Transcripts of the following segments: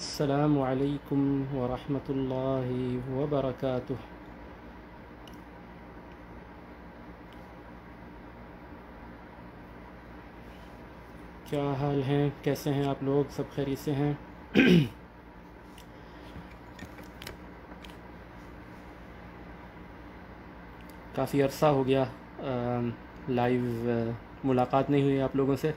السلام عليكم ورحمة الله وبركاته क्या हाल हैं कैसे हैं आप लोग सब खैरी से हैं काफ़ी अरसा हो गया आ, लाइव आ, मुलाकात नहीं हुई आप लोगों से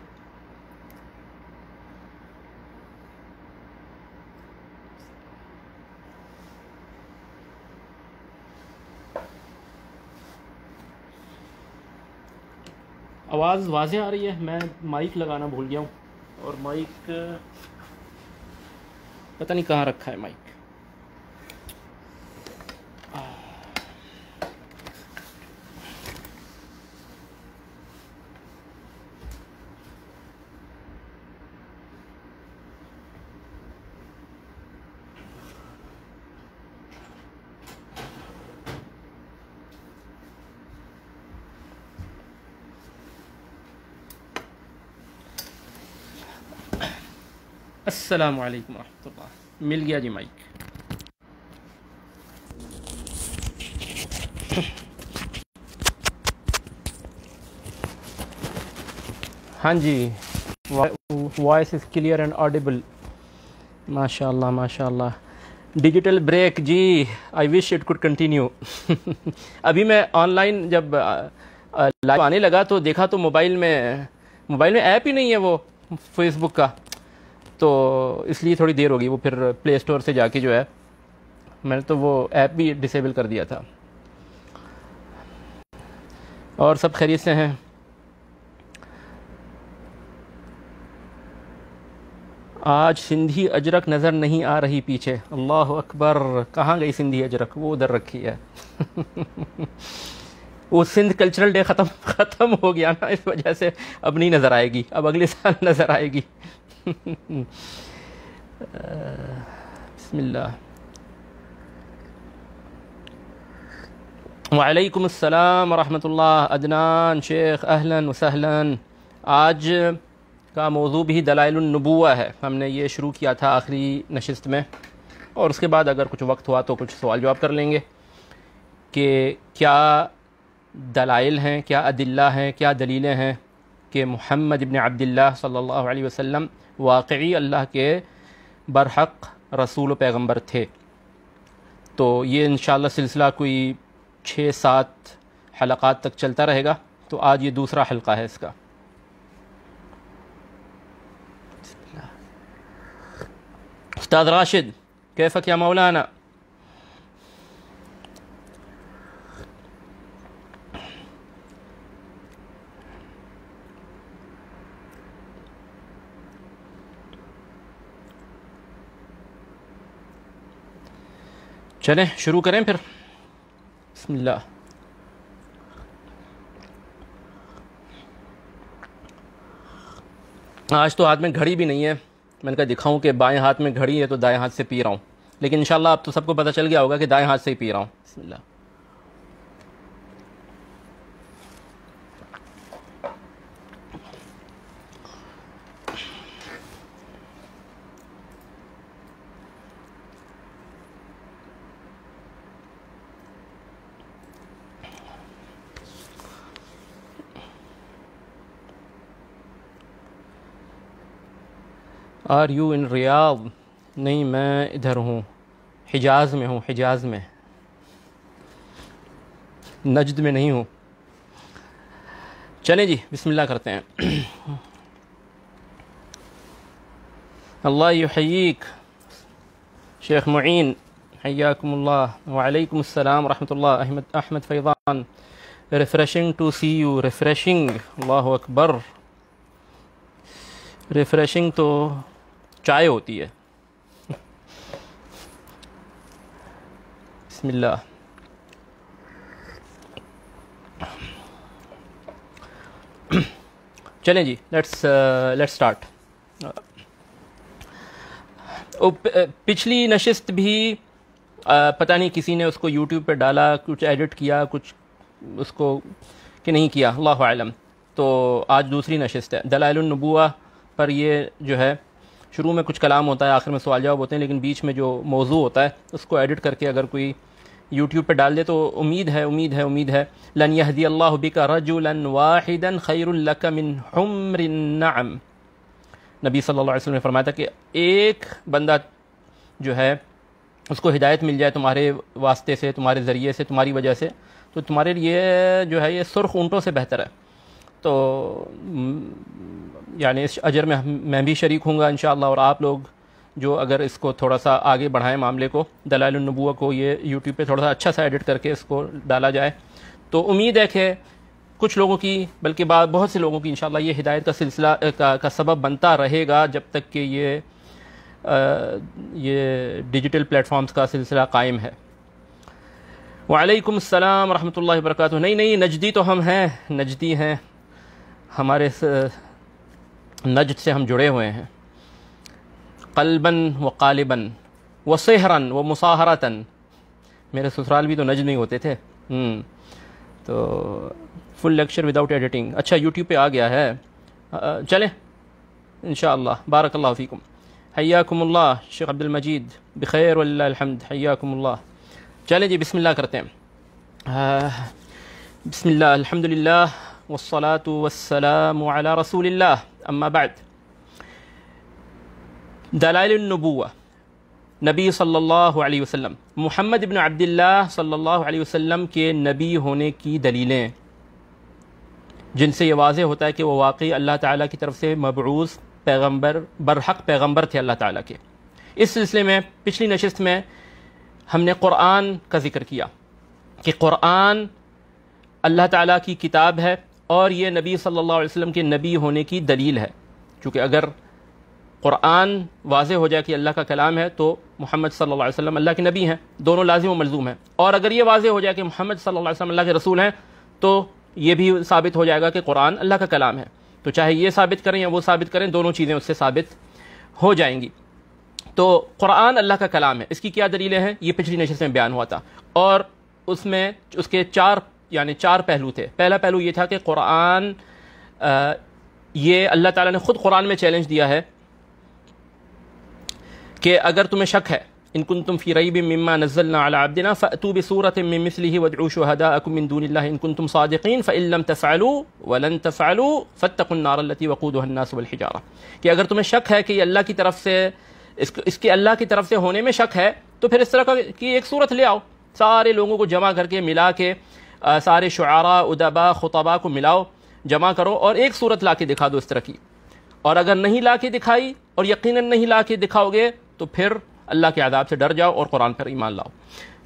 आवाज़ वाजह आ रही है मैं माइक लगाना भूल गया हूँ और माइक पता नहीं कहाँ रखा है माइक अस्सलाम वालेकुम रहमतुल्लाह मिल गया जी माइक हाँ जी voice is clear and audible माशाल्लाह माशाल्लाह डिजिटल ब्रेक जी I wish it could continue अभी मैं ऑनलाइन जब लाइव आने लगा तो देखा तो मोबाइल में मोबाइल में ऐप ही नहीं है वो फेसबुक का तो इसलिए थोड़ी देर होगी वो फिर प्ले स्टोर से जाके जो है मैंने तो वो ऐप भी डिसेबल कर दिया था और सब खैरियत से हैं आज सिंधी अजरक नज़र नहीं आ रही पीछे अल्लाह अकबर कहाँ गई सिंधी अजरक वो उधर रखी है वो सिंध कल्चरल डे ख़त्म ख़त्म हो गया ना इस वजह से अब नहीं नज़र आएगी अब अगले साल नज़र आएगी बसमिल्लाह वालेकुम अस्सलाम रहमतुल्लाह अदनान शेख अहलन वसहलन आज का मौजू भी दलाइलनबुआ है हमने ये शुरू किया था आखिरी नशस्त में और उसके बाद अगर कुछ वक्त हुआ तो कुछ सवाल जवाब कर लेंगे कि क्या दलाइल हैं क्या अदिल्ला हैं क्या दलीलें हैं कि मोहम्मद इबन अब्दुल्ला सल्लल्लाहु अलैहि वसल्लम वाकई अल्लाह के बरहक रसूल पैगंबर थे तो ये इन सिलसिला कोई छः सात हलक़ात तक चलता रहेगा तो आज ये दूसरा हलका है इसका उस्ताद राशिद कैफ़ क्या मौलाना चलें शुरू करें फिर बसमिल्ला आज तो हाथ में घड़ी भी नहीं है मैंने कहा दिखाऊं कि बाएं हाथ में घड़ी है तो दाएं हाथ से पी रहा हूँ लेकिन इंशाल्लाह आप तो सबको पता चल गया होगा कि दाएं हाथ से ही पी रहा हूँ बसमिल्ला आर यू इन रियाब नहीं मैं इधर हूँ हिजाज़ में हूँ हिजाज़ में नजद में नहीं हूँ चलें जी बिस्मिल्लाह करते हैं अल्लाह यहीक शेख मुन हयाकुमल्ला वालेकुम रहमतुल्लाह Ahmad Ahmad Faizan refreshing to see you refreshing अल्लाह अकबर रिफ़्रेशिंग तो चाय होती है बिस्मिल्लाह चलें जी लेट्स लेट्स स्टार्ट पिछली नशस्त भी आ, पता नहीं किसी ने उसको यूट्यूब पर डाला कुछ एडिट किया कुछ उसको कि नहीं किया अल्लाह आलम तो आज दूसरी नशस्त है नबुआ पर ये जो है शुरू में कुछ कलाम होता है आखिर में सवाल जवाब होते हैं लेकिन बीच में जो मौजू होता है उसको एडिट करके अगर कोई यूट्यूब पर डाल दे तो उम्मीद है उम्मीद है उम्मीद है लन यहदी अल्लाह बिका रजुलन वाहिदन खैरुल्लक मिन नबी सल्लल्लाहु अलैहि वसल्लम ने फरमाया था कि एक बंदा जो है उसको हिदायत मिल जाए तुम्हारे वास्ते से तुम्हारे ज़रिए से तुम्हारी वजह से तो तुम्हारे लिए जो है ये सुर्ख ऊँटों से बेहतर है तो यानी इस अजर में मैं भी शरीक हूँगा इन और आप लोग जो अगर इसको थोड़ा सा आगे बढ़ाएं मामले को दलालनबुआ को ये यूट्यूब पे थोड़ा सा अच्छा सा एडिट करके इसको डाला जाए तो उम्मीद है कि कुछ लोगों की बल्कि बहुत से लोगों की इन ये हिदायत का सिलसिला का, का सबब बनता रहेगा जब तक कि ये आ, ये डिजिटल प्लेटफॉर्म्स का सिलसिला कायम है वालेकुम असलम वरहमल वरकत नहीं नहीं नजदी तो हम हैं नजदी हैं हमारे नजद से हम जुड़े हुए हैं कलबन व कालिबन व सहरन व मुसाहरतन मेरे ससुराल भी तो नज नहीं होते थे हम्म, तो फुल लेक्चर विदाउट एडिटिंग अच्छा यूट्यूब पे आ गया है चले इन बारकल्ला फ़ीकुम हयाकुमुल्ला शेख मजीद बखैर अलहमद हयाकुमुल्ला चले जी बिस्मिल्लाह करते हैं बिस्मिल्लाह अल्हम्दुलिल्लाह वसलात वसलाम रसूल अम्माबाद दलालनबूआ नबी सल्लल्लाहु अलैहि वसल्लम मोहम्मद इबन अब्दुल्लाह सल्लल्लाहु अलैहि वसल्लम के नबी होने की दलीलें जिनसे ये वाज होता है कि वो वाकई अल्लाह ताला की तरफ से मबरूस पैगंबर बरहक पैगंबर थे अल्लाह ताला के इस सिलसिले में पिछली नशस्त में हमने क़ुरान का ज़िक्र किया कि क़ुरान अल्लाह ताला की किताब है और ये नबी सल्लल्लाहु अलैहि वसल्लम के नबी होने की दलील है क्योंकि अगर क़ुरान वाज हो जाए कि अल्लाह का कलाम है तो मोहम्मद सल्लल्लाहु अलैहि वसल्लम अल्लाह के नबी हैं दोनों लाजिम व मलजूम हैं और अगर ये वाज हो जाए कि मोहम्मद सल्लल्लाहु अलैहि वसल्लम अल्लाह के रसूल हैं तो ये भी साबित हो जाएगा कि कुरान अल्लाह का कलाम है तो चाहे ये साबित करें या वो साबित करें दोनों चीज़ें उससे साबित हो जाएंगी तो कुरान अल्लाह का कलाम है इसकी क्या दलीलें हैं ये पिछली नशस्त में बयान हुआ था और उसमें उसके चार यानी चार पहलू थे पहला पहलू ये था कि कुरान ये अल्लाह ताला ने ख़ुद कुरान में चैलेंज दिया है कि अगर तुम्हें शक है इनकुन तुम फ़िरई मम्मा नज़लना अलाब्दिना फ़तूब सूरत मिसली वदूशहदा अकमिनदून इनकुन तुम सदकिन फ़िल्म तसालू वलन तफ़ालू फ़तनारती वक़ूदन्नासबलहिजारा कि अगर तुम्हें शक है कि अल्लाह की तरफ से इसक, इसके अल्लाह की तरफ से होने में शक है तो फिर इस तरह का कि एक सूरत ले आओ सारे लोगों को जमा करके मिला के सारे शुरा उदबा खुतबा को मिलाओ जमा करो और एक सूरत ला के दिखा दो इस तरह की और अगर नहीं ला के दिखाई और यकीन नहीं ला के दिखाओगे तो फिर अल्लाह के आदाब से डर जाओ और कुरान पर ईमान लाओ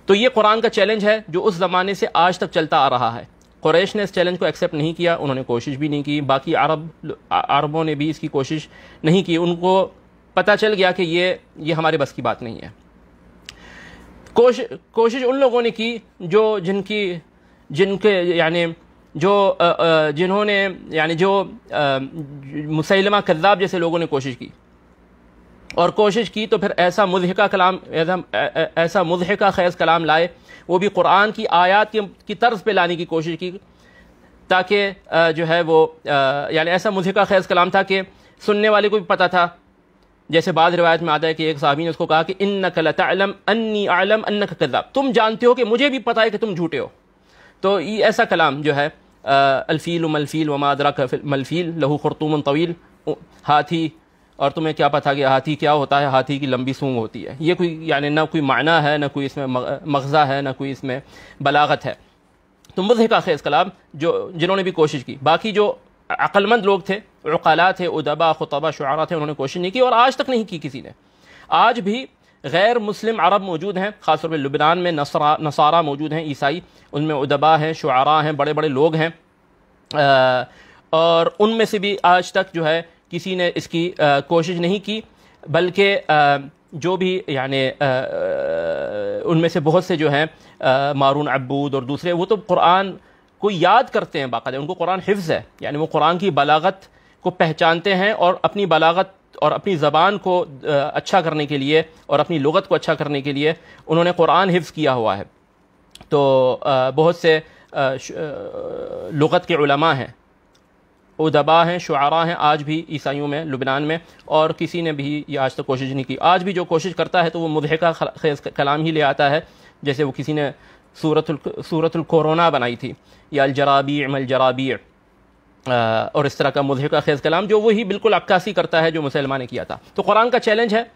तो ये कुरान का चैलेंज है जो उस ज़माने से आज तक चलता आ रहा है कुरैश ने इस चैलेंज को एक्सेप्ट नहीं किया उन्होंने कोशिश भी नहीं की बाकी अरब अरबों ने भी इसकी कोशिश नहीं की उनको पता चल गया कि ये ये हमारे बस की बात नहीं है कोश कोशिश उन लोगों ने की जो जिनकी जिनके यानी जो जिन्होंने यानी जो मुसलमा कद्दाब जैसे लोगों ने कोशिश की और कोशिश की तो फिर ऐसा मुजहिका कलाम ऐसा मुजहिका खैज कलाम लाए वो भी कुरान की आयात की, की तर्ज पे लाने की कोशिश की ताकि जो है वो यानी ऐसा मुजहका खैज कलाम था कि सुनने वाले को भी पता था जैसे बाद रिवायत में आता है कि एक साहबी ने उसको कहा कि इन नकलम अन्नी आलम अन्न कद्दाब तुम जानते हो कि मुझे भी पता है कि तुम झूठे हो तो ये ऐसा कलाम जो है अलफ़ील मलफ़ील वमा अदरा मलफ़ील लहू खुरतूम तवील हाथी और तुम्हें क्या पता कि हाथी क्या होता है हाथी की लंबी सूंग होती है ये कोई यानी ना कोई मायना है ना कोई इसमें मगज़ा है ना कोई इसमें बलागत है तो मुजहका खेज़ कलाम जो जिन्होंने भी कोशिश की बाकी जो अक्लमंद लोग थे अकाला थे उदबा खुतबा शुरा थे उन्होंने कोशिश नहीं की और आज तक नहीं की किसी ने आज भी गैर मुस्लिम अरब मौजूद हैं ख़ासतौर पर लुबनान में नसरा नसारा मौजूद हैं ईसाई उनमें उदबा हैं शुरा हैं बड़े बड़े लोग हैं आ, और उनमें से भी आज तक जो है किसी ने इसकी आ, कोशिश नहीं की बल्कि जो भी यानि उनमें से बहुत से जो हैं मारून अबूद और दूसरे वो तो कुरान को याद करते हैं बाकायदा उनको कुरान हिफ्ज़ है यानी वो कुरान की बलागत को पहचानते हैं और अपनी बलागत और अपनी ज़बान को अच्छा करने के लिए और अपनी लगत को अच्छा करने के लिए उन्होंने कुरान हिफ्ज़ किया हुआ है तो बहुत से लगत के उलमा हैं उदबा हैं शुरा हैं आज भी ईसाइयों में लुबनान में और किसी ने भी ये आज तक तो कोशिश नहीं की आज भी जो कोशिश करता है तो वो मुदहका खेज कलाम ही ले आता है जैसे वो किसी ने सूरत सूरतुल कोरोना बनाई थी या अलजराबी अमलजराबी और इस तरह का मुजहका खेज कलाम जो वही बिल्कुल अक्कासी करता है जो मुसलमान ने किया था तो कुरान का चैलेंज है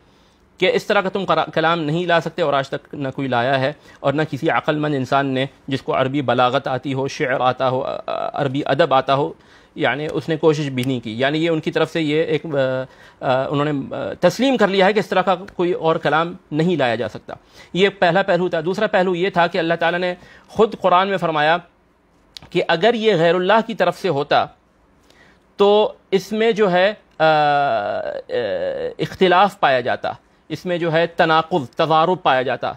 कि इस तरह का तुम कलाम नहीं ला सकते और आज तक ना कोई लाया है और न किसी अक्लमंद इंसान ने जिसको अरबी बलागत आती हो शेर आता हो अरबी अदब आता हो यानी उसने कोशिश भी नहीं की यानी ये उनकी तरफ से ये एक आ, आ, उन्होंने तस्लीम कर लिया है कि इस तरह का कोई और कलाम नहीं लाया जा सकता ये पहला पहलू था दूसरा पहलू ये था कि अल्लाह ताला ने ख़ुद कुरान में फरमाया कि अगर ये गैरुल्लाह की तरफ से होता तो इसमें जो है इख्तलाफ पाया जाता इसमें जो है तनाकुल तजारब पाया जाता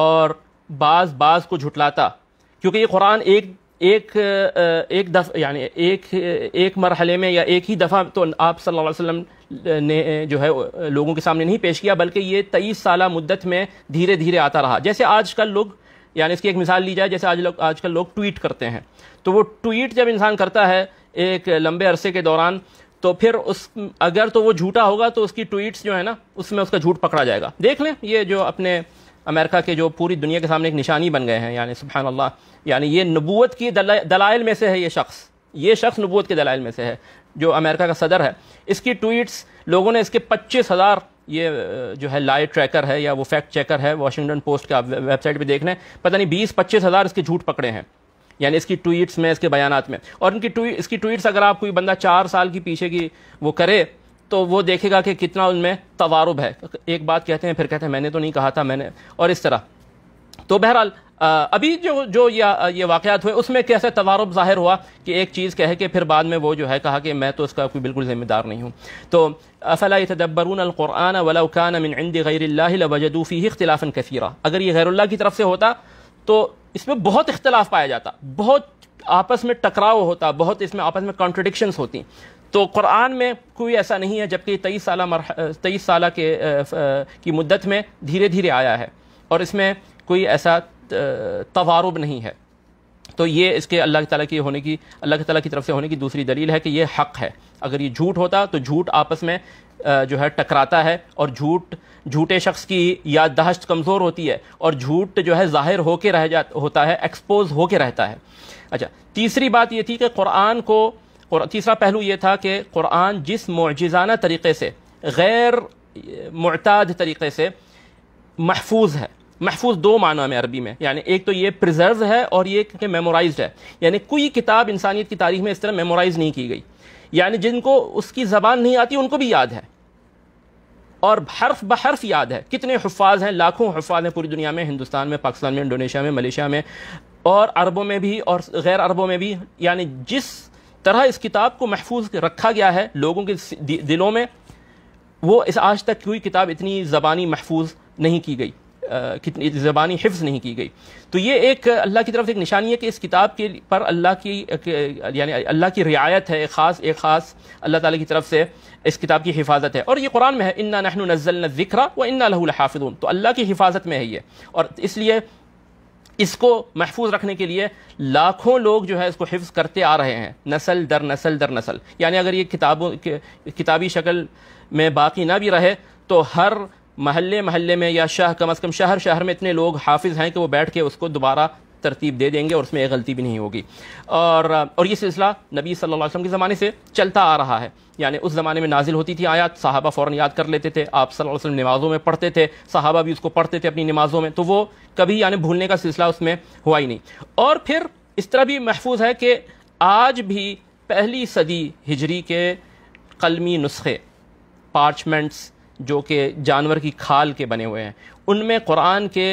और बाज बाज को झुटलाता क्योंकि ये कुरान एक एक एक दफ यानी एक एक मरहले में या एक ही दफ़ा तो आप सल्लल्लाहु अलैहि वसल्लम ने जो है लोगों के सामने नहीं पेश किया बल्कि ये तेईस साल मुद्दत में धीरे धीरे आता रहा जैसे आजकल लोग यानी इसकी एक मिसाल ली जाए जैसे आज लोग आजकल लोग ट्वीट करते हैं तो वो ट्वीट जब इंसान करता है एक लंबे अरसे के दौरान तो फिर उस अगर तो वो झूठा होगा तो उसकी ट्वीट्स जो है ना उसमें उसका झूठ पकड़ा जाएगा देख लें ये जो अपने अमेरिका के जो पूरी दुनिया के सामने एक निशानी बन गए हैं यानी सुबहान अल्लाह यानी ये नबूत की दलाइल में से है ये शख्स ये शख्स नबूत के दलाइल में से है जो अमेरिका का सदर है इसकी ट्वीट्स लोगों ने इसके पच्चीस हज़ार ये जो है लाइव ट्रैकर है या वो फैक्ट चेकर है वाशिंगटन पोस्ट का वेबसाइट पे देख लें पता नहीं बीस पच्चीस हज़ार इसके झूठ पकड़े हैं यानी इसकी ट्वीट्स में इसके बयान में और इनकी ट्वीट इसकी ट्वीट्स अगर आप कोई बंदा चार साल की पीछे की वो करे तो वो देखेगा कि कितना उनमें तवारुब है एक बात कहते हैं फिर कहते हैं मैंने तो नहीं कहा था मैंने और इस तरह तो बहरहाल अभी जो जो या ये वाक़ात हुए उसमें कैसे तवारुब ज़ाहिर हुआ कि एक चीज़ कहे कि फिर बाद में वो जो है कहा कि मैं तो इसका कोई बिल्कुल ज़िम्मेदार नहीं हूँ तो अफला तदब्बरून अलकुरान वलाकान मिन इंद गैर वजदूफ़ी अख्तिलाफ़न कसीरा अगर ये गैरुल्ला की तरफ से होता तो इसमें बहुत इख्तलाफ पाया जाता बहुत आपस में टकराव होता बहुत इसमें आपस में कॉन्ट्रडिक्शन होती तो कुरान में कोई ऐसा नहीं है जबकि तेईस साल तेईस साल के की मुद्दत में धीरे धीरे आया है और इसमें कोई ऐसा तवारुब नहीं है तो ये इसके अल्लाह ताला की होने की अल्लाह ताला की तरफ से होने की दूसरी दलील है कि ये हक है अगर ये झूठ होता तो झूठ आपस में जो है टकराता है और झूठ झूठे शख्स की याददाश्त कमज़ोर होती है और झूठ जो है ज़ाहिर होके रह जा होता है एक्सपोज होके रहता है अच्छा तीसरी बात ये थी कि कुरान को तीसरा पहलू ये था कि कुरान जिस मुजाना तरीके से गैर मतद तरीके से महफूज है महफूज दो माना में अरबी में यानी एक तो ये प्रिजर्व है और ये कि मेमोराइज है यानी कोई किताब इंसानियत की तारीख में इस तरह मेमोराइज नहीं की गई यानी जिनको उसकी ज़बान नहीं आती उनको भी याद है और हर्फ बहर्फ याद है कितने हफाज हैं लाखों हफाज हैं पूरी दुनिया में हिंदुस्तान में पाकिस्तान में इंडोनेशिया में मलेशिया में और अरबों में भी और गैर अरबों में भी यानी जिस तरह इस किताब को महफूज रखा गया है लोगों के दिलों में वो इस आज तक कोई किताब इतनी ज़बानी महफूज नहीं की गई कितनी ज़बानी हिफ्ज़ नहीं की गई तो ये एक अल्लाह की तरफ से एक निशानी है कि इस किताब के पर अल्लाह की यानी अल्लाह की रियायत है एक ख़ास एक ख़ास अल्लाह ताला की तरफ से इस किताब की हिफाजत है और ये कुरान में है इन्ना नहनु नज़ल ज़िक्रा व इन्ना लहूल तो अल्लाह की हिफाजत में है ये और इसलिए इसको महफूज रखने के लिए लाखों लोग जो है इसको हिफ्ज करते आ रहे हैं नसल दर नसल दर नसल यानी अगर ये किताबों किताबी शक्ल में बाकी ना भी रहे तो हर महल्ले महल्ले में या शहर कम अज़ कम शहर शहर में इतने लोग हाफिज़ हैं कि वो बैठ के उसको दोबारा तरतीब दे देंगे और उसमें एक गलती भी नहीं होगी और और ये सिलसिला नबी सल्लल्लाहु अलैहि वसल्लम के ज़माने से चलता आ रहा है यानी उस ज़माने में नाजिल होती थी आयात साहबा फ़ौर याद कर लेते थे आप सल्लल्लाहु अलैहि वसल्लम नमाज़ों में पढ़ते थे साहबा भी उसको पढ़ते थे अपनी नमाज़ों में तो वो कभी यानी भूलने का सिलसिला उसमें हुआ ही नहीं और फिर इस तरह भी महफूज है कि आज भी पहली सदी हिजरी के कलमी नुस्खे पार्चमेंट्स जो कि जानवर की खाल के बने हुए हैं उनमें कुरान के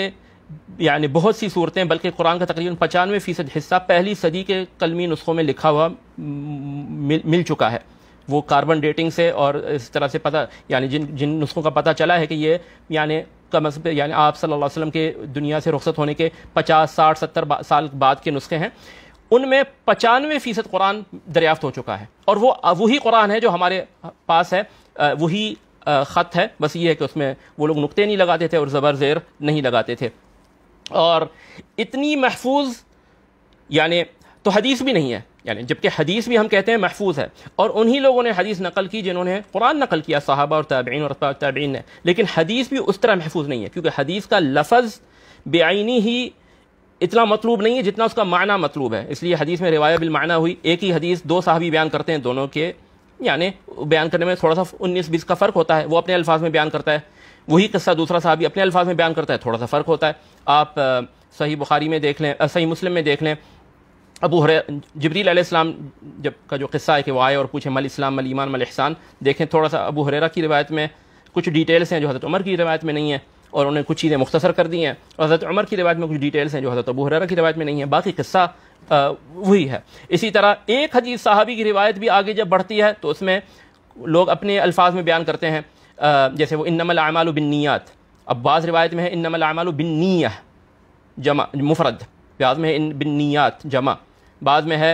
यानी बहुत सी सूरतें बल्कि कुरान का तकरीबन पचानवे फ़ीसद हिस्सा पहली सदी के कलमी नुस्खों में लिखा हुआ मिल, मिल चुका है वो कार्बन डेटिंग से और इस तरह से पता यानी जिन जिन नुस्खों का पता चला है कि ये यानी कम अज़ यानी आप सल्लल्लाहु अलैहि वसल्लम के दुनिया से रुखसत होने के 50 60 सत्तर बा, साल बाद के नुस्खे हैं उनमें पचानवे फ़ीसद कुरान दरियाफ्त हो चुका है और वो वही कुरान है जो हमारे पास है वही ख़त है बस ये है कि उसमें वो लोग नुकते नहीं लगाते थे और ज़बर ज़ेर नहीं लगाते थे और इतनी महफूज यानि तो हदीस भी नहीं है यानी जबकि हदीस भी हम कहते हैं महफूज है और उन्हीं लोगों ने हदीस नकल की जिन्होंने कुरान नकल किया साहबा और ताबीन और ताबीन ने लेकिन हदीस भी उस तरह महफूज नहीं है क्योंकि हदीस का लफज बेआनी ही इतना मतलूब नहीं है जितना उसका मायना मतलूब है इसलिए हदीस में रिवाया बिल माना हुई एक ही हदीस दो साहबी बयान करते हैं दोनों के यानी बयान करने में थोड़ा सा उन्नीस बीस का फ़र्क होता है वो अपने अल्फाज में बयान करता है वही किस्सा दूसरा साहबी अपने अल्फाज में बयान करता है थोड़ा सा फ़र्क होता है आप सही बुखारी में देख लें सही मुस्लिम में देख लें अबू हर जबरील आसमाम जब का जो किस्सा है कि वो आए और पूछे मल इस्लाम मल ईमान मल एहसान देखें थोड़ा सा अबू हरेरा की रिवायत में कुछ डिटेल्स हैं जो हज़रत उमर की रिवायत में नहीं है और उन्होंने कुछ चीज़ें मुख्तर कर दी हैं और हज़रत उमर की रवायत में कुछ डिटेल्स हैं जो हज़रत अबू हरारा की रवायत में नहीं है बाकी किस्सा वही है इसी तरह एक हजीज साहबी की रवायत भी आगे जब बढ़ती है तो उसमें लोग अपने अल्फाज में बयान करते हैं जैसे वो इन्नमल आमाल बिन अब बाज़ रवायत में है इन्नमल आमाल बिन नीह जमा मुफरद ब्याज में है इन बिन नियात जमा बाद में है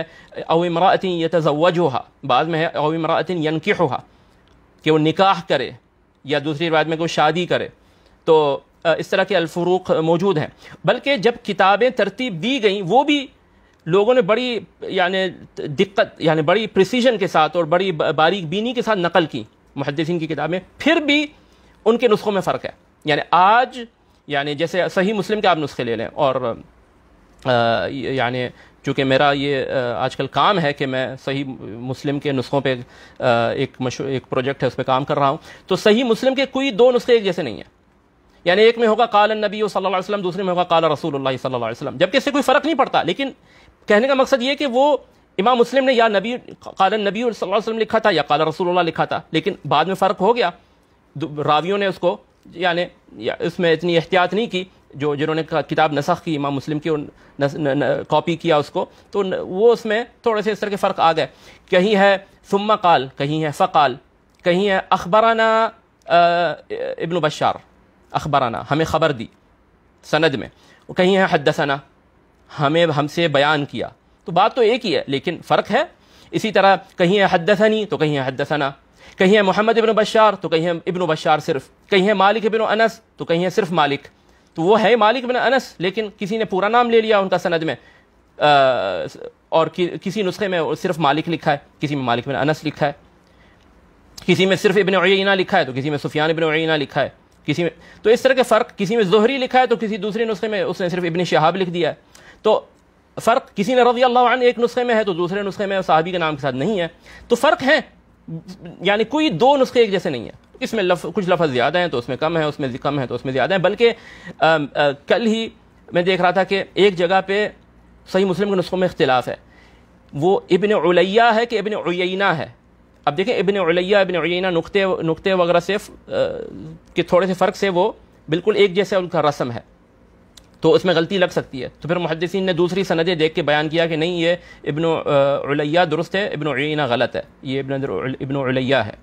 अविमरातिन इमरातिन बाद में है अविमरातिन इमरातिन यनकिहा कि वो निकाह करे या दूसरी रवायत में कोई शादी करे तो इस तरह के अलफरूक मौजूद हैं बल्कि जब किताबें तरतीब दी गई वो भी लोगों ने बड़ी यानि दिक्कत यानि बड़ी प्रिसीजन के साथ और बड़ी बारीक बीनी के साथ नकल की मुहदसिन की किताबें फिर भी उनके नुस्खों में फ़र्क है यानि आज यानि जैसे सही मुस्लिम के आप नुस्खे ले लें और यानि चूँकि मेरा ये आजकल काम है कि मैं सही मुस्लिम के नुस्खों पे एक एक प्रोजेक्ट है उस पर काम कर रहा हूँ तो सही मुस्लिम के कोई दो नुस्खे एक जैसे नहीं हैं यानी एक में होगा काल नबी वसलम दूसरे में होगा काल रसूल सल्लल्लाहु जबकि इससे कोई फ़र्क नहीं पड़ता लेकिन कहने का मकसद ये कि वो इमाम मुस्लिम ने या नबी काल नबी वसलम लिखा था या काल रसूल लिखा था लेकिन बाद में फ़र्क हो गया रावियों ने उसको यानी या इसमें इतनी एहतियात नहीं की जो जिन्होंने किताब नसख की इमाम मुस्लिम की कॉपी किया उसको तो न, वो उसमें थोड़े से इस तरह के फ़र्क आ गए कहीं है सुम्मा काल कहीं है फ़काल कहीं है अखबराना इब्न बशार अखबराना हमें ख़बर दी सनद में वो कहीं है हदसना हमें हमसे बयान किया तो बात तो एक ही है लेकिन फ़र्क है इसी तरह कहीं है हदसनी तो कहीं है हदसना कहीं है मोहम्मद इबन बशार तो कहीं है इबन बशार सिर्फ कहीं है मालिक इबन अनस तो कहीं है सिर्फ मालिक तो वो है मालिक इबन अनस लेकिन किसी ने पूरा नाम ले लिया उनका सनद में आ, और कि, किसी नुस्खे में सिर्फ मालिक लिखा है किसी में मालिक इबन अनस लिखा है किसी में सिर्फ इबन अना लिखा है तो किसी में सुफियान इबन अना लिखा है किसी में तो इस तरह के फ़र्क किसी में जोहरी लिखा है तो किसी दूसरे नुस्खे में उसने सिर्फ इबन शहाब लिख दिया है तो फ़र्क किसी ने रजी अल्लाह एक नुस्खे में है तो दूसरे नुस्खे में साहबी के नाम के साथ नहीं है तो फ़र्क है यानी कोई दो नुस्खे एक जैसे नहीं है इसमें लफ, कुछ लफ्ज़ ज़्यादा हैं तो उसमें कम है उसमें कम है तो उसमें ज़्यादा है बल्कि कल ही मैं देख रहा था कि एक जगह पर सही मुस्लिम के नुस्खों में इख्तलाफ है वो इबन उलैया है कि इबन उयना है अब देखें इबन उलिया इबन उना नुकते नुकते वगैरह से के थोड़े से फ़र्क से वो बिल्कुल एक जैसे उनका रस्म है तो उसमें गलती लग सकती है तो फिर मुहदसिन ने दूसरी सनदें देख के बयान किया कि नहीं ये इबन उलिया दुरुस्त है इबन उना गलत है ये इबन इबन उलिया है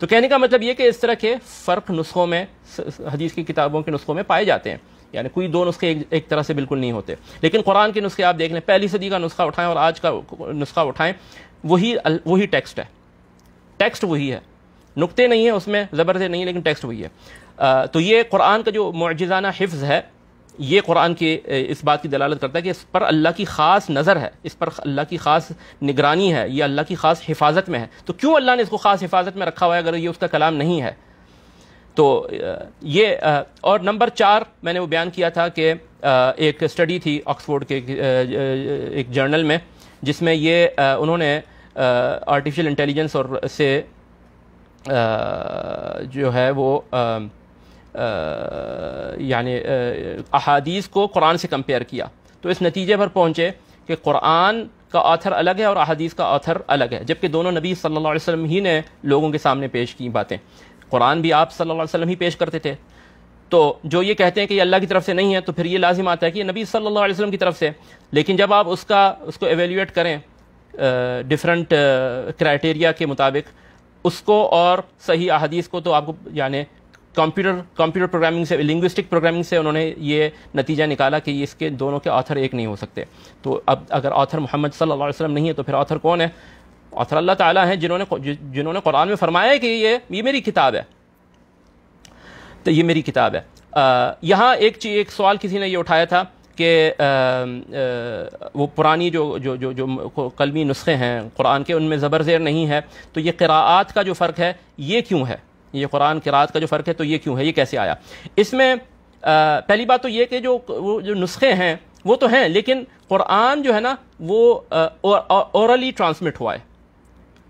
तो कहने का मतलब ये कि इस तरह के फ़र्क नुस्खों में हदीस की किताबों के नुस्खों में पाए जाते हैं यानी कोई दो नुस्खे एक, एक तरह से बिल्कुल नहीं होते लेकिन कुरान के नुस्खे आप देख लें पहली सदी का नुस्खा उठाएं और आज का नुस्खा उठाएं वही वही टेक्स्ट है टेक्स्ट वही है नुकते नहीं है उसमें ज़बर से नहीं है लेकिन टेक्स्ट वही है आ, तो ये कुरान का जो मुआजाना हिफ्ज़ है ये कुरान के इस बात की दलालत करता है कि इस पर अल्लाह की ख़ास नज़र है इस पर अल्लाह की ख़ास निगरानी है ये अल्लाह की ख़ास हिफाजत में है तो क्यों अल्लाह ने इसको ख़ास हिफाजत में रखा हुआ है अगर ये उसका कलाम नहीं है तो ये और नंबर चार मैंने वो बयान किया था कि एक स्टडी थी ऑक्सफोर्ड के एक जर्नल में जिसमें ये उन्होंने आर्टिफिशियल इंटेलिजेंस और से आ, जो है वो यानी अहादीस को कुरान से कंपेयर किया तो इस नतीजे पर पहुँचे कि कुरान का आथर अलग है और अहादीस का आथर अलग है जबकि दोनों नबी सल्लल्लाहु अलैहि वसल्लम ही ने लोगों के सामने पेश की बातें कुरान भी आप सल्लल्लाहु अलैहि वसल्लम ही पेश करते थे तो जो ये कहते हैं कि ये अल्लाह की तरफ से नहीं है तो फिर ये लाजिम आता है कि नबी सल्लल्लाहु अलैहि वसल्लम की तरफ से लेकिन जब आप उसका उसको एवेल्यूएट करें डिफरेंट क्राइटेरिया के मुताबिक उसको और सही अहादीस को तो आपको यानी कंप्यूटर कंप्यूटर प्रोग्रामिंग से लिंग्विस्टिक प्रोग्रामिंग से उन्होंने ये नतीजा निकाला कि इसके दोनों के ऑथर एक नहीं हो सकते तो अब अगर ऑथर मोहम्मद सल्लल्लाहु अलैहि वसल्लम नहीं है तो फिर ऑथर कौन है ऑथर अल्लाह ताला हैं जिन्होंने जिन्होंने कुरान में फरमाया कि ये ये मेरी किताब है तो ये मेरी किताब है यहाँ एक चीज एक सवाल किसी ने ये उठाया था कि वो पुरानी जो जो जो जो कलमी नुस्खे हैं कुरान के उनमें ज़बर ज़ेर नहीं है तो ये किरात का जो फ़र्क है ये क्यों है ये कुरान किरात का जो फ़र्क है तो ये क्यों है ये कैसे आया इसमें पहली बात तो ये कि जो वो जो नुस्खे हैं वो तो हैं लेकिन कुरान जो है ना वो औरली ट्रांसमिट हुआ है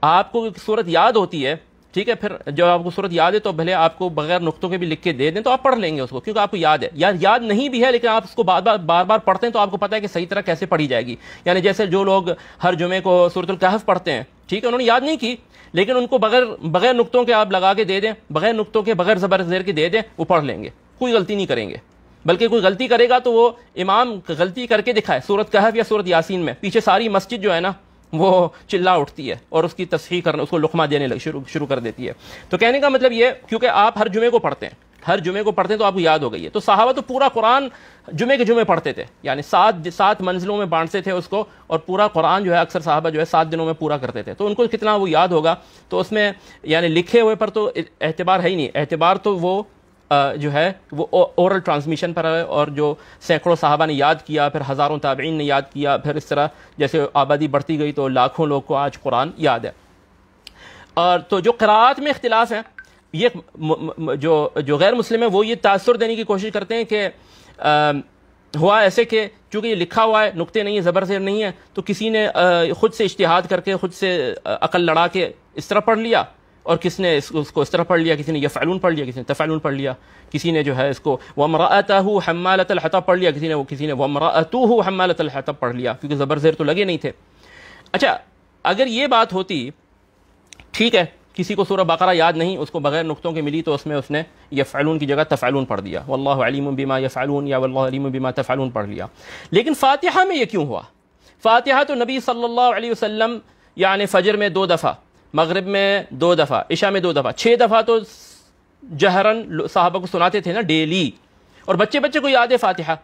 आपको सूरत याद होती है ठीक है फिर जब आपको सूरत याद है तो भले आपको बगैर नुकतों के भी लिख के दे दें तो आप पढ़ लेंगे उसको क्योंकि आपको याद है या याद नहीं भी है लेकिन आप उसको बार बार बार बार पढ़ते हैं तो आपको पता है कि सही तरह कैसे पढ़ी जाएगी यानी जैसे जो लोग हर जुमे को सूरत कहफ पढ़ते हैं ठीक है उन्होंने याद नहीं की लेकिन उनको बगैर बगैर नुकतों के आप लगा के दे दें बगैर नुकतों के बगैर ज़बर जेर के दे दें वो पढ़ लेंगे कोई गलती नहीं करेंगे बल्कि कोई गलती करेगा तो वो इमाम गलती करके दिखाए सूरत कहफ या सूरत यासीन में पीछे सारी मस्जिद जो है ना वो चिल्ला उठती है और उसकी तस्ही करना उसको लुकमा देने लग शुरू शुरू कर देती है तो कहने का मतलब ये क्योंकि आप हर जुमे को पढ़ते हैं हर जुमे को पढ़ते हैं तो आपको याद हो गई है तो साहबा तो पूरा कुरान जुमे के जुमे पढ़ते थे यानी सात सात मंजिलों में बांटते थे उसको और पूरा कुरान जो है अक्सर साहबा जो है सात दिनों में पूरा करते थे तो उनको कितना वो याद होगा तो उसमें यानी लिखे हुए पर तो एतबार है ही नहीं एतबार तो वो जो है वो औरल ट्रांसमिशन पर है और जो सैकड़ों साहबा ने याद किया फिर हज़ारों ताबीन ने याद किया फिर इस तरह जैसे आबादी बढ़ती गई तो लाखों लोग को आज कुरान याद है और तो जो क़रात में अख्तिलास हैं ये जो जो गैर मुस्लिम है वो ये तासर देने की कोशिश करते हैं कि हुआ ऐसे कि चूँकि ये लिखा हुआ है नुकते नहीं है ज़बर से नहीं है तो किसी ने ख़ुद से इश्तहाद करके ख़ुद से अकल लड़ा के इस तरह पढ़ लिया और किसने इस, उसको इस तरह पढ़ लिया किसी ने यह फैलून पढ़ लिया किसी ने तफ़ालून पढ़ लिया किसी ने जो है इसको हो वमरातू हमालतलहतब पढ़ लिया किसी ने वो किसी ने हो वमरातू हमालतलहतब पढ़ लिया क्योंकि ज़बर ज़ेर तो लगे नहीं थे अच्छा अगर ये बात होती ठीक है किसी को सूरह बकरा याद नहीं उसको बगैर नुकतों के मिली तो उसमें उसने यह फैलून की जगह तफ़ालून पढ़ दिया वल्लाह अलीम बीमा फैलून या वल्लाह अलीम बीमा तफैलून पढ़ लिया लेकिन फ़ातिहा में ये क्यों हुआ फ़ातिहा तो नबी सल्लल्लाहु अलैहि वसल्लम यानि फ़जर में दो दफ़ा मगरब में दो दफ़ा इशा में दो दफ़ा छः दफ़ा तो जहरन साहबा को सुनाते थे ना डेली और बच्चे बच्चे को याद है फ़ातहा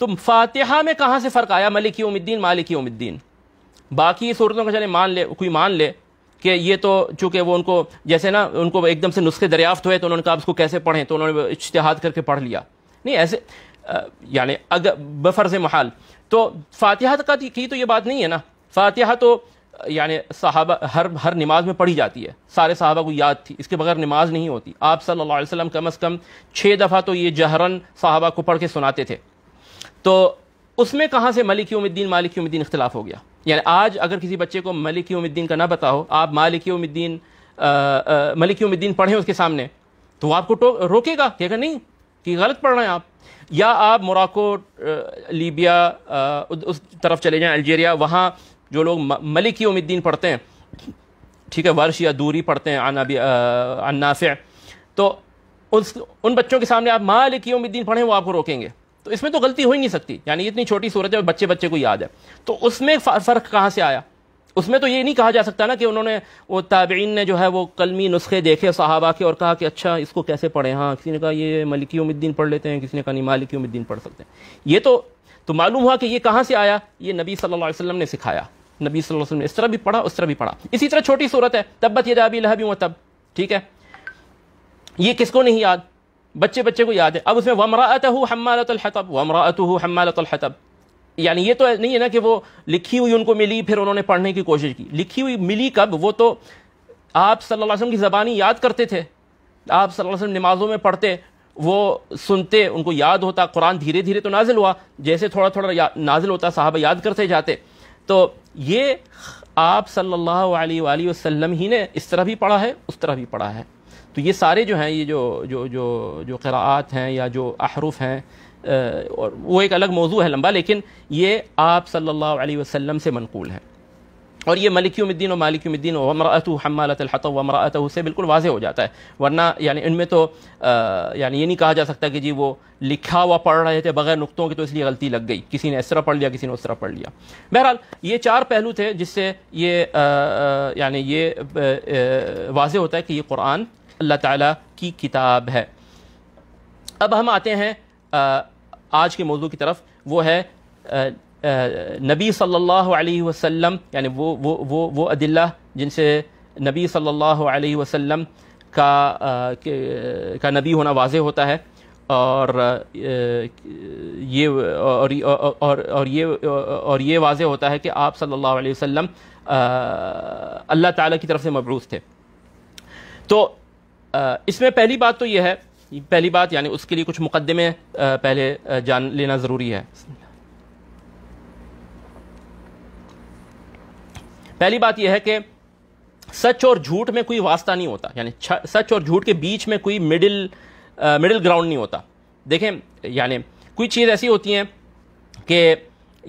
तो फातहा में कहाँ से फ़र्क आया मलिकी उमुद्दीन मालिकी उमुद्दीन बाकी सूरतों का चले मान ले कोई मान ले कि ये तो चूँकि वो उनको जैसे ना उनको एकदम से नुस्खे दरियाफ्त हुए तो उन्होंने कहा उसको कैसे पढ़ें तो उन्होंने इश्तहाद करके पढ़ लिया नहीं ऐसे यानी अगर बफर्ज महाल तो फातहा का की तो ये बात नहीं है ना फातहा तो यानी साहबा हर हर नमाज में पढ़ी जाती है सारे साहबा को याद थी इसके बगैर नमाज नहीं होती आप सल्लल्लाहु अलैहि वसल्लम कम अज़ कम छः दफ़ा तो ये जहरन साहबा को पढ़ के सुनाते थे तो उसमें कहाँ से मलिक उमद्दीन मालिक उमद्दीन इख्तलाफ हो गया यानी आज अगर किसी बच्चे को मलिक उमद्दीन का ना बताओ आप मालिक उमद्दीन मलिक उमद्दीन पढ़ें उसके सामने तो वो आपको तो, रोकेगा कहेगा नहीं कि गलत पढ़ रहे हैं आप या आप मोराको लीबिया उस तरफ चले जाएं अल्जीरिया वहाँ जो लोग मलिक उमिद्दीन पढ़ते हैं ठीक है वर्ष या दूरी पढ़ते हैं अनाबी अन्नाफ़ तो उस उन बच्चों के सामने आप मालिक उमिद्दीन पढ़ें वो आपको रोकेंगे तो इसमें तो गलती हो ही नहीं सकती यानी इतनी छोटी सूरत है बच्चे बच्चे को याद है तो उसमें फ़र्क कहाँ से आया उसमें तो ये नहीं कहा जा सकता ना कि उन्होंने वो ताबीन ने जो है वो कलमी नुस्खे देखे साहबा के और कहा कि अच्छा इसको कैसे पढ़ें हाँ किसी ने कहा ये मलिकी उमिद्दीन पढ़ लेते हैं किसी ने कहा नहीं मालिकी उमिद्दीन पढ़ सकते हैं ये तो तो मालूम हुआ कि ये कहाँ से आया ये नबी सल्लल्लाहु अलैहि वसल्लम ने सिखाया नबी सल्लल्लाहु अलैहि वसल्लम ने इस तरह भी पढ़ा उस तरह भी पढ़ा इसी तरह छोटी सूरत है तब्बत यदा अभी लहबी तब ठीक है ये किसको नहीं याद बच्चे बच्चे को याद है अब उसमें वमरात हो हमालतलब वमरात हो हमालतलब यानी ये तो नहीं है ना कि वो लिखी हुई उनको मिली फिर उन्होंने पढ़ने की कोशिश की लिखी हुई मिली कब वो तो आप सल्लल्लाहु अलैहि वसल्लम की ज़बानी याद करते थे आप सल्लल्लाहु अलैहि वसल्लम नमाज़ों में पढ़ते वो सुनते उनको याद होता कुरान धीरे धीरे तो नाजिल हुआ जैसे थोड़ा थोड़ा नाजिल होता साहब याद करते जाते तो ये आप सल्लल्लाहु अलैहि वसल्लम ही ने इस तरह भी पढ़ा है उस तरह भी पढ़ा है तो ये सारे जो हैं ये जो जो जो जो क़रात हैं या जो अहरूफ हैं और वो एक अलग मौजू है लंबा लेकिन ये आप सल्लल्लाहु अलैहि वसल्लम से मनकूल हैं और ये मलिक्यूमद्दीन और मालिक्यूमद्दीन वमरातु हमालत अलहत वमरात से बिल्कुल वाज हो जाता है वरना यानी इनमें तो यानी ये नहीं कहा जा सकता कि जी वो लिखा हुआ पढ़ रहे थे बगैर नुकतों के तो इसलिए गलती लग गई किसी ने इस तरह पढ़ लिया किसी ने उस तरह पढ़ लिया बहरहाल ये चार पहलू थे जिससे ये यानी ये वाज होता है कि ये कुरान अल्लाह ताली की किताब है अब हम आते हैं आज के मौजू की तरफ वो है नबी सल्लल्लाहु अलैहि वसल्लम यानी वो वो वो वो अदिल्ला जिनसे नबी सल्लल्लाहु अलैहि वसल्लम का आ, का नबी होना वाज होता है और ये और और और ये और ये वाज होता है कि आप सल्लल्लाहु अलैहि वसल्लम अल्लाह ताला की तरफ से मबरूस थे तो इसमें पहली बात तो यह है पहली बात यानी उसके लिए कुछ मुकदमे पहले जान लेना ज़रूरी है पहली बात यह है कि सच और झूठ में कोई वास्ता नहीं होता यानी सच और झूठ के बीच में कोई मिडिल मिडिल ग्राउंड नहीं होता देखें यानी कोई चीज़ ऐसी होती है कि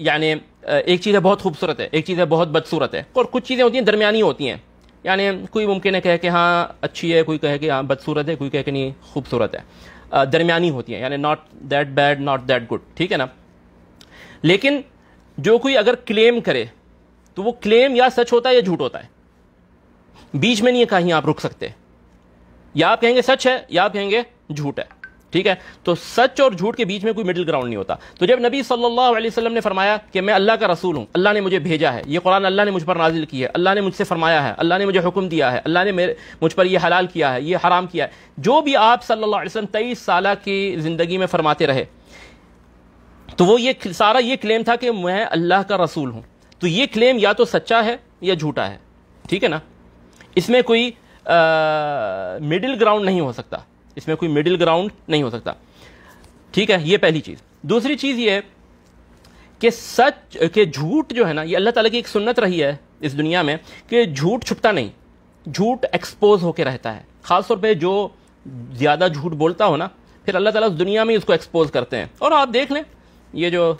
यानी एक चीज़ है बहुत खूबसूरत है एक चीज़ है बहुत बदसूरत है और कुछ चीज़ें होती हैं दरमियानी होती हैं यानी कोई मुमकिन है कहे कि हाँ अच्छी है कोई कहे कि हाँ बदसूरत है कोई कहे कि नहीं खूबसूरत है दरमियानी होती हैं यानी not that bad not that good ठीक है ना लेकिन जो कोई अगर क्लेम करे तो वो क्लेम या सच होता है या झूठ होता है बीच में नहीं है कहीं आप रुक सकते या आप कहेंगे सच है या आप कहेंगे झूठ है ठीक है तो सच और झूठ के बीच में कोई मिडिल ग्राउंड नहीं होता तो जब नबी सल्लल्लाहु अलैहि वसल्लम ने फरमाया कि मैं अल्लाह का रसूल हूँ अल्लाह ने मुझे भेजा है ये कुरान अल्लाह ने मुझ पर नाजिल की है अल्लाह ने मुझसे फरमाया है अल्लाह ने मुझे हुक्म दिया है अल्लाह ने मेरे मुझ पर यह हलाल किया है ये हराम किया है जो भी आप सल्ला वसलम तेईस साल की ज़िंदगी में फरमाते रहे तो वो ये सारा ये क्लेम था कि मैं अल्लाह का रसूल हूँ तो ये क्लेम या तो सच्चा है या झूठा है ठीक है ना इसमें कोई मिडिल ग्राउंड नहीं हो सकता इसमें कोई मिडिल ग्राउंड नहीं हो सकता ठीक है ये पहली चीज़ दूसरी चीज़ ये कि सच के झूठ जो है ना ये अल्लाह ताला की एक सुन्नत रही है इस दुनिया में कि झूठ छुपता नहीं झूठ एक्सपोज होकर रहता है खासतौर पे जो ज़्यादा झूठ बोलता हो ना फिर अल्लाह ताला उस दुनिया में उसको एक्सपोज करते हैं और आप देख लें ये जो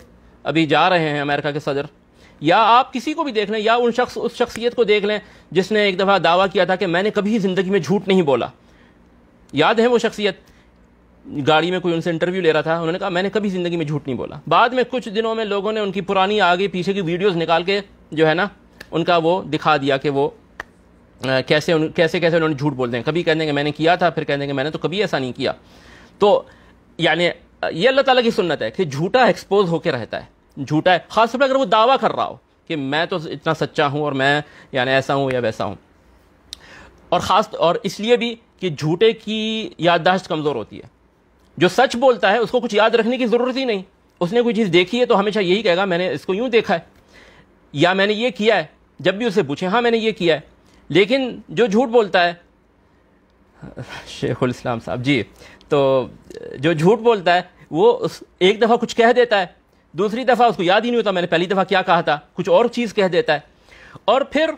अभी जा रहे हैं अमेरिका के सदर या आप किसी को भी देख लें या उन शख्स उस शख्सियत को देख लें जिसने एक दफ़ा दावा किया था कि मैंने कभी ज़िंदगी में झूठ नहीं बोला याद है वो शख्सियत गाड़ी में कोई उनसे इंटरव्यू ले रहा था उन्होंने कहा मैंने कभी ज़िंदगी में झूठ नहीं बोला बाद में कुछ दिनों में लोगों ने उनकी पुरानी आगे पीछे की वीडियोज़ निकाल के जो है ना उनका वो दिखा दिया कि वो आ, कैसे उन कैसे कैसे उन्होंने झूठ बोलते हैं कभी कह देंगे मैंने किया था फिर कह देंगे मैंने तो कभी ऐसा नहीं किया तो यानी ये अल्लाह ताला की सुन्नत है कि झूठा एक्सपोज होकर रहता है झूठा है खासतौर पर अगर वो दावा कर रहा हो कि मैं तो इतना सच्चा हूँ और मैं यानी ऐसा हूँ या वैसा हूँ और ख़ास और इसलिए भी कि झूठे की याददाश्त कमज़ोर होती है जो सच बोलता है उसको कुछ याद रखने की ज़रूरत ही नहीं उसने कोई चीज़ देखी है तो हमेशा यही कहेगा मैंने इसको यूँ देखा है या मैंने ये किया है जब भी उसे पूछे हाँ मैंने ये किया है लेकिन जो झूठ बोलता है शेखुल इस्लाम साहब जी तो जो झूठ बोलता है वो उस एक दफ़ा कुछ कह देता है दूसरी दफ़ा उसको याद ही नहीं होता मैंने पहली दफ़ा क्या कहा था कुछ और चीज़ कह देता है और फिर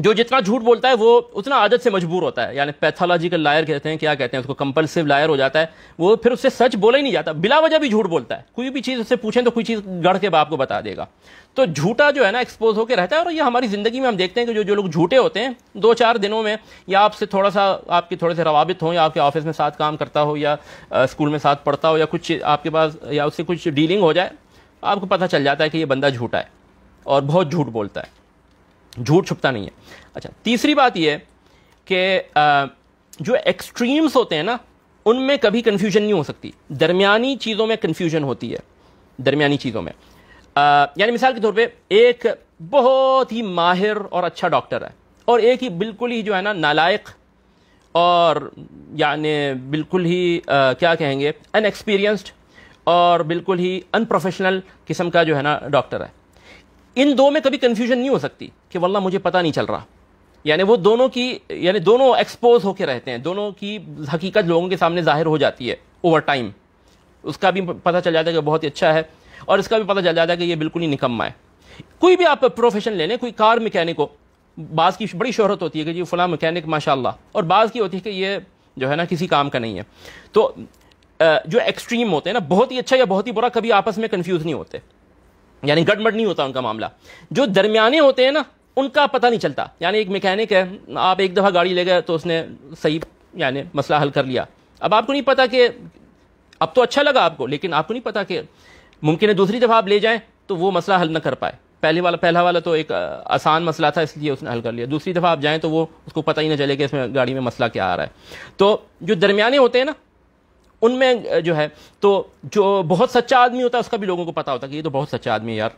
जो जितना झूठ बोलता है वो उतना आदत से मजबूर होता है यानी पैथोलॉजिकल लायर कहते हैं क्या कहते हैं उसको कंपल्सिव लायर हो जाता है वो फिर उससे सच बोला ही नहीं जाता बिला वजह भी झूठ बोलता है कोई भी चीज़ उससे पूछें तो कोई चीज़ गढ़ के बाप को बता देगा तो झूठा जो है ना एक्सपोज होकर रहता है और ये हमारी ज़िंदगी में हम देखते हैं कि जो जो लोग झूठे होते हैं दो चार दिनों में या आपसे थोड़ा सा आपके थोड़े से रवाबित हों या आपके ऑफिस में साथ काम करता हो या स्कूल में साथ पढ़ता हो या कुछ आपके पास या उससे कुछ डीलिंग हो जाए आपको पता चल जाता है कि ये बंदा झूठा है और बहुत झूठ बोलता है झूठ छुपता नहीं है अच्छा तीसरी बात ये कि जो एक्सट्रीम्स होते हैं ना उनमें कभी कन्फ्यूजन नहीं हो सकती दरमियानी चीज़ों में कन्फ्यूजन होती है दरमियानी चीज़ों में यानी मिसाल के तौर पे एक बहुत ही माहिर और अच्छा डॉक्टर है और एक ही बिल्कुल ही जो है ना नालायक और यानी बिल्कुल ही आ, क्या कहेंगे अनएक्सपीरियंस्ड और बिल्कुल ही अनप्रोफेशनल किस्म का जो है ना डॉक्टर है इन दो में कभी कन्फ्यूजन नहीं हो सकती कि वल्ला मुझे पता नहीं चल रहा यानी वो दोनों की यानी दोनों एक्सपोज होके रहते हैं दोनों की हकीकत लोगों के सामने जाहिर हो जाती है ओवर टाइम उसका भी पता चल जाता है कि बहुत ही अच्छा है और इसका भी पता चल जाता है कि ये बिल्कुल ही निकम्मा है कोई भी आप प्रोफेशन ले लें कोई कार मैकेनिक हो बाज़ की बड़ी शोहरत होती है कि जी फला मैकेनिक माशाल्लाह और बाज़ की होती है कि ये जो है ना किसी काम का नहीं है तो जो एक्सट्रीम होते हैं ना बहुत ही अच्छा या बहुत ही बुरा कभी आपस में कंफ्यूज नहीं होते यानी गड़बड़ नहीं होता उनका मामला जो दरमियाने होते हैं ना उनका पता नहीं चलता यानी एक मैकेनिक है आप एक दफ़ा गाड़ी ले गए तो उसने सही यानी मसला हल कर लिया अब आपको नहीं पता कि अब तो अच्छा लगा आपको लेकिन आपको नहीं पता कि मुमकिन है दूसरी दफ़ा आप ले जाएं तो वो मसला हल ना कर पाए पहले वाला पहला वाला तो एक आसान मसला था इसलिए उसने हल कर लिया दूसरी दफ़ा आप जाए तो वो उसको पता ही ना चले कि इसमें गाड़ी में मसला क्या आ रहा है तो जो दरमियाने होते हैं ना उनमें जो है तो जो बहुत सच्चा आदमी होता है उसका भी लोगों को पता होता है कि ये तो बहुत सच्चा आदमी है यार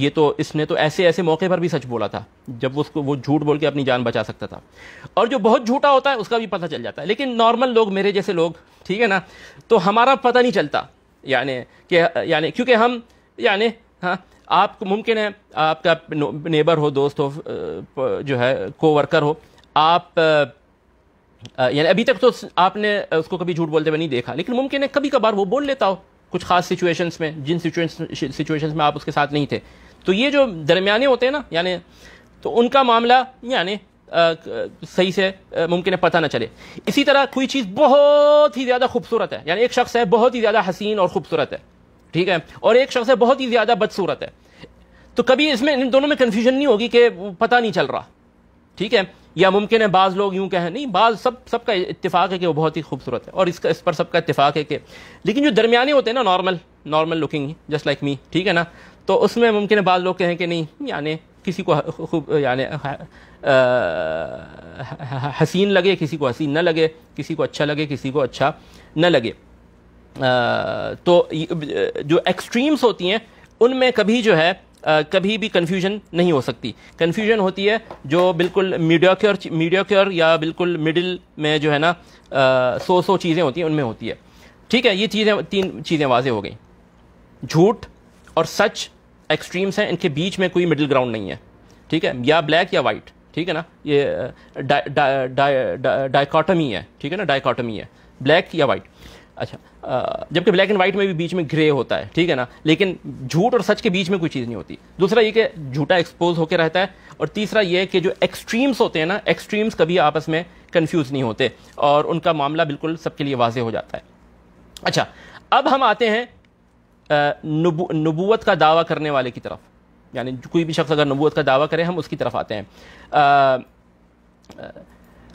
ये तो इसने तो ऐसे ऐसे मौके पर भी सच बोला था जब उसको वो झूठ बोल के अपनी जान बचा सकता था और जो बहुत झूठा होता है उसका भी पता चल जाता है लेकिन नॉर्मल लोग मेरे जैसे लोग ठीक है ना तो हमारा पता नहीं चलता यानी कि यानी क्योंकि हम यानी हाँ आप मुमकिन है आपका नेबर हो दोस्त हो जो है कोवर्कर हो आप यानी अभी तक तो आपने उसको कभी झूठ बोलते हुए नहीं देखा लेकिन मुमकिन है कभी कभार वो बोल लेता हो कुछ खास सिचुएशंस में जिन सिचुएशंस में आप उसके साथ नहीं थे तो ये जो दरमियाने होते हैं ना यानी तो उनका मामला यानी सही से मुमकिन है पता ना चले इसी तरह कोई चीज़ बहुत ही ज़्यादा खूबसूरत है यानी एक शख्स है बहुत ही ज़्यादा हसीन और खूबसूरत है ठीक है और एक शख्स है बहुत ही ज़्यादा बदसूरत है तो कभी इसमें इन दोनों में कन्फ्यूजन नहीं होगी कि पता नहीं चल रहा ठीक है या मुमकिन है बाज़ लोग यूं कहें नहीं बाज सब सबका इतफाक़ है कि वो बहुत ही खूबसूरत है और इसका इस पर सबका इतफाक़ है कि लेकिन जो दरमियाने होते हैं ना normal normal looking just like me ठीक है ना तो उसमें मुमकिन है बाज़ लोग कहें कि नहीं यानी किसी को खूब यानी हसीन लगे किसी को हसीन ना लगे किसी को अच्छा लगे किसी को अच्छा न लगे आ, तो जो एक्सट्रीम्स होती हैं उनमें कभी जो है आ, कभी भी कन्फ्यूजन नहीं हो सकती कन्फ्यूजन होती है जो बिल्कुल मीडियोक्योर मीडियोक्योर या बिल्कुल मिडिल में जो है ना सौ सो सो चीज़ें होती हैं उनमें होती है ठीक है ये चीज़ें तीन चीज़ें वाजे हो गई झूठ और सच एक्सट्रीम्स हैं इनके बीच में कोई मिडिल ग्राउंड नहीं है ठीक है या ब्लैक या वाइट ठीक है ना ये डाइकॉटमी डा, डा, डा, है ठीक है ना डाइकॉटमी है ब्लैक या वाइट अच्छा जबकि ब्लैक एंड व्हाइट में भी बीच में ग्रे होता है ठीक है ना लेकिन झूठ और सच के बीच में कोई चीज़ नहीं होती दूसरा ये कि झूठा एक्सपोज होकर रहता है और तीसरा ये कि जो एक्सट्रीम्स होते हैं ना एक्सट्रीम्स कभी आपस में कन्फ्यूज़ नहीं होते और उनका मामला बिल्कुल सबके लिए वाजे हो जाता है अच्छा अब हम आते हैं नबूत नबूवत का दावा करने वाले की तरफ यानी कोई भी शख्स अगर नबूवत का दावा करे हम उसकी तरफ आते हैं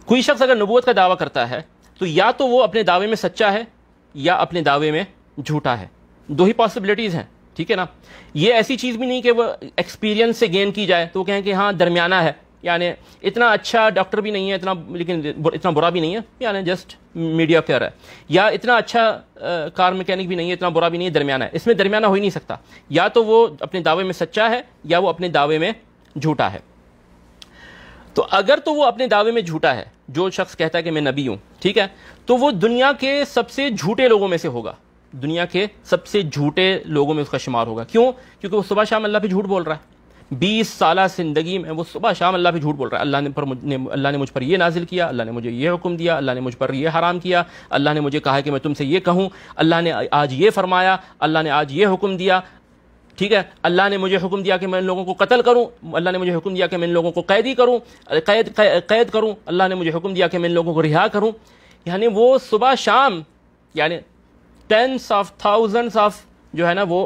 कोई शख्स अगर नबूवत का दावा करता है तो या तो वो अपने दावे में सच्चा है या अपने दावे में झूठा है दो ही पॉसिबिलिटीज़ हैं ठीक है ना ये ऐसी चीज़ भी नहीं कि वो एक्सपीरियंस से गेन की जाए तो कहें कि हाँ दरमियाना है यानी इतना अच्छा डॉक्टर भी नहीं है इतना लेकिन इतना बुरा भी नहीं है यानी जस्ट मीडिया फेयर है या इतना अच्छा आ, कार मैकेनिक भी नहीं है इतना बुरा भी नहीं है दरमियाना है इसमें दरमियाना हो ही नहीं सकता या तो वो अपने दावे में सच्चा है या वो अपने दावे में झूठा है तो अगर तो वो अपने दावे में झूठा है जो शख्स कहता है कि मैं नबी हूँ ठीक है तो वो दुनिया के सबसे झूठे लोगों में से होगा दुनिया के सबसे झूठे लोगों में उसका शुमार होगा क्यों क्योंकि वो सुबह शाम अल्लाह पे झूठ बोल रहा है बीस साल जिंदगी में वो सुबह शाम अल्लाह पे झूठ बोल रहा है अल्लाह ने पर मुझे अल्लाह ने मुझ पर ये नाजिल किया अल्लाह ने मुझे ये हुक्म दिया अल्लाह ने मुझ पर ये हराम किया अल्लाह ने मुझे कहा कि मैं तुमसे ये कहूँ अल्लाह ने आज ये फरमाया अल्लाह ने आज ये हुक्म दिया ठीक है अल्लाह ने मुझे हुक्म दिया कि मैं इन लोगों को कत्ल करूं अल्लाह ने मुझे हुक्म दिया कि मैं इन लोगों को कैदी करूं कैद कैद करूं अल्लाह ने मुझे हुक्म दिया कि मैं इन लोगों को रिहा करूं यानी वो सुबह शाम यानी टेंस ऑफ थाउजेंड्स ऑफ जो है ना वो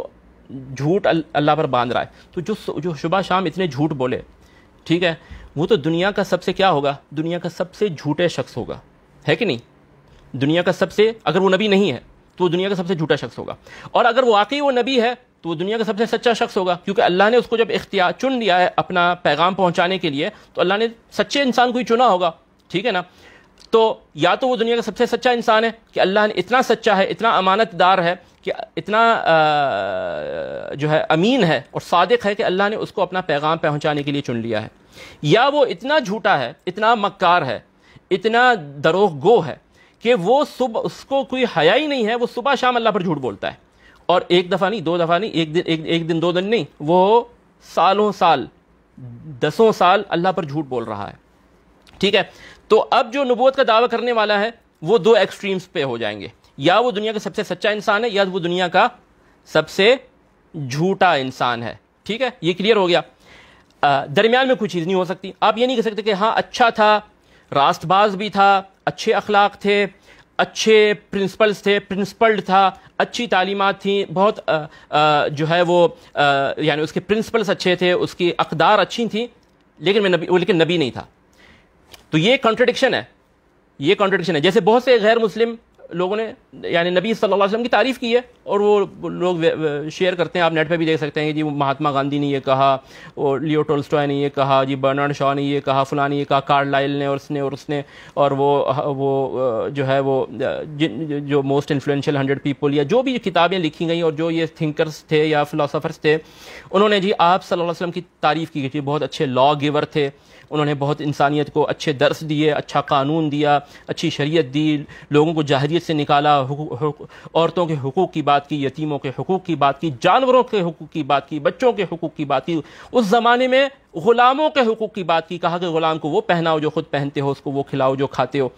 झूठ अल्लाह पर बांध रहा है तो जो जो सुबह शाम इतने झूठ बोले ठीक है वो तो दुनिया का सबसे क्या होगा दुनिया का सबसे झूठे शख्स होगा है कि नहीं दुनिया का सबसे अगर वो नबी नहीं है तो दुनिया का सबसे झूठा शख्स होगा और अगर वाकई वो नबी है तो वो दुनिया का सबसे सच्चा शख्स होगा क्योंकि अल्लाह ने उसको जब इख्तियार चुन लिया है अपना पैगाम पहुंचाने के लिए तो अल्लाह ने सच्चे इंसान को ही चुना होगा ठीक है ना तो या तो वो दुनिया का सबसे सच्चा इंसान है कि अल्लाह ने इतना सच्चा है इतना अमानतदार है कि इतना आ, जो है अमीन है और सादिक है कि अल्लाह ने उसको अपना पैगाम पहुंचाने के लिए चुन लिया है या वो इतना झूठा है इतना मक्कार है इतना दरोह गो है कि वो सुबह उसको कोई हया ही नहीं है वो सुबह शाम अल्लाह पर झूठ बोलता है और एक दफ़ा नहीं दो दफ़ा नहीं एक दिन एक, एक दिन दो दिन नहीं वो सालों साल दसों साल अल्लाह पर झूठ बोल रहा है ठीक है तो अब जो नबूत का दावा करने वाला है वो दो एक्सट्रीम्स पे हो जाएंगे या वो दुनिया का सबसे सच्चा इंसान है या वो दुनिया का सबसे झूठा इंसान है ठीक है ये क्लियर हो गया दरमियान में कोई चीज़ नहीं हो सकती आप ये नहीं कह सकते कि हाँ अच्छा था रास्तबाज भी था अच्छे अखलाक थे अच्छे प्रिंसिपल्स थे प्रिंसिपल्ड था अच्छी तालीमत थी बहुत आ, आ, जो है वो यानी उसके प्रिंसिपल्स अच्छे थे उसकी अकदार अच्छी थी लेकिन मैं नबी वो लेकिन नबी नहीं था तो ये कॉन्ट्रडिक्शन है ये कॉन्ट्रडिक्शन है जैसे बहुत से गैर मुस्लिम लोगों ने यानी नबी सल्लल्लाहु अलैहि वसल्लम की तारीफ़ की है और वो लोग शेयर करते हैं आप नेट पे भी देख सकते हैं कि जी महात्मा गांधी ने ये कहा और लियो टोल्स्टॉय ने ये कहा जी बर्नार्ड शॉ ने ये कहा फलानी ये कहा कार्ड लाइल ने और उसने और उसने और वो वो जो है वो जो मोस्ट इन्फ्लुएंशियल हंड्रेड पीपल या जो भी किताबें लिखी गई और जो ये थिंकर्स थे या फिलासफ़र्स थे उन्होंने जी आप सल्ला वसलम की तारीफ़ की जी बहुत अच्छे लॉ गिवर थे उन्होंने बहुत इंसानियत को अच्छे दर्श दिए अच्छा कानून दिया अच्छी शरीयत दी लोगों को जाहरीत से निकाला औरतों के हकूक़ की बात की यतीमों के हकूक़ की बात की जानवरों के हकूक़ की बात की बच्चों के हकूक़ की बात की उस ज़माने में ग़ुलामों के हकूक़ की बात की कहा कि ग़ुलाम को वो पहनाओ जो ख़ुद पहनते हो उसको वो खिलाओ जो खाते हो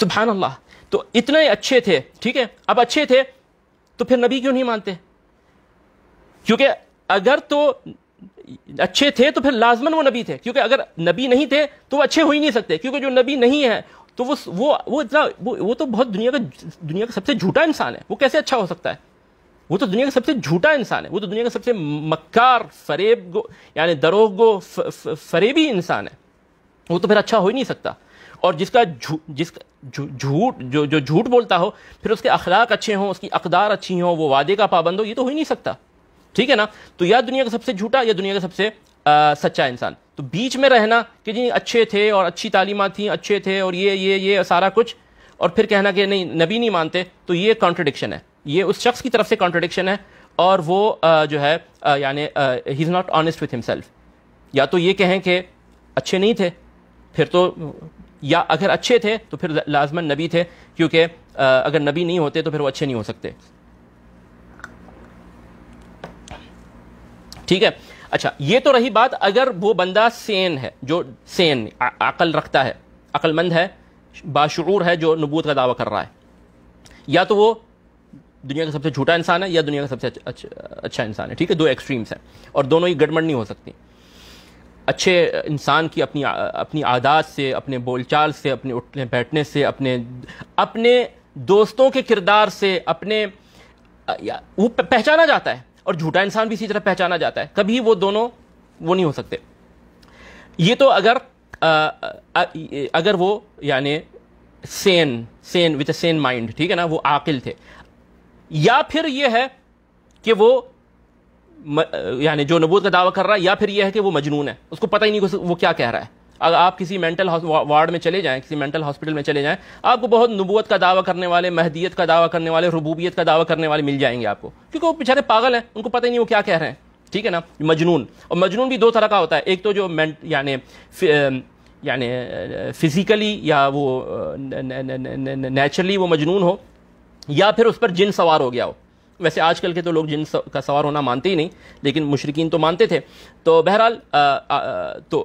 सुबहान अल्लाह तो इतने अच्छे थे ठीक है अब अच्छे थे तो फिर नबी क्यों नहीं मानते क्योंकि अगर तो अच्छे थे तो फिर लाजमन वो नबी थे क्योंकि अगर नबी नहीं थे तो वो अच्छे हो ही नहीं सकते क्योंकि जो नबी नहीं है तो वो वो वो इतना वो, वो तो बहुत दुनिया का दुनिया का सबसे झूठा इंसान है वो कैसे अच्छा हो सकता है वो तो दुनिया का सबसे झूठा इंसान है वो तो दुनिया का सबसे मक्कार फरेब गो यानी दरोह गो फरेबी इंसान है वो तो फिर अच्छा हो ही नहीं सकता और जिसका झू जिसका झूठ जो जो झूठ बोलता हो फिर उसके अखलाक अच्छे हों उसकी अकदार अच्छी हो वो वादे का पाबंद हो ये तो हो ही नहीं सकता ठीक है ना तो या दुनिया का सबसे झूठा या दुनिया का सबसे आ, सच्चा इंसान तो बीच में रहना कि जी अच्छे थे और अच्छी तालीमत थी अच्छे थे और ये ये ये सारा कुछ और फिर कहना कि नहीं नबी नहीं मानते तो ये कॉन्ट्रडिक्शन है ये उस शख्स की तरफ से कॉन्ट्रडिक्शन है और वो आ, जो है यानी he is not honest with himself या तो ये कहें कि अच्छे नहीं थे फिर तो या अगर अच्छे थे तो फिर लाजमन नबी थे क्योंकि अगर नबी नहीं होते तो फिर वो अच्छे नहीं हो सकते ठीक है अच्छा ये तो रही बात अगर वो बंदा सेन है जो सेन अकल रखता है अकलमंद है बाशूर है जो नबूत का दावा कर रहा है या तो वो दुनिया का सबसे झूठा इंसान है या दुनिया का सबसे अच्छा, अच्छा इंसान है ठीक है दो एक्सट्रीम्स हैं और दोनों ही गड़बड़ नहीं हो सकती अच्छे इंसान की अपनी अपनी आदात से अपने बोलचाल से अपने उठने बैठने से अपने अपने दोस्तों के किरदार से अपने वो पहचाना जाता है और झूठा इंसान भी इसी तरह पहचाना जाता है कभी वो दोनों वो नहीं हो सकते ये तो अगर आ, आ, अगर वो यानी sane sane with a sane mind ठीक है ना वो आकिल थे या फिर ये है कि वो यानी जो नबूत का दावा कर रहा है या फिर यह है कि वो मजनून है उसको पता ही नहीं वो क्या कह रहा है अगर आप किसी मेंटल वार्ड में चले जाएं किसी मेंटल हॉस्पिटल में चले जाएं आपको बहुत नबूत का दावा करने वाले महदियत का दावा करने वाले रबूबियत का दावा करने वाले मिल जाएंगे आपको क्योंकि वो बेचारे पागल हैं उनको पता ही नहीं वो क्या कह रहे हैं ठीक है ना मजनून और मजनून भी दो तरह का होता है एक तो जो यानी यानी फिजिकली या वो नेचुरली वो मजनून हो या फिर उस पर जिन सवार हो गया हो वैसे आजकल के तो लोग जिन का सवार होना मानते ही नहीं लेकिन मुशरकिन तो मानते थे तो बहरहाल तो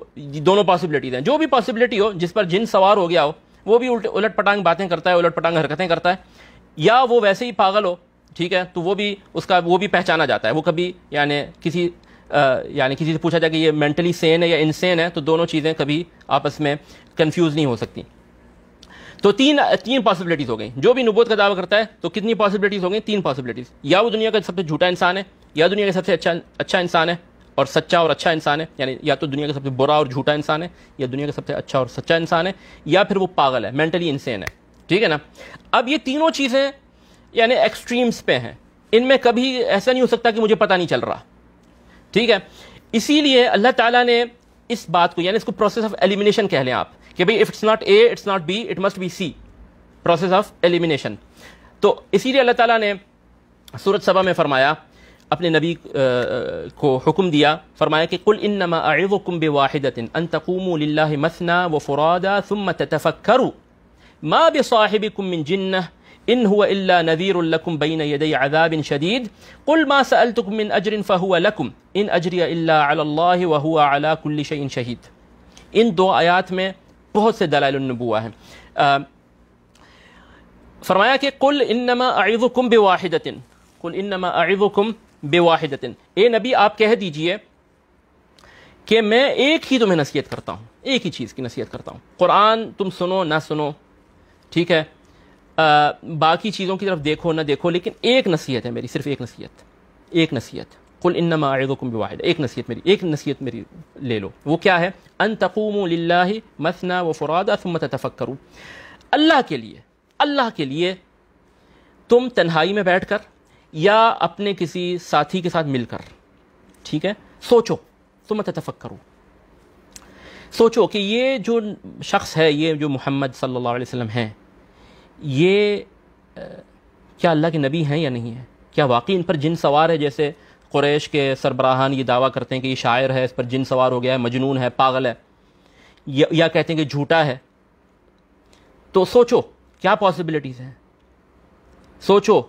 दोनों पॉसिबिलिटीज़ हैं जो भी पॉसिबिलिटी हो जिस पर जिन सवार हो गया हो वो भी उल्ट उलट पटांग बातें करता है उलट पटांग हरकतें करता है या वो वैसे ही पागल हो ठीक है तो वो भी उसका वो भी पहचाना जाता है वो कभी यानी किसी यानी किसी से पूछा जाए कि ये मेंटली सेन है या इनसेन है तो दोनों चीज़ें कभी आपस में कन्फ्यूज़ नहीं हो सकती तो तीन तीन पॉसिबिलिटीज हो गई जो भी नबूत का दावा करता है तो कितनी पॉसिबिलिटीज हो गई तीन पॉसिबिलिटीज या वो दुनिया का सबसे झूठा इंसान है या दुनिया का सबसे अच्छा अच्छा इंसान है और सच्चा और अच्छा इंसान है यानी या तो दुनिया का सबसे बुरा और झूठा इंसान है या दुनिया का सबसे अच्छा और सच्चा इंसान है या फिर वो पागल है मेंटली इंसेन है ठीक है ना अब ये तीनों चीज़ें यानी एक्सट्रीम्स पे हैं इनमें कभी ऐसा नहीं हो सकता कि मुझे पता नहीं चल रहा ठीक है इसीलिए अल्लाह ताला ने इस बात को यानी इसको प्रोसेस ऑफ एलिमिनेशन कह लें आप कि भाई if it's not A it's not B it must be C process of elimination तो इसीलिए अल्लाह ताला ने सूरत सभा में फरमाया अपने नबी को हुक्म दिया फरमाया कि कुल इन नमा अवकुम बे वाहिदतिन अन तकूमल्ला मसना व फ़ुरादा सुम तफक्करु मा बे साहिब कुमिन जिन्न इन हुआ अल्ला नज़ीरकुम बैन यदई इन शदीद कुल मा सअलतुकमिन अजरिन फ़हुआ लकुम इन अजरिया अल्लाह वहुआ अला इन शहीद इन दो आयात में बहुत से दलालनबुआ हैं फरमाया कि कुल इनमा अयुकुम बेवाहिदतिन कुल इनमा अयुकुम बेवाहिदतिन ए नबी आप कह दीजिए कि मैं एक ही तुम्हें नसीहत करता हूँ एक ही चीज़ की नसीहत करता हूँ कुरान तुम सुनो ना सुनो ठीक है आ, बाकी चीज़ों की तरफ देखो ना देखो लेकिन एक नसीहत है मेरी सिर्फ एक नसीहत एक नसीहत कुल इन्नमा आयदुकुम बिवाहिद एक नसीहत मेरी एक नसीहत मेरी ले लो वो क्या है अन तकूम लाला मसना व फ़ुरादा सुमत तफक् अल्लाह के लिए अल्लाह के लिए तुम तन्हाई में बैठ कर या अपने किसी साथी के साथ मिलकर ठीक है सोचो सुमत करूँ सोचो कि ये जो शख्स है ये जो मोहम्मद सल्लल्लाहु अलैहि वसल्लम हैं ये क्या अल्लाह के नबी हैं या नहीं है क्या वाकई इन पर जिन सवार है जैसे क्रैश के सरबराहान ये दावा करते हैं कि ये शायर है इस पर जिन सवार हो गया है मजनून है पागल है या, या कहते हैं कि झूठा है तो सोचो क्या पॉसिबिलिटीज़ हैं सोचो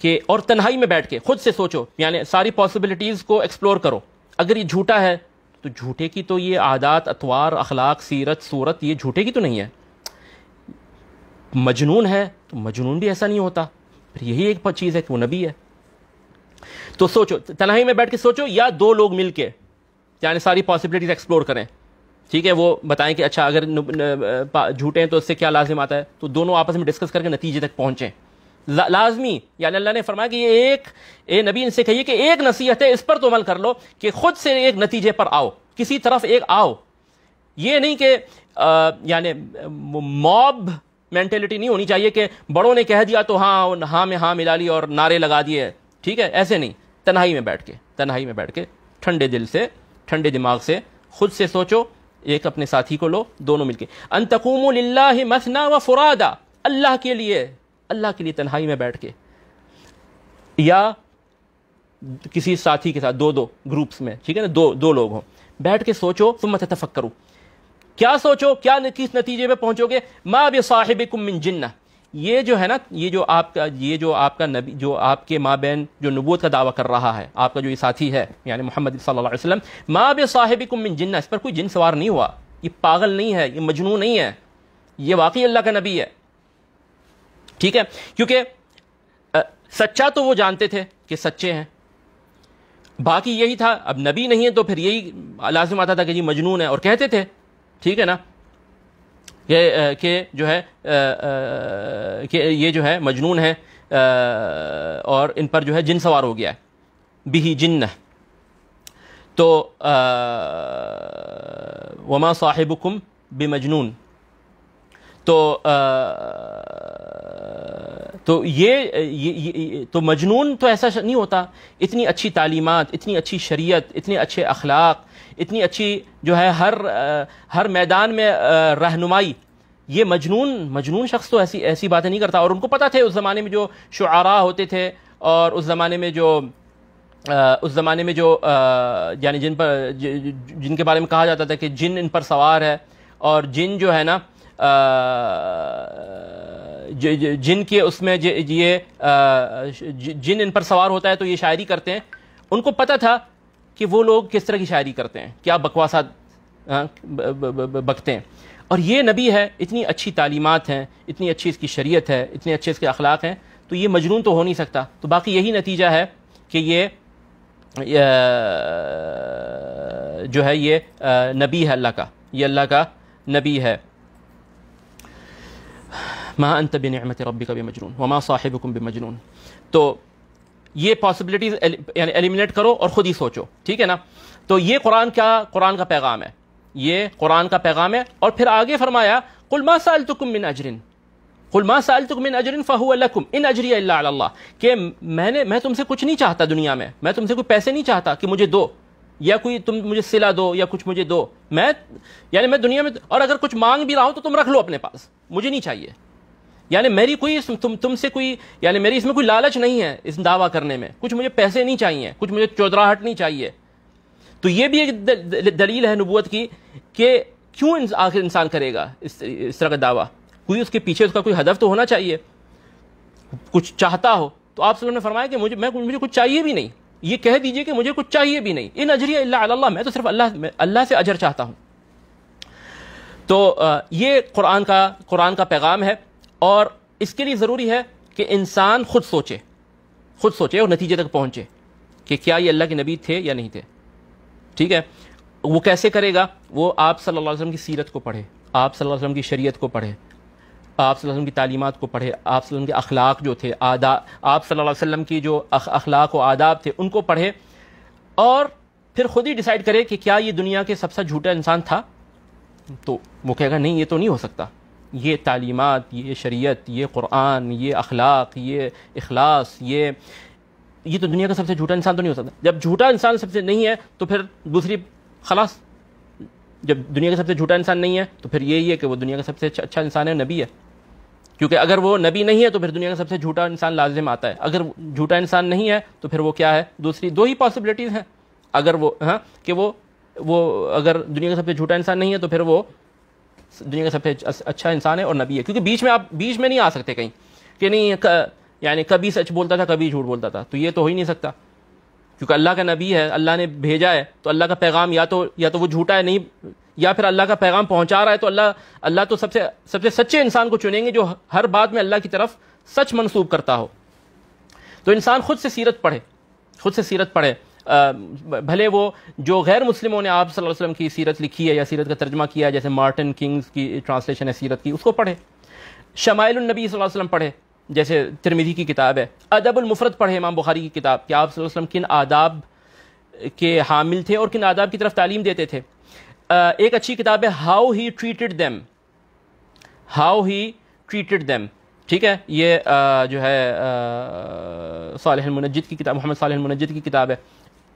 कि और तन्हाई में बैठ के खुद से सोचो यानी सारी पॉसिबिलिटीज़ को एक्सप्लोर करो अगर ये झूठा है तो झूठे की तो ये आदात अतवार अखलाक सीरत सूरत ये झूठे की तो नहीं है मजनून है तो मजनून भी ऐसा नहीं होता फिर यही एक चीज़ है कि वो नबी है तो सोचो तनाही में बैठ के सोचो या दो लोग मिल के यानी सारी पॉसिबिलिटीज एक्सप्लोर करें ठीक है वो बताएं कि अच्छा अगर झूठे हैं तो इससे क्या लाजिम आता है तो दोनों आपस में डिस्कस करके नतीजे तक पहुंचे ला, लाजमी यानी अल्लाह ने फरमाया कि ये एक ए नबी इनसे कहिए कि एक नसीहत है इस पर तो अमल कर लो कि खुद से एक नतीजे पर आओ किसी तरफ एक आओ ये नहीं कि यानी मॉब मेंटेलिटी नहीं होनी चाहिए कि बड़ों ने कह दिया तो हाँ हाँ में हाँ मिला ली और नारे लगा दिए ठीक है ऐसे नहीं तन्हाई में बैठ के तन्हाई में बैठ के ठंडे दिल से ठंडे दिमाग से खुद से सोचो एक अपने साथी को लो दोनों मिलके अंतकूम मसना व फुरादा अल्लाह के लिए अल्लाह के लिए तन्हाई में बैठ के या किसी साथी के साथ दो दो ग्रुप्स में ठीक है ना दो दो लोग हों बैठ के सोचो तुम तफक करो क्या सोचो क्या किस नतीजे में पहुंचोगे माँ बे साहिब कुमिन जिन्ना ये जो है ना ये जो आपका ये जो आपका नबी जो आपके माँ बहन जो नबूत का दावा कर रहा है आपका जो ये साथी है यानी मोहम्मद सल्लल्लाहु वसल्लम माँ बे साहिब कुमिन जिन्ना इस पर कोई जिन सवार नहीं हुआ ये पागल नहीं है ये मजनू नहीं है ये वाकई अल्लाह का नबी है ठीक है क्योंकि सच्चा तो वो जानते थे कि सच्चे हैं बाकी यही था अब नबी नहीं है तो फिर यही लाजम आता था कि जी मजनून है और कहते थे ठीक है ना ये के जो है कि ये जो है मजनून है और इन पर जो है जिन सवार हो गया है बिही जिन्न तो वमा साहिबकुम बे मजनून तो आ, तो ये, ये, ये तो मजनून तो ऐसा नहीं होता इतनी अच्छी तालीमत इतनी अच्छी शरीयत इतने अच्छे अखलाक इतनी अच्छी जो है हर हर मैदान में रहनुमाई ये मजनून मजनून शख्स तो ऐसी ऐसी बातें नहीं करता और उनको पता थे उस ज़माने में जो शुरा होते थे और उस ज़माने में जो आ, उस ज़माने में जो यानी जिन पर ज, ज, जिनके बारे में कहा जाता था कि जिन इन पर सवार है और जिन जो है ना जिन के उसमें ये जिन इन पर सवार होता है तो ये शायरी करते हैं उनको पता था कि वो लोग किस तरह की शायरी करते हैं क्या बकवासा बकते हैं और ये नबी है इतनी अच्छी तालीमत हैं इतनी अच्छी इसकी शरीयत है इतने अच्छे इसके अखलाक हैं तो ये मजनून तो हो नहीं सकता तो बाकी यही नतीजा है कि ये जो है ये नबी है अल्लाह का ये अल्लाह का नबी है महा अंत बनमत रबी का भी मजनून वमा साहिब भी मजनून तो ये पॉसिबिलिटीज यानी एलिमिनेट करो और ख़ुद ही सोचो ठीक है ना तो ये कुरान क्या कुरान का पैगाम है ये कुरान का पैगाम है और फिर आगे फरमाया कुलमा साल तुकुम बिन अजरिन कुलमा साल तुक बिन अजरिन फ़ाहकुम इन अल्लाह के मैंने मैं तुमसे कुछ नहीं चाहता दुनिया में मैं तुमसे कोई पैसे नहीं चाहता कि मुझे दो या कोई तुम मुझे सिला दो या कुछ मुझे दो मैं यानी मैं दुनिया में और अगर कुछ मांग भी रहा हूं तो तुम रख लो अपने पास मुझे नहीं चाहिए यानी मेरी कोई तुम तुमसे कोई यानी मेरी इसमें कोई लालच नहीं है इस दावा करने में कुछ मुझे पैसे नहीं चाहिए कुछ मुझे चौधराहट नहीं चाहिए तो ये भी एक दलील है नबूत की कि क्यों आखिर इंसान करेगा इस इस तरह का दावा कोई उसके पीछे उसका कोई हदफ तो होना चाहिए कुछ चाहता हो तो आप सब ने फरमाया कि मुझे मैं मुझे कुछ चाहिए भी नहीं ये कह दीजिए कि मुझे कुछ चाहिए भी नहीं इन अजरिया अल्लाह मैं तो सिर्फ अल्लाह अल्लाह से अजर चाहता हूँ तो ये कुरान का कुरान का पैगाम है और इसके लिए ज़रूरी है कि इंसान खुद सोचे खुद सोचे और नतीजे तक पहुंचे कि क्या ये अल्लाह के नबी थे या नहीं थे ठीक है वो कैसे करेगा वो आप सल्लल्लाहु अलैहि वसल्लम की सीरत को पढ़े आप सल्लल्लाहु अलैहि वसल्लम की शरीयत को पढ़े आप सल्लल्लाहु अलैहि वसल्लम की तालीमत को पढ़े आप सल्लल्लाहु वसल्लम के अखलाक जो थे आदा आप सल्लल्लाहु अलैहि वसल्लम की जो अखलाक व आदाब थे उनको पढ़े और फिर खुद ही डिसाइड करे कि क्या ये दुनिया के सबसे झूठा इंसान था तो वो कहेगा नहीं ये तो नहीं हो सकता ये तालीमत ये शरीयत ये कुरान ये अखलाक ये अखलास ये ये तो दुनिया का सबसे झूठा इंसान तो नहीं हो सकता जब झूठा इंसान सबसे नहीं है तो फिर दूसरी खलास जब दुनिया का सबसे झूठा इंसान नहीं है तो फिर यही है कि वो दुनिया का सबसे अच्छा, अच्छा इंसान है नबी है क्योंकि अगर वो नबी नहीं है तो फिर दुनिया का सबसे झूठा इंसान लाजिम आता है अगर झूठा इंसान नहीं है तो फिर वो क्या है दूसरी दो ही पॉसिबिलिटीज़ हैं अगर वो हाँ कि वो वो अगर दुनिया का सबसे झूठा इंसान नहीं है तो फिर वो दुनिया का सबसे अच्छा इंसान है और नबी है क्योंकि बीच में आप बीच में नहीं आ सकते कहीं कि नहीं क, यानी कभी सच बोलता था कभी झूठ बोलता था तो ये तो हो ही नहीं सकता क्योंकि अल्लाह का नबी है अल्लाह ने भेजा है तो अल्लाह का पैगाम या तो या तो वो झूठा है नहीं या फिर अल्लाह का पैगाम पहुंचा रहा है तो अल्लाह अल्लाह तो सबसे सबसे सच्चे इंसान को चुनेंगे जो हर बात में अल्लाह की तरफ सच मनसूब करता हो तो इंसान खुद से सीरत पढ़े खुद से सीरत पढ़े भले वो जो गैर मुस्लिमों ने आप सल्लल्लाहु अलैहि वसल्लम की सीरत लिखी है या सीरत का तर्जमा किया जैसे मार्टिन किंग्स की ट्रांसलेशन है सीरत की उसको पढ़े शमाइल नबी सल्लल्लाहु अलैहि वसल्लम पढ़े जैसे तिरमिजी की किताब है अदबुलमफरत पढ़े इमाम बुखारी की किताब कि आप सल्लल्लाहु अलैहि वसल्लम किन आदाब के हामिल थे और किन आदाब की तरफ तालीम देते थे एक अच्छी किताब है how he treated them how he treated them ठीक है ये आ, जो है सालह की किताब मोहम्मद सालह मुनजिद की किताब है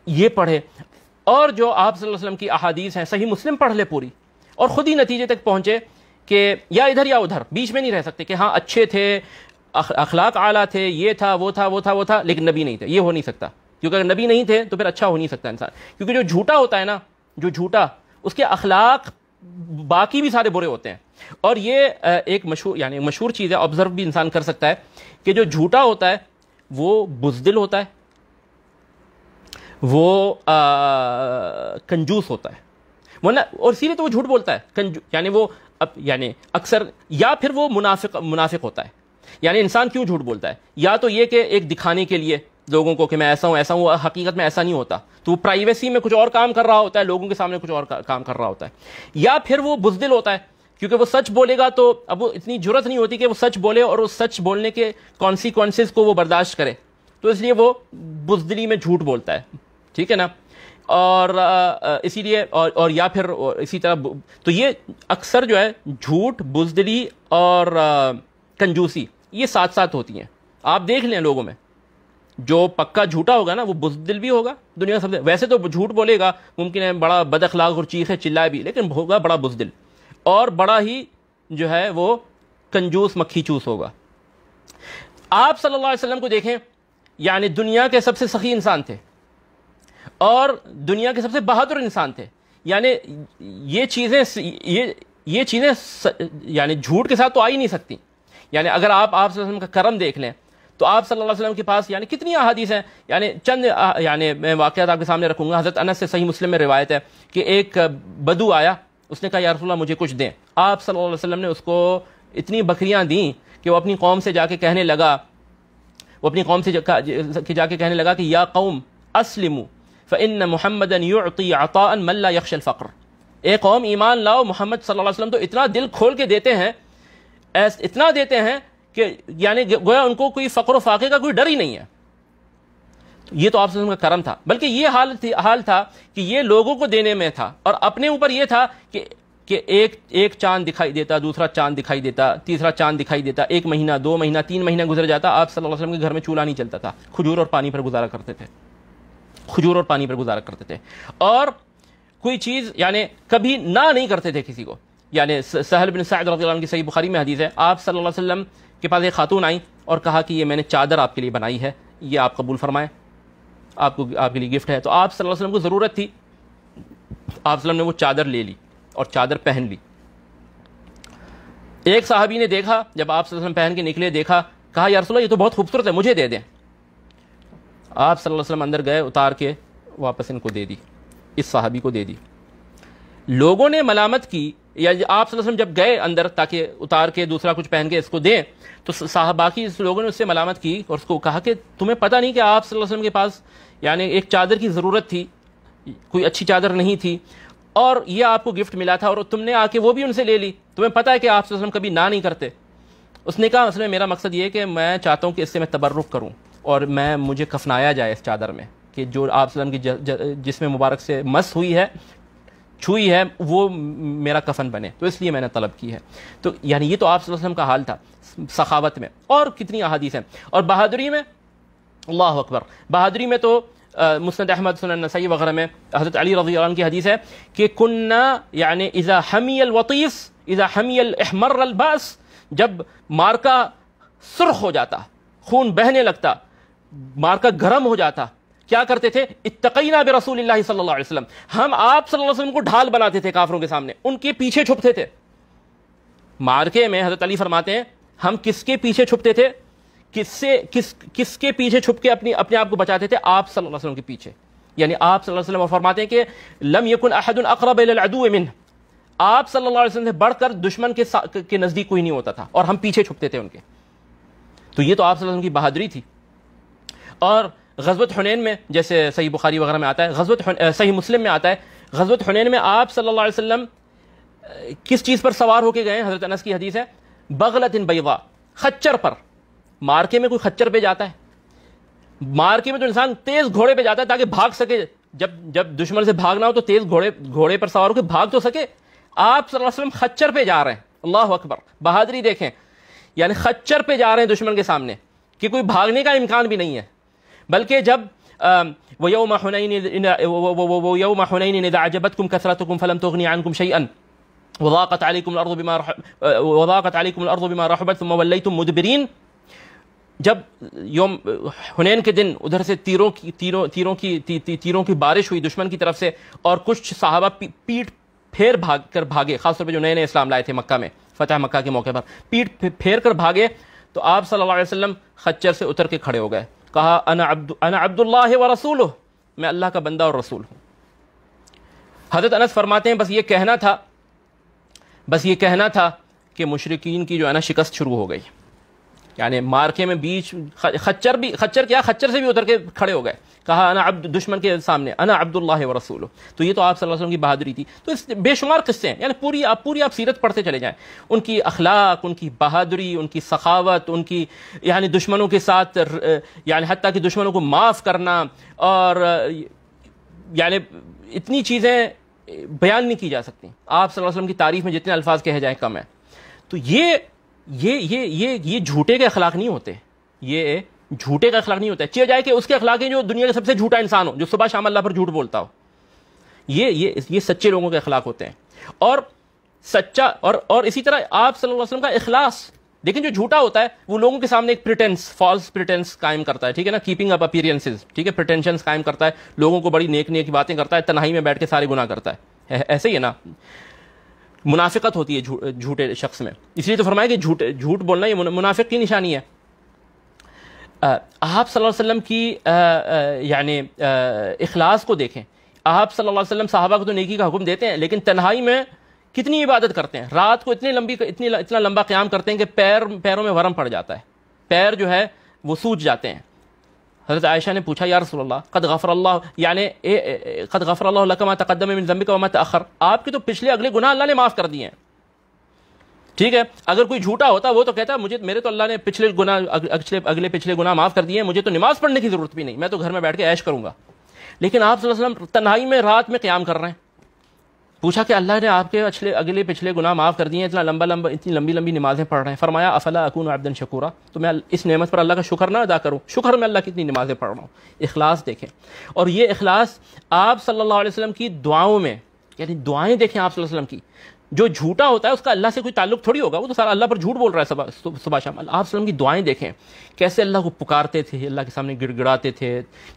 ये पढ़े और जो आप वसल्लम की अहादीस हैं सही मुस्लिम पढ़ ले पूरी और ख़ुद ही नतीजे तक पहुँचे कि या इधर या उधर बीच में नहीं रह सकते कि हाँ अच्छे थे अखलाक आला थे ये था वो था वो था वो था लेकिन नबी नहीं थे ये हो नहीं सकता क्योंकि अगर नबी नहीं थे तो फिर अच्छा हो नहीं सकता इंसान क्योंकि जो झूठा होता है ना जो झूठा उसके अखलाक बाकी भी सारे बुरे होते हैं और ये एक मशहूर यानी मशहूर चीज़ है ऑब्जर्व भी इंसान कर सकता है कि जो झूठा होता है वो बुजदिल होता है वो कंजूस होता है वरना और इसीलिए तो वो झूठ बोलता है कंजू यानी वो अब यानी अक्सर या फिर वो मुनाफिक मुनाफिक होता है यानी इंसान क्यों झूठ बोलता है या तो ये कि एक दिखाने के लिए लोगों को कि मैं ऐसा हूँ ऐसा हूँ हकीकत में ऐसा नहीं होता तो वो प्राइवेसी में कुछ और काम कर रहा होता है लोगों के सामने कुछ और काम कर रहा होता है या फिर वो बुजदिल होता है क्योंकि वो सच बोलेगा तो अब वो इतनी जरूरत नहीं होती कि वो सच बोले और उस सच बोलने के कॉन्सिक्वेंसेज को वो बर्दाश्त करे तो इसलिए वो बुजदिली में झूठ बोलता है ठीक है ना और इसीलिए और, और या फिर इसी तरह तो ये अक्सर जो है झूठ बुजदली और कंजूसी ये साथ साथ होती हैं आप देख लें लोगों में जो पक्का झूठा होगा ना वो बुजदिल भी होगा दुनिया का सबसे वैसे तो झूठ बोलेगा मुमकिन है बड़ा बदखलाक और चीख है चिल्लाए भी लेकिन होगा बड़ा बुजदिल और बड़ा ही जो है वो कंजूस मक्खी चूस होगा आप सल्लल्लाहु अलैहि वसल्लम को देखें यानी दुनिया के सबसे सखी इंसान थे और दुनिया के सबसे बहादुर इंसान थे यानी ये चीज़ें ये ये चीज़ें यानी झूठ के साथ तो आ ही नहीं सकती यानी अगर आप आप का करम देख लें तो आप सल्लल्लाहु अलैहि वसल्लम के पास यानी कितनी अहादीस हैं यानी चंद यानी मैं वाक़ात आपके सामने रखूँगा हज़रत अनस से सही मुस्लिम में रिवायत है कि एक बदू आया उसने कहा यारसोल्ला मुझे कुछ दें आप सल्ला वसलम ने उसको इतनी बकरियाँ दी कि वो अपनी कौम से जाके कहने लगा वो अपनी कौम से जाके कहने लगा कि या कौम असलिमू फ़िन मोहम्मद यूती अता मल्ला यक्शल फ़क्र ए कौम ईमान लाओ मोहम्मद सल्लल्लाहु तो इतना दिल खोल के देते हैं इतना देते हैं कि यानी गोया उनको कोई फ़क्र फाके का कोई डर ही नहीं है ये तो आप का करम था बल्कि ये हाल थी हाल था कि ये लोगों को देने में था और अपने ऊपर ये था कि कि एक एक चांद दिखाई देता दूसरा चांद दिखाई देता तीसरा चांद दिखाई देता एक महीना दो महीना तीन महीना गुजर जाता आप सल्लल्लाहु अलैहि वसल्लम के घर में चूल्हा नहीं चलता था खजूर और पानी पर गुजारा करते थे खजूर और पानी पर गुजारा करते थे और कोई चीज़ यानी कभी ना नहीं करते थे किसी को यानी सहल बिन सैद की सही बुखारी में हदीज़ है आप सल्लल्लाहु अलैहि वसल्लम के पास एक खातून आई और कहा कि ये मैंने चादर आपके लिए बनाई है ये आप कबूल फरमाएं आपको आपके लिए गिफ्ट है तो आप सल्लल्लाहु अलैहि वसल्लम को ज़रूरत थी आप ने वो चादर ले ली और चादर पहन ली एक साहबी ने देखा जब आप वसल्लम पहन के निकले देखा कहा यारसोल्ला ये तो बहुत खूबसूरत है मुझे दे दें आप सल्लल्लाहु अलैहि वसल्लम अंदर गए उतार के वापस इनको दे दी इस साहबी को दे दी लोगों ने मलामत की या आप वसल्लम जब गए अंदर ताकि उतार के दूसरा कुछ पहन के इसको दें तो साहबा की लोगों ने उससे मलामत की और उसको कहा कि तुम्हें पता नहीं कि आप वसल्लम के पास यानी एक चादर की ज़रूरत थी कोई अच्छी चादर नहीं थी और ये आपको गिफ्ट मिला था और तुमने आके वो भी उनसे ले ली तुम्हें पता है कि आप वसल्लम कभी ना नहीं करते उसने कहा उसने मेरा मकसद ये कि मैं चाहता हूँ कि इससे मैं तबर्रुक करूँ और मैं मुझे कफनाया जाए इस चादर में कि जो आप की जिसमें मुबारक से मस हुई है छुई है वो मेरा कफन बने तो इसलिए मैंने तलब की है तो यानी ये तो आप का हाल था सखावत में और कितनी अहादीस हैं और बहादुरी में अल्लाह अकबर बहादुरी में तो मुस्ंद अहमद सुनसई वगैरह में हज़रत अली रजी की हदीस है कि कुन्ना यानि इज़ा हमी वतीस इज़ा हमी अहमर अलबास जब मार्का सुरख हो जाता खून बहने लगता मार्का गर्म हो जाता क्या करते थे इतकैना बे रसूल सल्लाम हम आप सल्लाम को ढाल बनाते थे काफरों के सामने उनके पीछे छुपते थे मार्के में हजरत अली फरमाते हैं हम किसके पीछे छुपते थे किससे किस किसके पीछे छुप के अपनी अपने आप को बचाते थे आप सल्लल्लाहु अलैहि वसल्लम के पीछे यानी आप सल्लल्लाहु अलैहि वसल्लम फरमाते हैं कि लम यकुन अहदुन अकरब अदू मिन आप सल्लल्लाहु अलैहि वसल्लम से बढ़कर दुश्मन के के नज़दीक कोई नहीं होता था और हम पीछे छुपते थे उनके तो ये तो आप सल्लल्लाहु अलैहि वसल्लम की बहादुरी थी और गजबत हुनैन में जैसे सही बुखारी वगैरह में आता है गजबत सही मुस्लिम में आता है गजबत हुनैन में आप सल्ला वसम किस चीज़ पर सवार होके गए हज़रत अनस की हदीस है बगलत इन बैवा खच्चर पर मार्के में कोई खच्चर पे जाता है मार्के में तो इंसान तेज़ घोड़े पे जाता है ताकि भाग सके जब जब दुश्मन से भागना हो तो तेज़ घोड़े घोड़े पर सवार होकर भाग तो सके आप वसल्लम खच्चर पे जा रहे हैं अल्लाह अकबर बहादरी देखें यानी खच्चर पे जा रहे हैं दुश्मन के सामने कि कोई भागने का इम्कान भी नहीं है बल्कि जब वयोम हुनैन वयोम हुनैन अजबतकुम कसरतकुम फलम तोगनी आनकुम मुदबरीन जब योम हुनैन के दिन उधर से तीरों की तीरों तीरों की ती, ती, तीरों की बारिश हुई दुश्मन की तरफ से और कुछ साहबा पी, पीठ फेर भाग कर भागे खासतौर पर जो नए नए इस्लाम लाए थे मक्का में फतेह मक्का के मौके पर पीठ फेर कर भागे तो आप सल्लल्लाहु अलैहि वसल्लम खच्चर से उतर के खड़े हो गए कहा अना अब्दुल्ल अना व रसूल हो मैं अल्लाह का बंदा और रसूल हूँ हज़रत अनस फरमाते हैं बस ये कहना था बस ये कहना था कि मुशरकिन की जो है ना शिकस्त शुरू हो गई यानी मार्के में बीच खच्चर भी खच्चर क्या खच्चर से भी उतर के खड़े हो गए कहा अना अब दुश्मन के सामने अना अब्दुल्ला व रसूल तो ये तो आप सल्लल्लाहु अलैहि वसल्लम की बहादुरी थी तो इस बेशुमार किस्से हैं यानी पूरी आप पूरी आप सीरत पढ़ते चले जाएं उनकी अखलाक उनकी बहादुरी उनकी सखावत उनकी यानी दुश्मनों के साथ यानी हती कि दुश्मनों को माफ़ करना और यानी इतनी चीज़ें बयान नहीं की जा सकती आप सल्लल्लाहु अलैहि वसल्लम की तारीफ़ में जितने अल्फाज कहे जाएँ कम है तो ये ये ये ये ये झूठे के अखलाक नहीं होते ये झूठे का अखलाक नहीं होता है चाहिए जाए कि उसके अखलाक है जो दुनिया का सबसे झूठा इंसान हो जो सुबह शाम अल्लाह पर झूठ बोलता हो ये ये ये सच्चे लोगों के अखलाक होते हैं और सच्चा और और इसी तरह आप सल्लल्लाहु अलैहि वसल्लम का इखलास लेकिन जो झूठा होता है वो लोगों के सामने एक प्रिटेंस फॉल्स प्रिटेंस कायम करता है ठीक है ना कीपिंग अप अपीयरेंसेज ठीक है प्रिटेंशन कायम करता है लोगों को बड़ी नेक नेक बातें करता है तनाही में बैठ के सारे गुना करता है ऐसे ही है ना मुनाफिकत होती है झूठे जू, शख्स में इसलिए तो फरमाया कि झूठ झूठ बोलना ये मुनाफिक की निशानी है आप वसल्लम की यानी अखलास को देखें आप सल्लल्लाहु अलैहि वसल्लम साहबा को तो नेकी का हुक्म देते हैं लेकिन तन्हाई में कितनी इबादत करते हैं रात को इतनी लंबी इतनी इतना लंबा क्याम करते हैं कि पैर पैरों में वरम पड़ जाता है पैर जो है वो सूज जाते हैं हज़रत आयशा ने पूछा यार रसोल्ला कद गफ़र अल्लाह यानि कद गफ़र अल्लाह तकदम तखर आपके तो पिछले अगले गुनाह अल्लाह ने माफ़ कर दिए हैं ठीक है अगर कोई झूठा होता वो तो कहता है मुझे मेरे तो अल्लाह ने पिछले गुना अगले अगले पिछले गुना माफ़ कर दिए मुझे तो नमाज़ पढ़ने की ज़रूरत भी नहीं मैं तो घर में बैठ के ऐश करूंगा लेकिन आप तनाई में रात में क्याम कर रहे हैं पूछा कि अल्लाह ने आपके अच्छे अगले पिछले गुनाह माफ़ कर दिए इतना लंबा लंबा इतनी लंबी लंबी नमाज़ें पढ़ रहे हैं फरमाया अफला अकून आबदन शकूरा तो मैं इस नेमत पर अल्लाह का शुक्र ना अदा करूँ शुक्र मैं अल्लाह की इतनी नमाज़ें पढ़ रहा हूँ इखलास देखें और ये इखलास आप सल्लल्लाहु अलैहि वसल्लम की दुआओं में यानी दुआएं देखें आप वसल्लम की जो झूठा होता है उसका अल्लाह से कोई ताल्लुक थोड़ी होगा वो तो सारा अल्लाह पर झूठ बोल रहा है सुबह सु, शाम आप सलम की दुआएं देखें कैसे अल्लाह को पुकारते थे अल्लाह के सामने गिड़गिड़ाते थे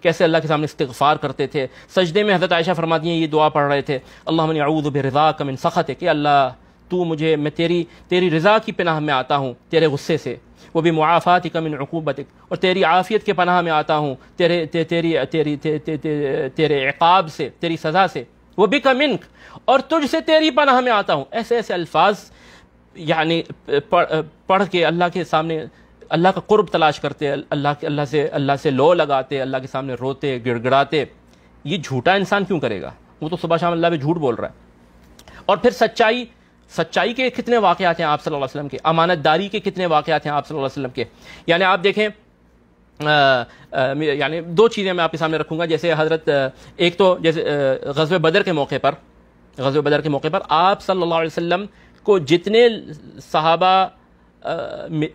कैसे अल्लाह के सामने इस्तफ़ार करते थे सजदे में हज़रत आयशा फरमाती हैं ये दुआ पढ़ रहे थे अल्लाह आऊद रज़ा कमिन सख़त है कि अल्लाह तू मुझे मैं तेरी तेरी रज़ा की पनाह में आता हूँ तेरे गुस्से से वो भी मुआफ़ात कमिन रकूबत और तेरी आफ़ियत के पनाह में आता हूँ तेरे तेरी तेरी तेरे इकाब से तेरी सज़ा से वो भी मिनक और तुझसे तेरी पनाह में आता हूँ ऐसे ऐसे अल्फाज यानी पढ़, पढ़ के अल्लाह के सामने अल्लाह का कुर्ब तलाश करते अल्लाह के अल्लाह से अल्लाह से लो लगाते अल्लाह के सामने रोते गिड़गड़ाते ये झूठा इंसान क्यों करेगा वो तो सुबह शाम अल्लाह भी झूठ बोल रहा है और फिर सच्चाई सच्चाई के कितने वाक़ हैं आप सल्लल्लाहु अलैहि वसल्लम के अमानतदारी के कितने वाक़ हैं आप सल्लल्लाहु अलैहि वसल्लम के यानी आप देखें यानि दो चीज़ें मैं आपके सामने रखूँगा जैसे हज़रत एक तो जैसे गजब बदर के मौके पर गजब बदर के मौके पर आप सल्लल्लाहु अलैहि को जितने सहाबा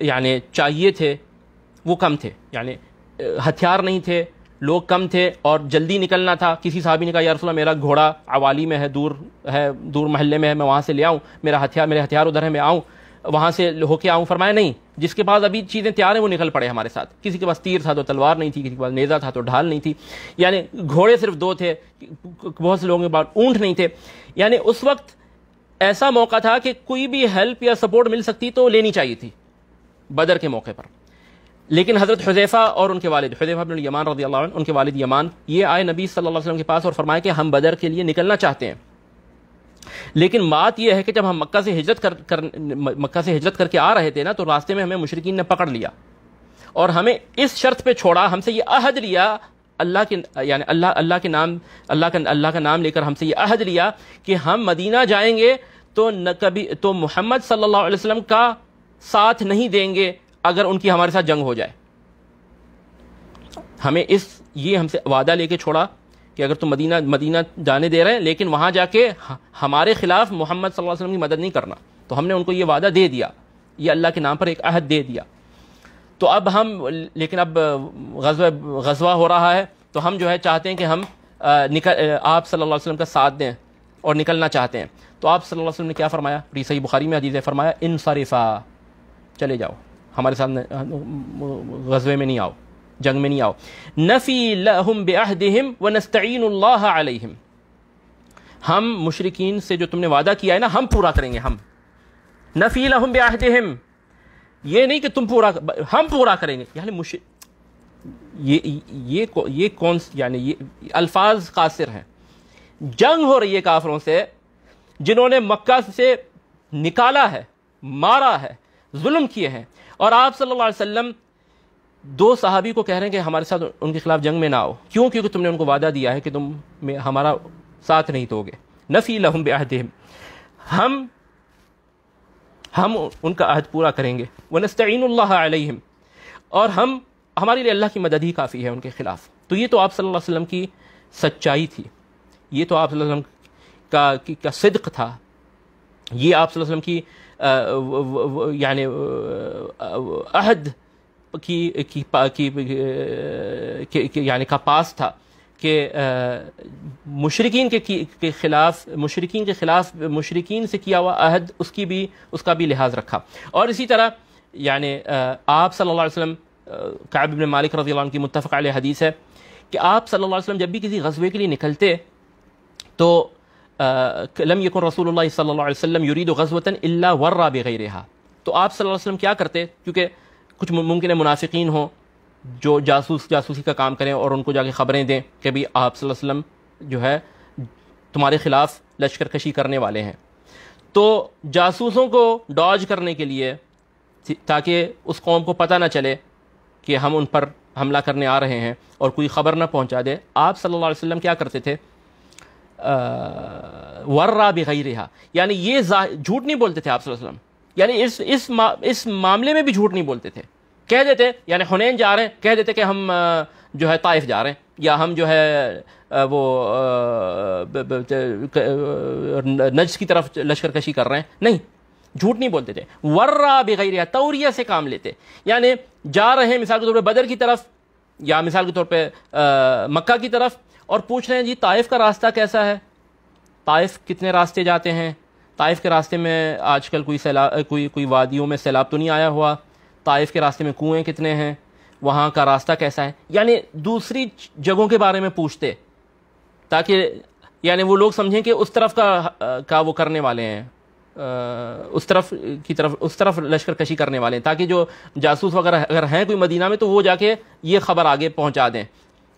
यानि चाहिए थे वो कम थे यानि हथियार नहीं थे लोग कम थे और जल्दी निकलना था किसी साहबी ने कहा यार मेरा घोड़ा अवाली में है दूर है दूर महल्ले में है मैं वहाँ से ले आऊँ मेरा हथियार मेरे हथियार उधर है मैं आऊँ वहाँ से होके आऊँ फरमाया नहीं जिसके पास अभी चीज़ें तैयार हैं वो निकल पड़े हमारे साथ किसी के पास तीर था तो तलवार नहीं थी किसी के पास नेज़ा था तो ढाल नहीं थी यानी घोड़े सिर्फ दो थे बहुत से लोगों के पास ऊँट नहीं थे यानी उस वक्त ऐसा मौका था कि कोई भी हेल्प या सपोर्ट मिल सकती तो लेनी चाहिए थी बदर के मौके पर लेकिन हज़रत हजैफ़ा और उनके वालिद हजैफ़ा बिन यमान रजी अल्लाह उनके वालिद यमान ये आए नबी सल्लल्लाहु अलैहि वसल्लम के पास और फरमाए कि हम बदर के लिए निकलना चाहते हैं लेकिन बात यह है कि जब हम मक्का से हिजरत कर, कर मक्का से हिजरत करके आ रहे थे ना तो रास्ते में हमें मुशरकिन ने पकड़ लिया और हमें इस शर्त पे छोड़ा हमसे ये अहद लिया अल्लाह के यानी अल्लाह अल्लाह के नाम अल्लाह का अल्लाह का नाम लेकर हमसे ये अहद लिया कि हम मदीना जाएंगे तो न कभी तो मोहम्मद सल्ला वसलम का साथ नहीं देंगे अगर उनकी हमारे साथ जंग हो जाए हमें इस ये हमसे वादा लेके छोड़ा कि अगर तुम मदीना मदीना जाने दे रहे हैं लेकिन वहाँ जाके हमारे खिलाफ मोहम्मद वसल्लम की मदद नहीं करना तो हमने उनको ये वादा दे दिया ये अल्लाह के नाम पर एक अहद दे दिया तो अब हम लेकिन अब गजवा गजवा हो रहा है तो हम जो है चाहते हैं कि हम निकल आप सल्लल्लाहु अलैहि वसल्लम का साथ दें और निकलना चाहते हैं तो आप सल्लल्लाहु अलैहि वसल्लम ने क्या फरमाया सही बुखारी में हदीज़ फरमाया इन शरीफा चले जाओ हमारे साथ गजबे में नहीं आओ जंग में नहीं आओ नफ़ी लहम व नस्तीन हम मुशरकिन से जो तुमने वादा किया है ना हम पूरा करेंगे हम नफ़ी लहम बेहदहम ये नहीं कि तुम पूरा हम पूरा करेंगे यानी मुश ये ये ये कौन यानी ये अल्फाज कासिर हैं जंग हो रही है काफरों से जिन्होंने मक्का से निकाला है मारा है जुल्म किए हैं और आप सल्लल्लाहु अलैहि वसल्लम दो सहाबी को कह रहे हैं कि हमारे साथ उनके खिलाफ जंग में ना आओ क्यों क्योंकि तुमने उनको वादा दिया है कि तुम में हमारा साथ नहीं दोगे नफ़ी लहम बेहद हम हम उनका अहद पूरा करेंगे वनस्तिन और हम हमारे लिए अल्लाह की मदद ही काफ़ी है उनके ख़िलाफ़ तो ये तो आप सल्लल्लाहु अलैहि वसल्लम की सच्चाई थी ये तो आप वसल्लम का की का सिद्क था ये आप वसल्लम की यानी अहद की, की, की, की, की यानी का पास था कि मुशरकिन के, के खिलाफ मुशरकिन के खिलाफ मुशरकिन से किया हुआ अहद उसकी भी उसका भी लिहाज रखा और इसी तरह यानि आप सल्ला अलैहि वसल्लम मालिक रजी की मुतफ़ हदीस है कि आप सल्लल्लाहु अलैहि वसल्लम जब भी किसी गजबे के लिए निकलते तो लम यकुन रसूल सल्लल्लाहु अलैहि वसल्लम युरीद गजवतन इल्ला वर्रा बेगैर तो आप सल्लल्लाहु अलैहि वसल्लम क्या करते क्योंकि कुछ मुमकिन मुनासिकीन हों जो जासूस जासूसी का काम करें और उनको जाके ख़बरें दें कि भाई आप वसम जो है तुम्हारे ख़िलाफ़ लश्कर कशी करने वाले हैं तो जासूसों को डॉज करने के लिए ताकि उस कौम को पता ना चले कि हम उन पर हमला करने आ रहे हैं और कोई ख़बर ना पहुंचा दे आप सल्लल्लाहु अलैहि वसल्लम क्या करते थे वर्रा बगैर यानी ये झूठ नहीं बोलते थे आप वसल्लम यानी इस इस मा, इस मामले में भी झूठ नहीं बोलते थे कह देते यानी हुनैन जा रहे हैं कह देते कि हम जो है ताइफ जा रहे हैं या हम जो है वो नज की तरफ लश्कर कशी कर रहे हैं नहीं झूठ नहीं बोलते थे वर्रा बगैर तौरिया से काम लेते यानी जा रहे हैं मिसाल के तौर पर बदर की तरफ या मिसाल के तौर पर मक्का की तरफ और पूछ रहे हैं जी ताइफ का रास्ता कैसा है ताइफ कितने रास्ते जाते हैं ताइफ के रास्ते में आजकल कोई सैलाब कोई कोई वादियों में सैलाब तो नहीं आया हुआ ताइफ के रास्ते में कुएँ कितने हैं वहाँ का रास्ता कैसा है यानी दूसरी जगहों के बारे में पूछते ताकि यानी वो लोग समझें कि उस तरफ का का वो करने वाले हैं उस तरफ की तरफ उस तरफ लश्कर कशी करने वाले हैं ताकि जो जासूस वगैरह अगर हैं कोई मदीना में तो वो जाके ये खबर आगे पहुंचा दें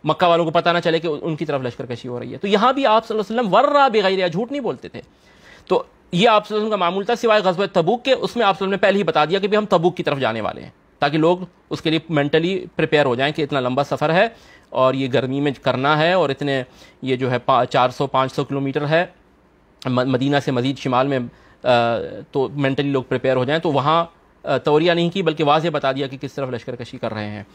मक्का वालों को पता ना चले कि उनकी तरफ लश्कर कशी हो रही है तो यहाँ भी आप वसल्लम वर्रा बेगैर झूठ नहीं बोलते थे तो ये आप का मामूल था सिवाय गजब तबूक के उसमें आप ने पहले ही बता दिया कि भी हम तबूक की तरफ जाने वाले हैं ताकि लोग उसके लिए मेंटली प्रिपेयर हो जाएं कि इतना लंबा सफ़र है और ये गर्मी में करना है और इतने ये जो है चार सौ पाँच सौ किलोमीटर है मदीना से मज़ीद शिमाल में तो मैंटली लोग प्रिपेयर हो जाएँ तो वहाँ तोरिया नहीं की बल्कि वाजह बता दिया कि किस तरफ लश्कर कशी कर रहे हैं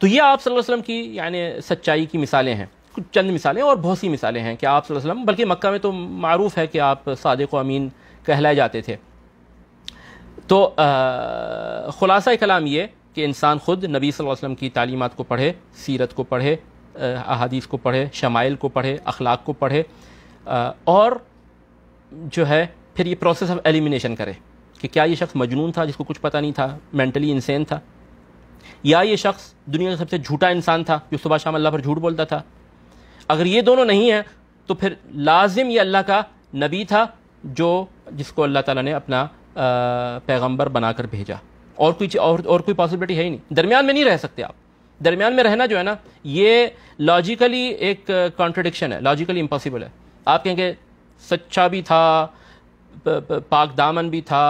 तो ये आप सल्लल्लाहु अलैहि वसल्लम की यानी सच्चाई की मिसालें हैं कुछ चंद मिसालें और बहुत सी मिसालें हैं कि आप वसल्लम बल्कि मक्का में तो मरूफ़ है कि आप सादक अमीन कहलाए जाते थे तो ख़ुलासा कलाम ये कि इंसान ख़ुद नबी वसल्लम की तालीमत को पढ़े सीरत को पढ़े अहादीस को पढ़े शमाइल को पढ़े अखलाक को पढ़े और जो है फिर ये प्रोसेस ऑफ एलिमिनेशन करे कि क्या ये शख्स मजनून था जिसको कुछ पता नहीं था मैंटली इंसेन था या ये शख्स दुनिया का सबसे झूठा इंसान था जो सुबह शाम अल्लाह पर झूठ बोलता था अगर ये दोनों नहीं हैं तो फिर लाजिम ये अल्लाह का नबी था जो जिसको अल्लाह ताला ने अपना पैगंबर बनाकर भेजा और कोई और, और कोई पॉसिबिलिटी है ही नहीं दरमियान में नहीं रह सकते आप दरमियान में रहना जो है ना ये लॉजिकली एक कॉन्ट्रडिक्शन है लॉजिकली इम्पॉसिबल है आप कहेंगे सच्चा भी था पाक दामन भी था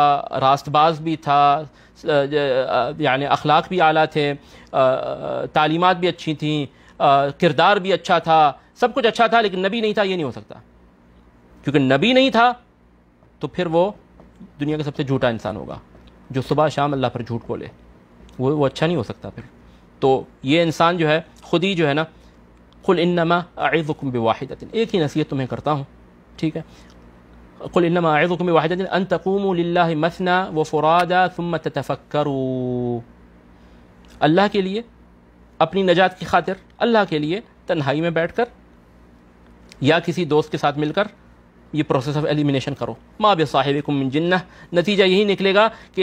रास्तबाज भी था यानी अखलाक भी आला थे तालीमत भी अच्छी थी किरदार भी अच्छा था सब कुछ अच्छा था लेकिन नबी नहीं था ये नहीं हो सकता क्योंकि नबी नहीं था तो फिर वो दुनिया का सबसे झूठा इंसान होगा जो सुबह शाम अल्लाह पर झूठ बोले वो वो अच्छा नहीं हो सकता फिर तो ये इंसान जो है खुद ही जो है ना कुल इन्नमा आयज़ुकुम बिवाहिदतिन एक ही नसीहत तुम्हें करता हूँ ठीक है कुल इन्नमा आयज़ुकुम बिवाहिदतिन अन तकूमू मसना व फुरादा थुम्म अल्लाह के लिए अपनी नजात की खातिर अल्लाह के लिए तन्हाई में बैठ कर या किसी दोस्त के साथ मिलकर ये प्रोसेस ऑफ एलिमिनेशन करो माँ बे साहिब जिन्ना नतीजा यही निकलेगा कि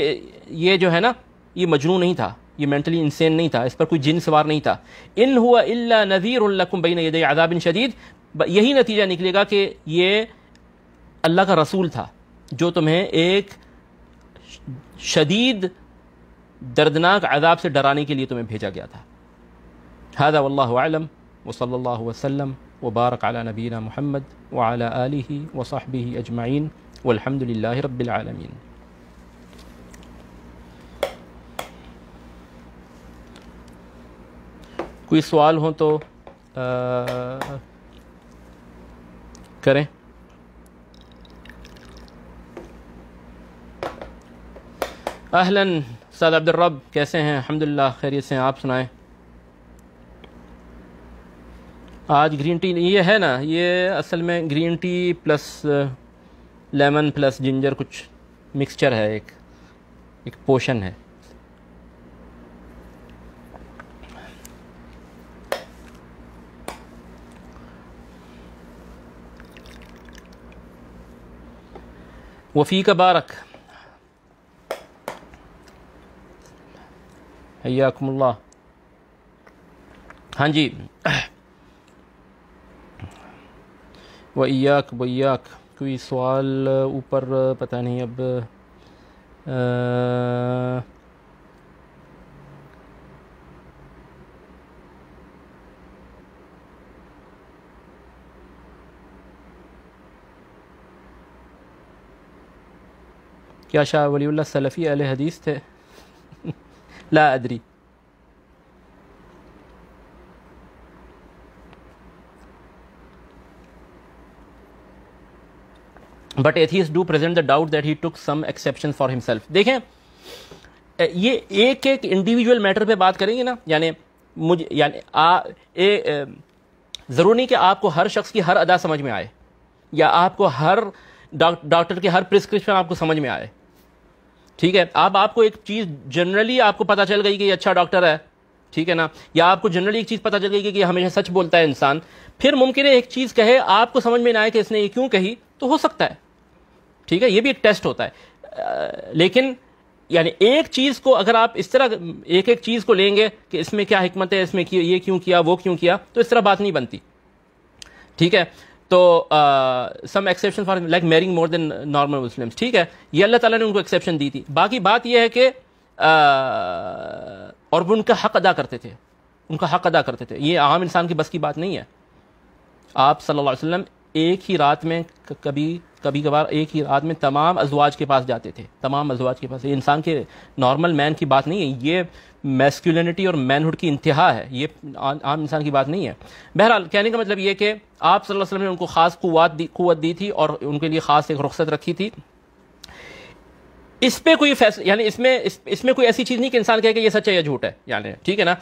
ये जो है ना ये मजनू नहीं था ये मेंटली इंसेन नहीं था इस पर कोई जिन सवार नहीं था इन हुआ इल्ला नज़ीरकुम बैन यद शदीद यही नतीजा निकलेगा कि ये अल्लाह का रसूल था जो तुम्हें एक शदीद दर्दनाक अदाब से डराने के लिए तुम्हें भेजा गया था हादा वल्लम वसल वसलम وبارك على نبينا محمد وعلى آله وصحبه أجمعين والحمد لله رب العالمين कोई सवाल हो तो आ, करें अहलन सद अब्दुलरब कैसे हैं अहमदिल्ला खैरियत से आप सुनाएं आज ग्रीन टी ये है ना ये असल में green tea plus lemon plus ginger कुछ मिक्सचर है एक एक पोशन है वफ़ी का बारक हयाकुमल्ला हाँ जी وإياك وإياك كوي سؤال أوبر بتاني أب آه. يا شاه ولي ولا السلفي عليه حديث لا أدري but atheists do present the doubt that he took some exception for himself देखें ये एक एक इंडिविजुअल मैटर पे बात करेंगे ना यानी मुझे यानी आ ए, ज़रूरी नहीं कि आपको हर शख्स की हर अदा समझ में आए या आपको हर डॉक्टर के हर प्रिस्क्रिप्शन आपको समझ में आए ठीक है अब आपको एक चीज़ जनरली आपको पता चल गई कि ये अच्छा डॉक्टर है ठीक है ना या आपको जनरली एक चीज़ पता चल गई कि हमेशा सच बोलता है इंसान फिर मुमकिन है एक चीज़ कहे आपको समझ में ना आए कि इसने ये क्यों कही तो हो सकता है ठीक है ये भी एक टेस्ट होता है आ, लेकिन यानी एक चीज को अगर आप इस तरह एक एक चीज को लेंगे कि इसमें क्या हिकमत है इसमें ये क्यों किया वो क्यों किया तो इस तरह बात नहीं बनती ठीक है तो some exception for like marrying more than normal Muslims ठीक है ये अल्लाह ताला ने उनको एक्सेप्शन दी थी बाकी बात यह है कि uh, और वो उनका हक अदा करते थे उनका हक अदा करते थे ये आम इंसान की बस की बात नहीं है आप सल्लल्लाहु अलैहि वसल्लम एक ही रात में कभी कभी कभार एक ही रात में तमाम अजवाज के पास जाते थे तमाम अजवाज के पास इंसान के नॉर्मल मैन की बात नहीं है ये मैस्कुलिनिटी और मैनहुड की इंतहा है ये आम इंसान की बात नहीं है बहरहाल कहने का मतलब ये कि आप सल्लल्लाहु अलैहि वसल्लम ने उनको ख़ास कुत दी कुत दी थी और उनके लिए ख़ास एक रुख्सत रखी थी इस पर कोई फैसला यानी इसमें इस, इसमें कोई ऐसी चीज़ नहीं कि इंसान कहे कि यह सच्चा या झूठ है यानी ठीक है ना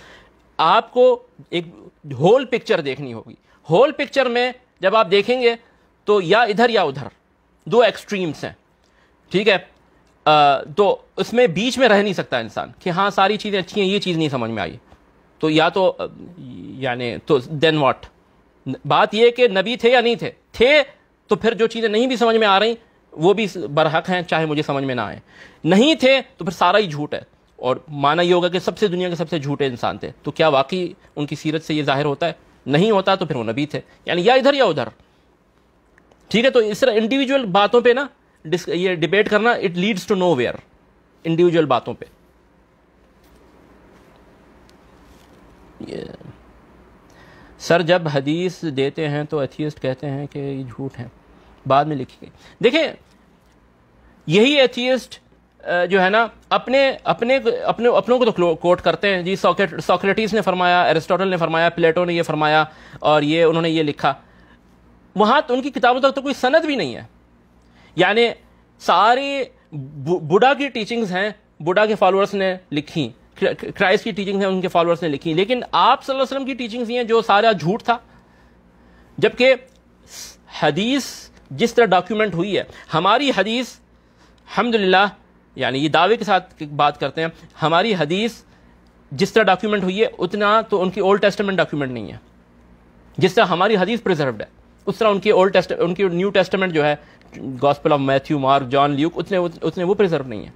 आपको एक होल पिक्चर देखनी होगी होल पिक्चर में जब आप देखेंगे तो या इधर या उधर दो एक्सट्रीम्स हैं ठीक है आ, तो उसमें बीच में रह नहीं सकता इंसान कि हाँ सारी चीज़ें अच्छी हैं ये चीज़ नहीं समझ में आई तो या तो यानी तो देन वॉट बात यह कि नबी थे या नहीं थे थे तो फिर जो चीज़ें नहीं भी समझ में आ रही वो भी बरहक हैं चाहे मुझे समझ में ना आए नहीं थे तो फिर सारा ही झूठ है और माना ये होगा कि सबसे दुनिया के सबसे झूठे इंसान थे तो क्या वाकई उनकी सीरत से ये जाहिर होता है नहीं होता तो फिर वो नबी थे यानी या इधर या उधर ठीक है तो इस तरह इंडिविजुअल बातों पे ना ये डिबेट करना it leads to nowhere individual बातों पे सर जब हदीस देते हैं तो एथियस्ट कहते हैं कि ये झूठ है बाद में लिखी गई देखें यही एथियस्ट जो है ना अपने अपने अपने अपनों को तो कोट करते हैं जी सॉकेट सॉक्रेटिस ने फरमाया एरिस्टोटल ने फरमाया प्लेटो ने ये फरमाया और ये उन्होंने ये लिखा वहाँ तो उनकी किताबों तक तो कोई सनद भी नहीं है यानी सारी बुढ़ा की टीचिंग्स हैं बुढ़ा के फॉलोअर्स ने लिखी क्राइस्ट की टीचिंग्स हैं उनके फॉलोअर्स ने लिखी लेकिन आप सल्लल्लाहु अलैहि वसल्लम की टीचिंग्स हैं जो सारा झूठ था जबकि हदीस जिस तरह डॉक्यूमेंट हुई है हमारी हदीस हमदुलिल्लाह यानी ये दावे के साथ बात करते हैं हमारी हदीस जिस तरह डॉक्यूमेंट हुई है उतना तो उनकी ओल्ड टेस्टमेंट डॉक्यूमेंट नहीं है जिस तरह हमारी हदीस प्रिजर्व्ड है उस तरह उनकी ओल्ड टेस्ट उनकी न्यू टेस्टमेंट जो है gospel of Matthew Mark John Luke उतने उतने वो प्रिजर्व नहीं है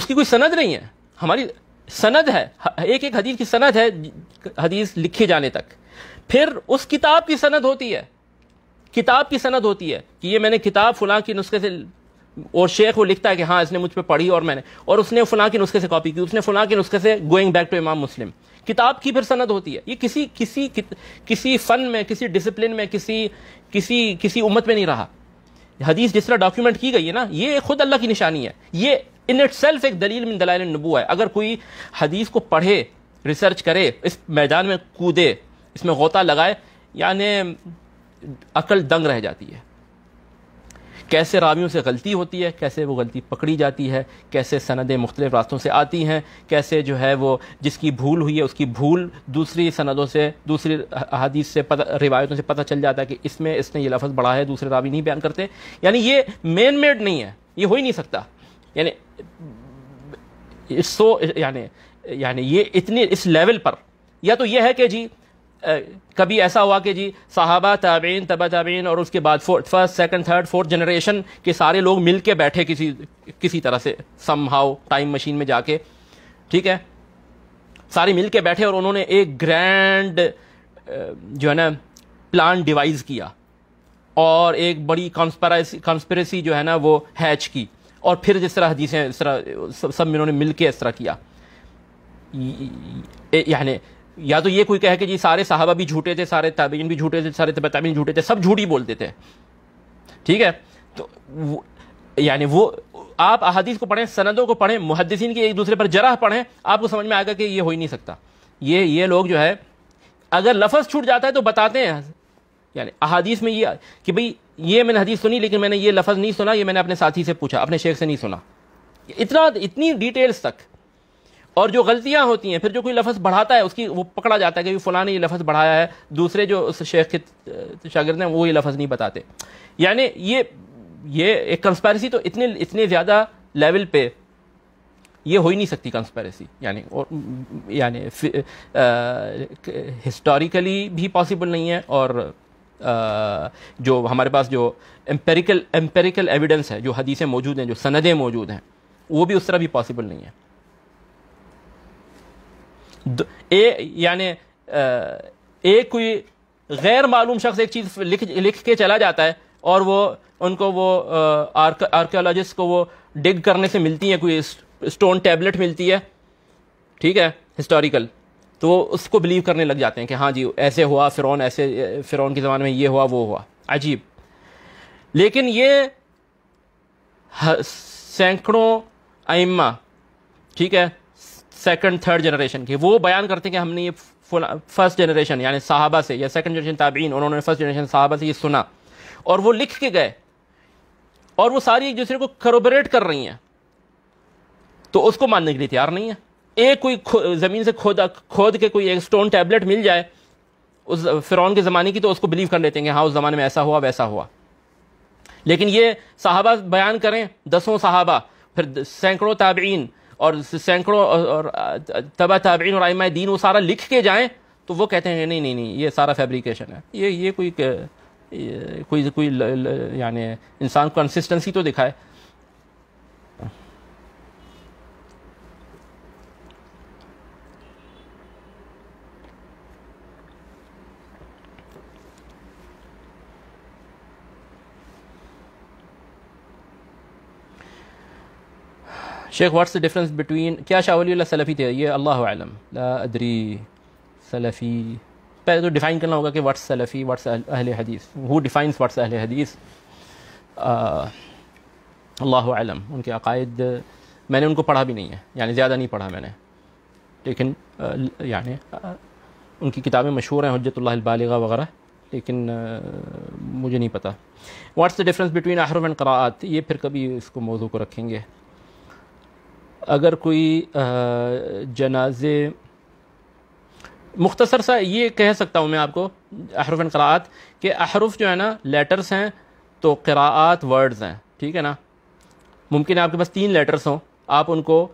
उसकी कोई सनद नहीं है हमारी सनद है एक एक हदीस की सनद है हदीस लिखे जाने तक फिर उस किताब की सनद होती है किताब की सनद होती है कि ये मैंने किताब फुला के नुस्खे से और शेख वो लिखता है कि हाँ इसने मुझ पर पढ़ी और मैंने और उसने फुला के नुस्खे से कॉपी की उसने फुला के नुस्खे से गोइंग बैक टू इमाम मुस्लिम किताब की फिर सनद होती है ये किसी किसी कि, किसी फन में किसी डिसिप्लिन में किसी किसी किसी उम्मत में नहीं रहा हदीस जिस तरह डॉक्यूमेंट की गई है ना ये खुद अल्लाह की निशानी है ये इन इट सेल्फ एक दलील में दलाल नबू है अगर कोई हदीस को पढ़े रिसर्च करे इस मैदान में कूदे इसमें गोता लगाए यानि अकल दंग रह जाती है कैसे रावियों से गलती होती है कैसे वो गलती पकड़ी जाती है कैसे सनदें मुख्तलिफ रास्तों से आती हैं कैसे जो है वो जिसकी भूल हुई है उसकी भूल दूसरी सनदों से दूसरी अहादीस से पता रिवायतों से पता चल जाता है कि इसमें इसने ये लफ्ज़ बढ़ा है दूसरे रावी नहीं बयान करते यानी ये मेन मेड नहीं है ये हो ही नहीं सकता यानी सो यानी यानी ये इतनी इस लेवल पर या तो ये है कि जी कभी ऐसा हुआ कि जी साहबा ताबीन तबा ताबीन और उसके बाद fourth first second third fourth generation के सारे लोग मिल के बैठे किसी किसी तरह से सम हाउ टाइम मशीन में जाके ठीक है सारे मिल के बैठे और उन्होंने एक ग्रैंड जो है ना प्लान डिवाइस किया और एक बड़ी कॉन्स्परासी कॉन्स्परेसी जो है ना वो हैच की और फिर जिस तरह हदीसें इस तरह सब, सब इन्होंने मिल के इस तरह किया यानी या तो ये कोई कहे कि जी सारे साहबा भी झूठे थे सारे ताबीन भी झूठे थे सारे ताबीन झूठे थे सब झूठी बोलते थे ठीक है तो यानी वो आप अहादीस को पढ़ें सनदों को पढ़ें मुहदसिन की एक दूसरे पर जरा पढ़ें आपको समझ में आएगा कि ये हो ही नहीं सकता ये ये लोग जो है अगर लफज छूट जाता है तो बताते हैं यानी अहादीस में ये कि भाई ये मैंने हदीस सुनी लेकिन मैंने ये लफज नहीं सुना ये मैंने अपने साथी से पूछा अपने शेख से नहीं सुना इतना इतनी डिटेल्स तक और जो गलतियां होती हैं फिर जो कोई लफ्ज़ बढ़ाता है उसकी वो पकड़ा जाता है कि फ़लाने ये लफ्ज़ बढ़ाया है दूसरे जो उस शेख के शागिर्द हैं वो ये लफ्ज़ नहीं बताते यानी ये ये एक कंस्पायरेसी तो इतने इतने ज़्यादा लेवल पे ये हो ही नहीं सकती कंस्पायरेसी यानी और यानी हिस्टोरिकली भी पॉसिबल नहीं है और आ, जो हमारे पास जो एम्पेरिकल एम्पेरिकल एविडेंस है जो हदीसें मौजूद हैं जो सनदें मौजूद हैं वो भी उस तरह भी पॉसिबल नहीं है ए यानी एक कोई गैर मालूम शख्स एक चीज़ लिख लिख के चला जाता है और वो उनको वो आर्कियोलॉजिस्ट को वो डिग करने से मिलती है कोई स्टोन टैबलेट मिलती है ठीक है हिस्टोरिकल तो वो उसको बिलीव करने लग जाते हैं कि हाँ जी ऐसे हुआ फिर ऐसे फ़िरौन के ज़माने में ये हुआ वो हुआ अजीब लेकिन ये सैकड़ों आइमा ठीक है सेकंड थर्ड जनरेशन की वो बयान करते हैं कि हमने ये फर्स्ट जनरेशन यानी साहबा से या सेकंड जनरेशन ताबीन उन्होंने फर्स्ट जनरेशन साहबा से ये सुना और वो लिख के गए और वो सारी एक दूसरे को करोबरेट कर रही हैं तो उसको मानने के लिए तैयार नहीं है एक कोई ज़मीन से खोदा खोद के कोई एक स्टोन टैबलेट मिल जाए उस फिरौन के ज़माने की तो उसको बिलीव कर लेते हैं हाँ उस ज़माने में ऐसा हुआ वैसा हुआ लेकिन ये साहबा बयान करें दसों साहबा फिर सैकड़ों ताबीन और सैकड़ों और तबा ताबीन और आयमा दीन वो सारा लिख के जाएँ तो वो कहते हैं नहीं नहीं नहीं ये सारा फैब्रिकेशन है ये ये कोई कोई कोई यानी इंसान कंसिस्टेंसी तो दिखाए शेख व्हाट्स द डिफरेंस बिटवीन क्या शाह सलफ़ी थे ये अल्लाह आलम अदरी सलफ़ी पहले तो डिफ़ाइन करना होगा कि व्हाट्स सलफ़ी व्हाट्स अहल हदीस हु डिफ़ाइंस व्हाट्स अहल हदीस अल्लाह आलम उनके अकायद मैंने उनको पढ़ा भी नहीं है यानी ज़्यादा नहीं पढ़ा मैंने लेकिन यानी उनकी किताबें मशहूर हैं हजतल्लाबालगा वगैरह लेकिन मुझे नहीं पता व्हाट्स द डिफरेंस बिटवीन अहरम एंड करात ये फिर कभी इसको मौजू को रखेंगे अगर कोई जनाजे मुख्तसर सा ये कह सकता हूँ मैं आपको अहरूफ क़रात के अहरुफ जो है ना लेटर्स हैं तो क़रात वर्ड्स हैं ठीक है ना मुमकिन है आपके पास तीन लेटर्स हों आप उनको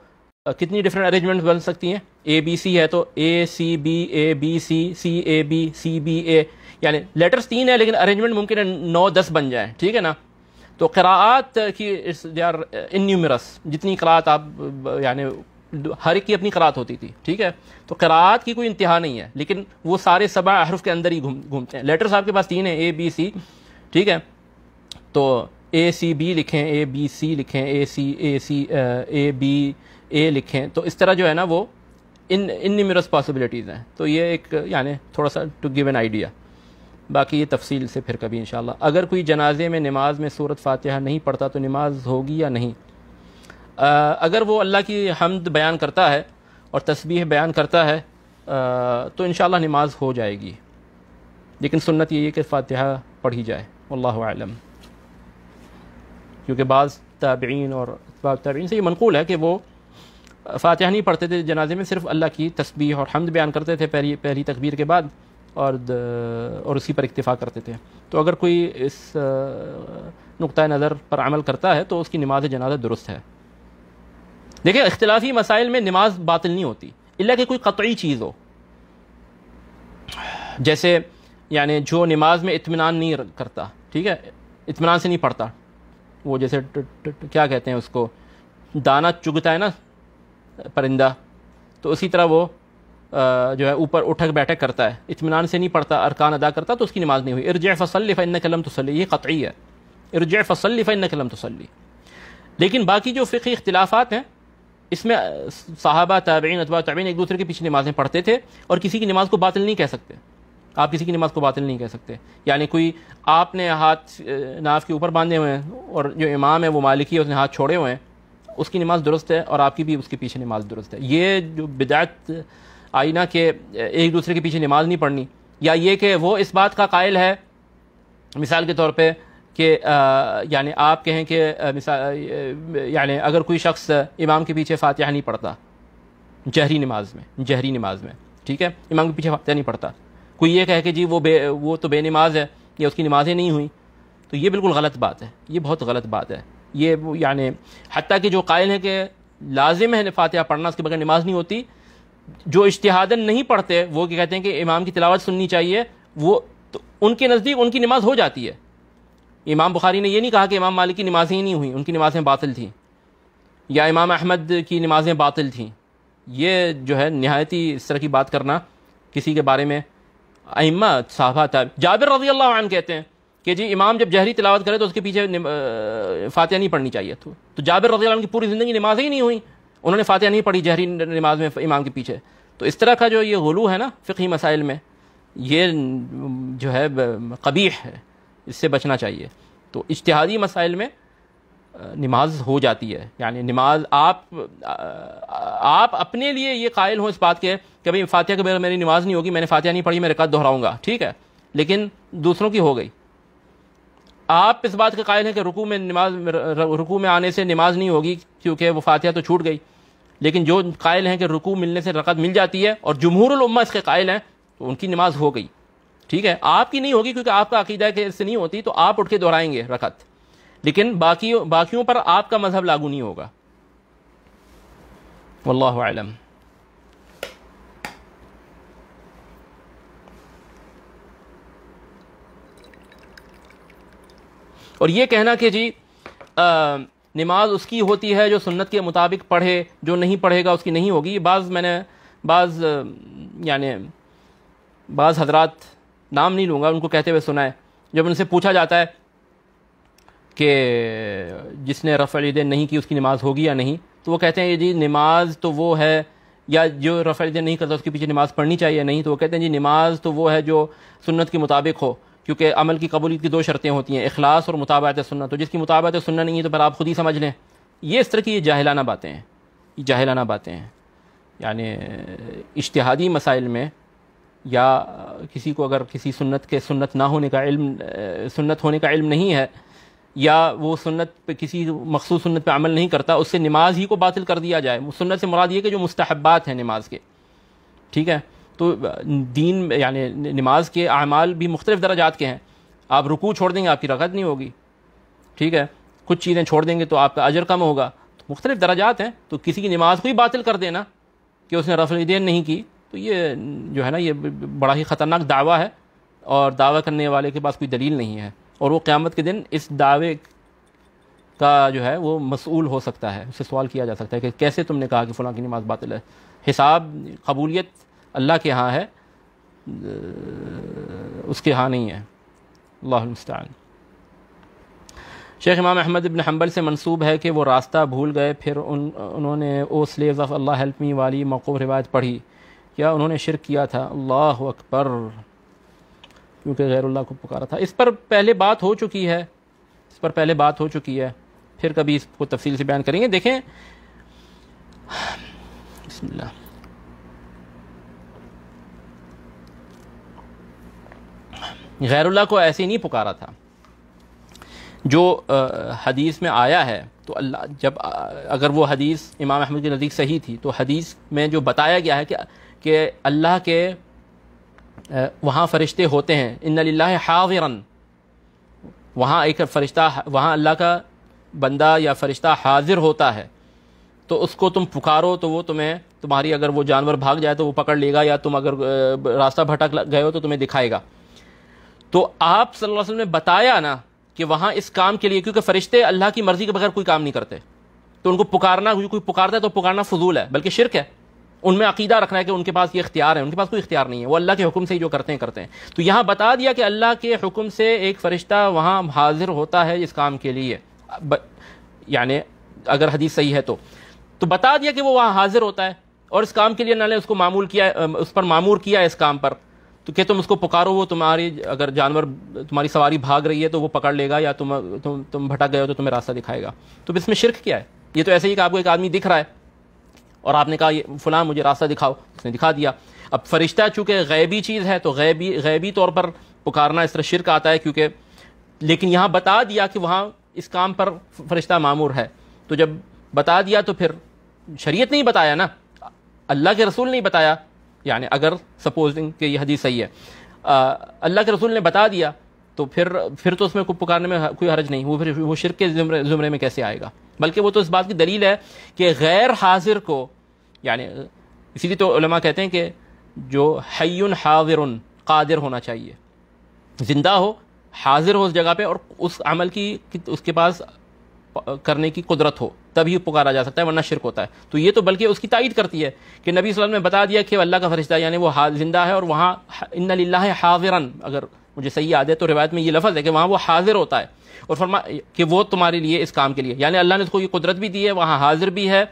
कितनी डिफरेंट अरेंजमेंट बन सकती हैं ए बी सी है तो A C B A B C C A B C B A यानी लेटर्स तीन है लेकिन अरेंजमेंट मुमकिन है नौ दस बन जाए ठीक है ना तो क़रात की इन्यूमरस uh, जितनी क़रात आप यानी हर एक की अपनी क़रात होती थी ठीक है तो क़रात की कोई इंतहा नहीं है लेकिन वो सारे सबा अहरफ के अंदर ही घूम घूमते हैं लेटर्स आपके पास तीन है ए बी सी ठीक है तो ए सी बी लिखें ए बी सी लिखें ए सी ए सी ए बी ए लिखें तो इस तरह जो है ना वो इन इन न्यूमरस पॉसिबिलिटीज़ हैं तो ये एक यानी थोड़ा सा टू गिव एन आइडिया बाकी ये तफसील से फिर कभी इन अगर कोई जनाजे में नमाज में सूरत फातिहा नहीं पढ़ता तो नमाज होगी या नहीं आ, अगर वो अल्लाह की हमद बयान करता है और तस्बीह बयान करता है आ, तो इन नमाज हो जाएगी लेकिन सुन्नत यही है कि फातिहा पढ़ी जाए अल्लाम क्योंकि बाज़ ताबीन और तबीन से ये मनकूल है कि वो फातिहा नहीं पढ़ते थे जनाजे में सिर्फ अल्लाह की तस्बीह और हमद बयान करते थे पहली पहली तकबीर के बाद और और उसी पर इतफ़ा करते थे तो अगर कोई इस नुक़ नज़र पर अमल करता है तो उसकी नमाज जनाजा दुरुस्त है देखिए अख्तिलाफी मसाइल में नमाज बातिल नहीं होती इला कि कोई कतई चीज़ हो जैसे यानी जो नमाज में इतमान नहीं करता ठीक है इतमान से नहीं पढ़ता वो जैसे ट, ट, ट, क्या कहते हैं उसको दाना चुगता है ना परिंदा तो उसी तरह वो जो है ऊपर उठक बैठक करता है इतमान से नहीं पढ़ता अरकान अदा करता तो उसकी नमाज नहीं हुई इर्ज फसल फ़ैन कलम तसली ये क़तई है इर्ज फसल इन कलम तसली लेकिन बाकी जो फ़िकी अख्तिलाफ़ात हैं इसमें साहबा तबीन अतबा तबीन एक दूसरे के पीछे नमाज़ें पढ़ते थे और किसी की नमाज को बातिल नहीं कह सकते आप किसी की नमाज को बातिल नहीं कह सकते यानी कोई आपने हाथ नाफ के ऊपर बांधे हुए हैं और जो इमाम है वो मालिकी है उसने हाथ छोड़े हुए हैं उसकी नमाज दुरुस्त है और आपकी भी उसके पीछे नमाज दुरुस्त है ये जो बिदायत आईना के एक दूसरे के पीछे नमाज नहीं पढ़नी या ये कि वो इस बात का कायल है मिसाल के तौर पे कि यानी आप कहें कि यानी अगर कोई शख्स इमाम के पीछे फ़ातह नहीं पढ़ता जहरी नमाज में जहरी नमाज में ठीक है इमाम के पीछे फातह नहीं पढ़ता कोई ये कहे कि जी वो बे वो तो बेनमाज है या उसकी नमाज़ें नहीं हुई तो ये बिल्कुल गलत बात है ये बहुत गलत बात है ये यानी हती कि जो कायल है कि लाजिम है फातह पढ़ना उसके बगैर नमाज नहीं होती जो इश्तहादन नहीं पढ़ते वो क्या कहते हैं कि इमाम की तिलावत सुननी चाहिए वो तो उनके नज़दीक उनकी नमाज हो जाती है इमाम बुखारी ने यह नहीं कहा कि इमाम मालिक की नमाज़ें ही नहीं हुई उनकी नमाज़ें बातिल थी या इमाम अहमद की नमाज़ें बातिल थीं ये जो है नहायत ही इस तरह की बात करना किसी के बारे में अम्मा साहबा तब जाबिर रजी अल्लाह कहते हैं कि जी इमाम जब जहरी तिलावत करे तो उसके पीछे फातह नहीं पढ़नी चाहिए तो, तो जाबिर रजी की पूरी ज़िंदगी नमाज़ें ही नहीं हुई उन्होंने फातिहा नहीं पढ़ी जहरी नमाज में इमाम के पीछे तो इस तरह का जो ये गलू है ना फ़िकी मसाइल में ये जो है कबीह है इससे बचना चाहिए तो इश्तहादी मसाइल में नमाज हो जाती है यानी नमाज आप आप अपने लिए ये कायल हों इस बात के कि भाई फातिहा के बगैर मेरी नमाज नहीं होगी मैंने फातिहा नहीं पढ़ी मैं रिकात दोहराऊंगा ठीक है लेकिन दूसरों की हो गई आप इस बात के कायल हैं कि रुकू में नमाज रुकू में आने से नमाज नहीं होगी क्योंकि वो फातिहा तो छूट गई लेकिन जो कायल हैं कि रुकू मिलने से रकत मिल जाती है और उम्मा इसके कायल हैं तो उनकी नमाज हो गई ठीक है आपकी नहीं होगी क्योंकि आपका अकीदा के कि इससे नहीं होती तो आप उठ के दोहराएंगे रकत लेकिन बाकी बाकियों पर आपका मजहब लागू नहीं होगा वल्लम और ये कहना कि जी नमाज उसकी होती है जो सुन्नत के मुताबिक पढ़े जो नहीं पढ़ेगा उसकी नहीं होगी बाज़ मैंने बाज़ यानि बाज़ हजरात नाम नहीं लूँगा उनको कहते हुए सुना है जब उनसे पूछा जाता है कि जिसने रफ़लदेन नहीं की उसकी नमाज होगी या नहीं तो वो कहते हैं ये जी नमाज तो वो है या जो रफ़लदेन नहीं करता उसके पीछे नमाज़ पढ़नी चाहिए नहीं तो वो कहते हैं जी नमाज तो वो है जो सुन्नत के मुताबिक हो क्योंकि अमल की कबूलियत की दो शर्तें होती हैं अखलास और मुताबात सुनना तो जिसकी मुताबात सुनना नहीं है तो फिर आप खुद ही समझ लें ये इस तरह की ये जाहिलाना बातें हैं ये जाहिलाना बातें हैं यानि इश्तहादी मसाइल में या किसी को अगर किसी सुन्नत के सुन्नत ना होने का इल्म सुन्नत होने का इल्म नहीं है या वो सुन्नत पे किसी मखसूस सुन्नत पे अमल नहीं करता उससे नमाज ही को बातिल कर दिया जाए सुन्नत से मुराद ये कि जो मुस्तहबात हैं नमाज के ठीक है तो दीन यानि नमाज के अमाल भी मुख्तलिफ दराजात के हैं आप रुकू छोड़ देंगे आपकी रगत नहीं होगी ठीक है कुछ चीज़ें छोड़ देंगे तो आपका अजर कम होगा तो मुख्तलिफ दराजात हैं तो किसी की नमाज को ही बातिल कर देना कि उसने दिन नहीं की तो ये जो है ना ये बड़ा ही ख़तरनाक दावा है और दावा करने वाले के पास कोई दलील नहीं है और वो क़्यामत के दिन इस दावे का जो है वो मसूल हो सकता है उससे सवाल किया जा सकता है कि कैसे तुमने कहा कि फ़लाँ की नमाज बातिल है हिसाब कबूलियत अल्लाह के यहाँ है उसके यहाँ नहीं है अल्लाहमस्तान शेख इमाम अहमद इबन हम्बल से मनसूब है कि वो रास्ता भूल गए फिर उन उन्होंने ओ स्लेव्स ऑफ अल्लाह हेल्प वाली मौक़ रिवायत पढ़ी क्या उन्होंने शिर किया था अल्लाह अकबर क्योंकि गैरुल्ला को पुकारा था इस पर पहले बात हो चुकी है इस पर पहले बात हो चुकी है फिर कभी इसको तफसील से बयान करेंगे देखें बिस्मिल्लाह गैरुल्ला को ऐसे नहीं पुकारा था जो हदीस में आया है तो अल्लाह जब अगर वो हदीस इमाम अहमद के नज़दीक सही थी तो हदीस में जो बताया गया है कि कि अल्लाह के वहाँ फ़रिश्ते होते हैं इन हाविरन वहाँ एक फ़रिश्ता वहाँ अल्लाह का बंदा या फ़रिश्ता हाजिर होता है तो उसको तुम पुकारो तो वो तुम्हें तुम्हारी अगर वो जानवर भाग जाए तो वो पकड़ लेगा या तुम अगर रास्ता भटक गए हो तो तुम्हें दिखाएगा तो आप सल्लल्लाहु अलैहि वसल्लम ने बताया ना कि वहां इस काम के लिए क्योंकि फरिश्ते अल्लाह की मर्जी के बगैर कोई काम नहीं करते तो उनको पुकारना कोई पुकारता है तो पुकारना फजूल है बल्कि शिरक है उनमें अकीदा रखना है कि उनके पास ये इख्तियार है उनके पास कोई इख्तियार नहीं है वो अल्लाह के हुक्म से ही जो करते हैं करते हैं तो यहाँ बता दिया कि अल्लाह के हुक्म से एक फ़रिश्ता वहाँ हाजिर होता है इस काम के लिए यानी अगर हदीस सही है तो तो बता दिया कि वो वहाँ हाजिर होता है और इस काम के लिए ना उसको मामूल किया उस पर मामूर किया इस काम पर तो क्या तुम उसको पुकारो वो तुम्हारी अगर जानवर तुम्हारी सवारी भाग रही है तो वो पकड़ लेगा या तुम तुम तुम भटक गए हो तो तुम्हें रास्ता दिखाएगा तो इसमें शिरक क्या है ये तो ऐसे ही कि आपको एक आदमी दिख रहा है और आपने कहा ये फलां मुझे रास्ता दिखाओ उसने दिखा दिया अब फरिश्ता चूंकि गैबी चीज़ है तो गैबी गैबी तौर पर पुकारना इस तरह शिरक आता है क्योंकि लेकिन यहाँ बता दिया कि वहाँ इस काम पर फरिश्ता मामूर है तो जब बता दिया तो फिर शरीयत नहीं बताया ना अल्लाह के रसूल नहीं बताया यानी अगर सपोजिंग कि यह हदीस सही है अल्लाह के रसूल ने बता दिया तो फिर फिर तो उसमें को पुकारने में कोई हरज नहीं वो फिर वो शिर के जुमरे, में कैसे आएगा बल्कि वो तो इस बात की दलील है कि गैर हाजिर को यानि इसीलिए तो उलमा कहते हैं कि जो हयन हाविर कादिर होना चाहिए ज़िंदा हो हाजिर हो उस जगह पर और उस अमल की उसके पास करने की कुदरत हो तभी पुकारा जा सकता है वरना शिरक होता है तो ये तो बल्कि उसकी तायद करती है कि नबी वसल्लम ने बता दिया कि अल्लाह का फरिश्ता यानी वो हाल जिंदा है और वहाँ इन्ना लिल्लाह हाजिरन अगर मुझे सही याद है तो रिवायत में ये लफज है कि वहाँ वो हाजिर होता है और फरमा कि वो तुम्हारे लिए इस काम के लिए यानी अल्लाह ने उसको ये कुदरत भी दी है वहाँ हाजिर भी है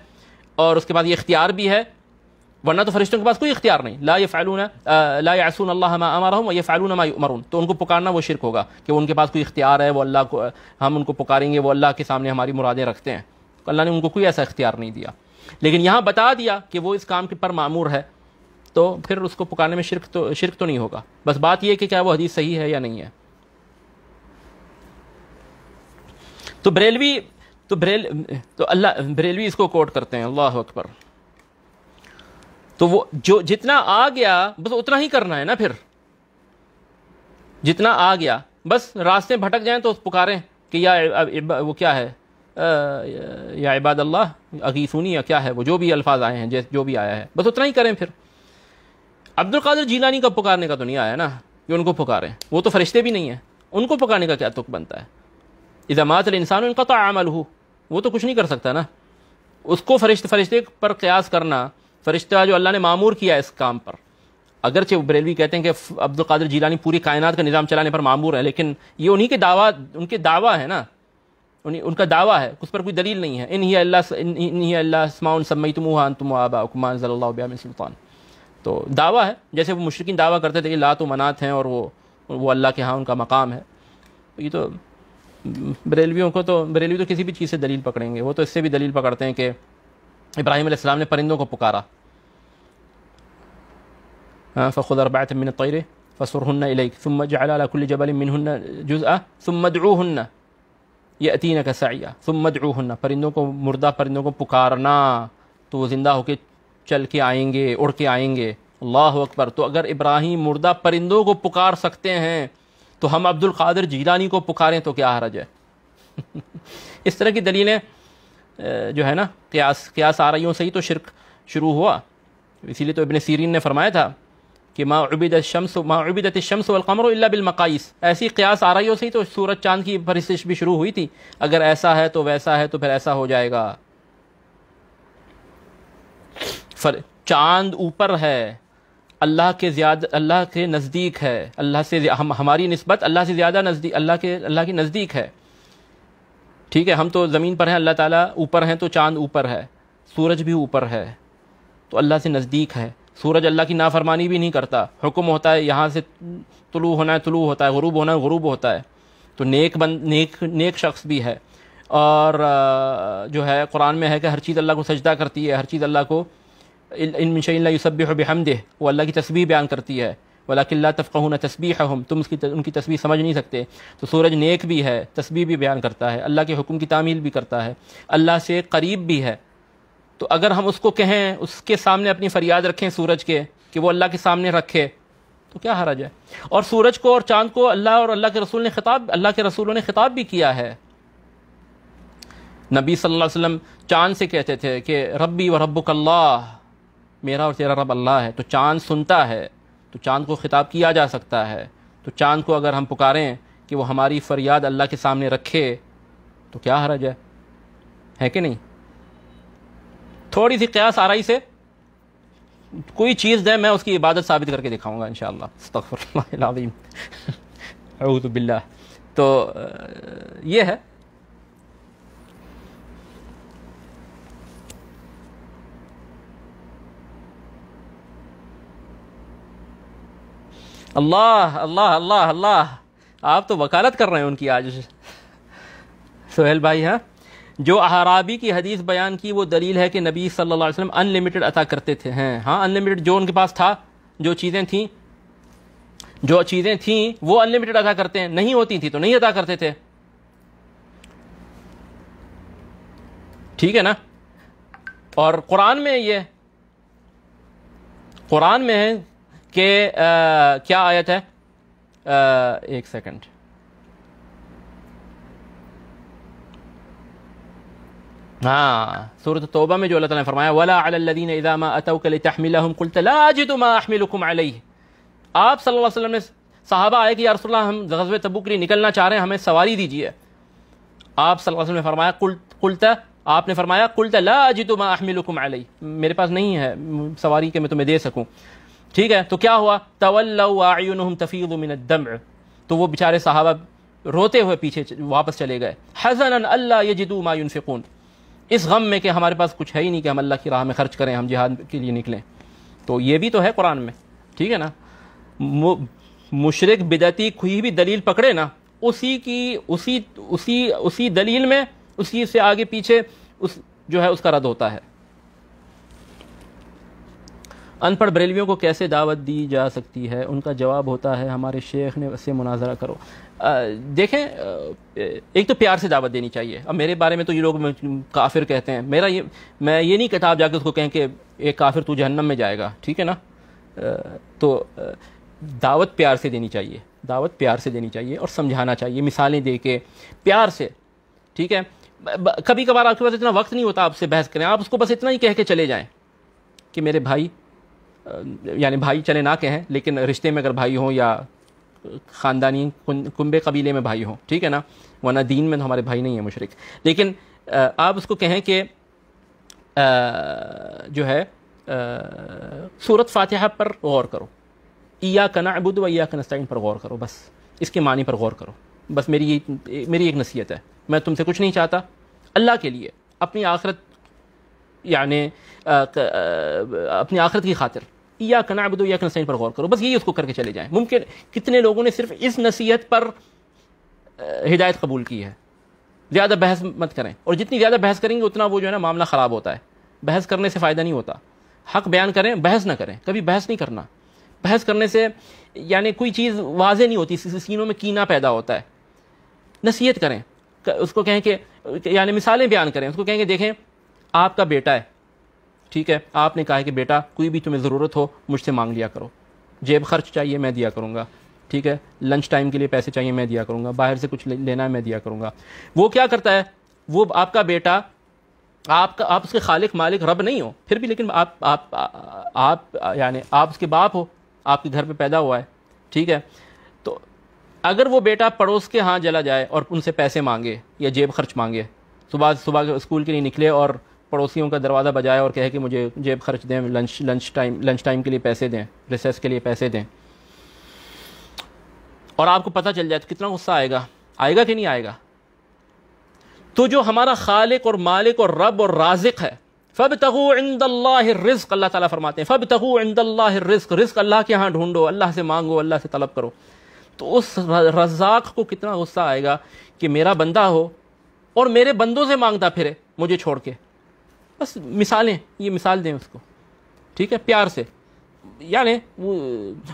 और उसके बाद ये इख्तियार भी है वरना तो फरिश्तों के पास कोई इख्तियार नहीं ला यफ़ालून ला यासून अल्लाह मा अमरहम व यफ़ालून मा युमरून तो उनको पुकारना वो शिरक होगा कि उनके पास कोई इख्तियार है वो अल्लाह को हम उनको पुकारेंगे वो अल्लाह के सामने हमारी मुरादें रखते हैं तो अल्लाह ने उनको कोई ऐसा इख्तियार नहीं दिया लेकिन यहाँ बता दिया कि वो इस काम के पर मामूर है तो फिर उसको पुकारने में शिरक तो शिरक तो नहीं होगा बस बात यह कि क्या वो हदीस सही है या नहीं है तो बरेलवी तो बरेल तो अल्लाह बरेलवी इसको कोट करते हैं अल्लाह अकबर तो वो जो जितना आ गया बस उतना ही करना है ना फिर जितना आ गया बस रास्ते भटक जाएं तो पुकारें कि या वो क्या है या इबाद अल्लाह सुनी या क्या है वो जो भी अल्फाज आए हैं जो भी आया है बस उतना ही करें फिर अब्दुल कादिर जीलानी का पुकारने का तो नहीं आया ना कि उनको पुकारें वो तो फरिश्ते भी नहीं हैं उनको पुकारने का क्या तुक बनता है इजामात इंसान उनका तो आमल हो वो तो कुछ नहीं कर सकता ना उसको फरिश्ते फरिश्ते पर क्यास करना फरिश्ता जो अल्लाह ने मामूर किया है इस काम पर अगरचे बरेलवी कहते हैं कि अब्दुल कादिर जीलानी पूरी कायनात का निज़ाम चलाने पर मामूर है लेकिन ये उन्हीं के दावा उनके दावा है ना उन्हीं उनका दावा है उस पर कोई दलील नहीं है इन ही अल्लाह इन ही अल्लाह स्माउन सम्मई तुमान तुम आबा हुकमान सल्ला सुल्तान तो दावा है जैसे वो मुशरकिन दावा करते थे कि तो मनात हैं और वो वो अल्लाह के हाँ उनका मकाम है तो ये तो बरेलवियों को तो बरेलवी तो किसी भी चीज़ से दलील पकड़ेंगे वो तो इससे भी दलील पकड़ते हैं कि इब्राहिम ने परिंदों को पुकारा فخذ أربعة من الطير فصرهن إليك ثم اجعل على كل جبل منهن جزءا ثم ادعوهن यतीन का सैया सुम जूहन्ना परिंदों को मुर्दा परिंदों को पुकारना तो वो ज़िंदा होके चल के आएंगे उड़ के आएंगे अल्लाह अकबर तो अगर इब्राहिम मुर्दा परिंदों को पुकार सकते हैं तो हम अब्दुल कादिर जीलानी को पुकारें तो क्या हरज है इस तरह की दलीलें जो है ना क्यास क्यास आ रही हूँ सही तो शिरक शुरू हुआ इसीलिए तो इबन सीरीन ने फरमाया था कि माँ उबिद शम्स माँ उबिद शम्स वलकमर बिलमकाइस ऐसी क्यास रही हो सही तो सूरज चांद की फरिस्तिश भी शुरू हुई थी अगर ऐसा है तो वैसा है तो फिर ऐसा हो जाएगा फर चांद ऊपर है अल्लाह के ज़्यादा अल्लाह के नज़दीक है अल्लाह से हम हमारी नस्बत अल्लाह से ज़्यादा नज़दीक अल्लाह के अल्लाह के नज़दीक है ठीक है हम तो ज़मीन पर हैं अल्लाह ताला ऊपर हैं तो चांद ऊपर है सूरज भी ऊपर है तो अल्लाह से नज़दीक है सूरज अल्लाह की नाफरमानी भी नहीं करता हुक्म होता है यहाँ से तुलू होना है तुलू होता है गरूब होना है गरूब होता है तो नेक बन नेक नेक शख्स भी है और जो है कुरान में है कि हर चीज़ अल्लाह को सजदा करती है हर चीज़ अल्लाह को इन शैल्ला यूसब हमदे वो अल्लाह की तस्वीर बयान करती है वाला किल्ला तफ़क़ून है हम तुम उसकी उनकी तस्वीर समझ नहीं सकते तो सूरज नेक भी है तस्वीर भी बयान करता है अल्लाह के हुक्म की तामील भी करता है अल्लाह से करीब भी है तो अगर हम उसको कहें उसके सामने अपनी फरियाद रखें सूरज के कि वो अल्लाह के सामने रखे तो क्या हरज है और सूरज को और चांद को अल्लाह और अल्लाह के रसूल ने खिताब अल्लाह के रसूलों ने खिताब भी किया है नबी सल्लल्लाहु अलैहि वसल्लम चांद से कहते थे कि रब्बी व रब्बुक अल्लाह मेरा और तेरा रब अल्लाह है तो चांद सुनता है तो चांद को खिताब किया जा सकता है तो चांद को अगर हम पुकारें कि वो हमारी फरियाद अल्लाह के सामने रखे तो क्या हरज है है कि नहीं थोड़ी सी क्यास आ रही से कोई चीज़ दें मैं उसकी इबादत साबित करके दिखाऊंगा इन शालाजीम बिल्ला तो ये है अल्लाह अल्लाह अल्लाह अल्लाह आप तो वकालत कर रहे हैं उनकी आज सोहेल भाई हैं हाँ? जो अहराबी की हदीस बयान की वो दलील है कि नबी सल्लल्लाहु अलैहि वसल्लम अनलिमिटेड अता करते थे हैं हाँ अनलिमिटेड जो उनके पास था जो चीज़ें थीं जो चीज़ें थीं वो अनलिमिटेड अदा करते हैं नहीं होती थी तो नहीं अदा करते थे ठीक है ना और कुरान में ये कुरान में है कि क्या आयत है आ, एक सेकेंड हाँ सूरत तोबा में जो अल्लाह ताला ने फरमाया वला अलदीन इदामा अतौकल तहमिलहम कुलत लाजिदुमा अहमिलकुम अलैह आप सल्लल्लाहु अलैहि वसल्लम ने साहबा आए कि या रसूलल्लाह हम गजब तबुक के लिए निकलना चाह रहे हैं हमें सवारी दीजिए आप सल्लल्लाहु अलैहि वसल्लम ने फरमाया कुलत कुलत आपने फरमाया कुलत लाजिदुमा अहमिलकुम अलैह मेरे पास नहीं है सवारी के मैं तुम्हें दे सकूँ ठीक है तो क्या हुआ तवल्लायुनहम तफीद मिन दम तो वो बेचारे साहबा रोते हुए पीछे वापस चले गए हजन अल्लाह ये जिदू मायुनफ़िकून इस गम में कि हमारे पास कुछ है ही नहीं कि हम अल्लाह की राह में खर्च करें हम जिहाद के लिए निकलें तो ये भी तो है कुरान में ठीक है ना मुशरक बिदती कोई भी दलील पकड़े ना उसी की उसी उसी उसी दलील में उसी से आगे पीछे उस जो है उसका रद्द होता है अनपढ़ बरेलवियों को कैसे दावत दी जा सकती है उनका जवाब होता है हमारे शेख ने उससे मुनाजरा करो देखें एक तो प्यार से दावत देनी चाहिए अब मेरे बारे में तो ये लोग काफिर कहते हैं मेरा ये मैं ये नहीं कहता आप जाकर उसको कहें कि एक काफिर तू जहन्नम में जाएगा ठीक है ना तो दावत प्यार से देनी चाहिए दावत प्यार से देनी चाहिए और समझाना चाहिए मिसालें दे के प्यार से ठीक है कभी कभार आपके पास इतना वक्त नहीं होता आपसे बहस करें आप उसको बस इतना ही कह के चले जाएँ कि मेरे भाई यानी भाई चले ना कहें लेकिन रिश्ते में अगर भाई हों या ख़ानदानी कुंबे कबीले में भाई हों ठीक है ना वरना दीन में तो हमारे भाई नहीं है मशरक लेकिन आप उसको कहें कि जो है सूरत फातिहा पर गौर करो ईया कना अबुद व ईया कनस्ताइन पर गौर करो बस इसके मानी पर गौर करो बस मेरी मेरी एक नसीहत है मैं तुमसे कुछ नहीं चाहता अल्लाह के लिए अपनी आखरत यानि अपनी आखरत की खातिर या कना अबदो या कनसैन पर गौर करो बस यही उसको करके चले जाएं मुमकिन कितने लोगों ने सिर्फ इस नसीहत पर हिदायत कबूल की है ज़्यादा बहस मत करें और जितनी ज़्यादा बहस करेंगे उतना वो जो है ना मामला ख़राब होता है बहस करने से फ़ायदा नहीं होता हक बयान करें बहस ना करें कभी बहस नहीं करना बहस करने से यानी कोई चीज़ वाजे नहीं होती सीनों में कीना पैदा होता है नसीहत करें उसको कहें कि यानी मिसालें बयान करें उसको कहें कि देखें आपका बेटा है ठीक है आपने कहा है कि बेटा कोई भी तुम्हें ज़रूरत हो मुझसे मांग लिया करो जेब खर्च चाहिए मैं दिया करूँगा ठीक है लंच टाइम के लिए पैसे चाहिए मैं दिया करूँगा बाहर से कुछ लेना है मैं दिया करूँगा वो क्या करता है वो आपका बेटा आपका आप उसके खालिक मालिक रब नहीं हो फिर भी लेकिन आप आप आप, आप यानी आप उसके बाप हो आपके घर पे पैदा हुआ है ठीक है तो अगर वो बेटा पड़ोस के हाँ जला जाए और उनसे पैसे मांगे या जेब खर्च मांगे सुबह सुबह स्कूल के लिए निकले और पड़ोसियों का दरवाज़ा बजाया और कहे कि मुझे जेब खर्च दें lunch lunch time lunch time के लिए पैसे दें रिसेस के लिए पैसे दें और आपको पता चल जाए तो कितना गुस्सा आएगा आएगा कि नहीं आएगा तो जो हमारा खालिक और मालिक और रब और राजिक है फ़ब तगु रिस्क अल्लाह ताला फरमाते हैं फ़ब तगु रिस्क रिस्क अल्लाह के यहाँ ढूंढो अल्लाह से मांगो अल्लाह से तलब करो तो उस रजाक को कितना गुस्सा आएगा कि मेरा बंदा हो और मेरे बंदों से मांगता फिरे मुझे छोड़ के बस मिसालें ये मिसाल दें उसको ठीक है प्यार से यानी वो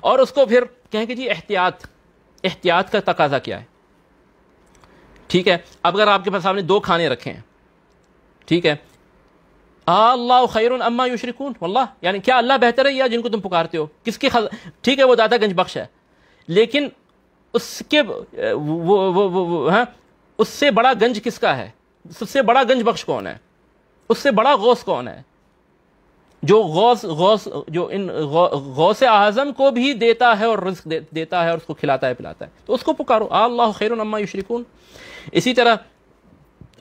और उसको फिर कहें कि जी एहतियात एहतियात का तकाजा क्या है ठीक है अब अगर आपके पास सामने दो खाने रखे हैं ठीक है अल्लाह खैर अम्मा युशरिकून वल्लाह यानी क्या अल्लाह बेहतर है या जिनको तुम पुकारते हो किसके ठीक है वो दादा गंज बख्श है लेकिन उसके वो वो वो, वो, वो हाँ उससे बड़ा गंज किसका है सबसे बड़ा गंज बख्श कौन है उससे बड़ा गौस कौन है जो गौस गौस जो इन गौस आजम को भी देता है और रिस्क दे, देता है और उसको खिलाता है पिलाता है तो उसको पुकारो अल्लाह खैर अम्मा युशरिकून इसी तरह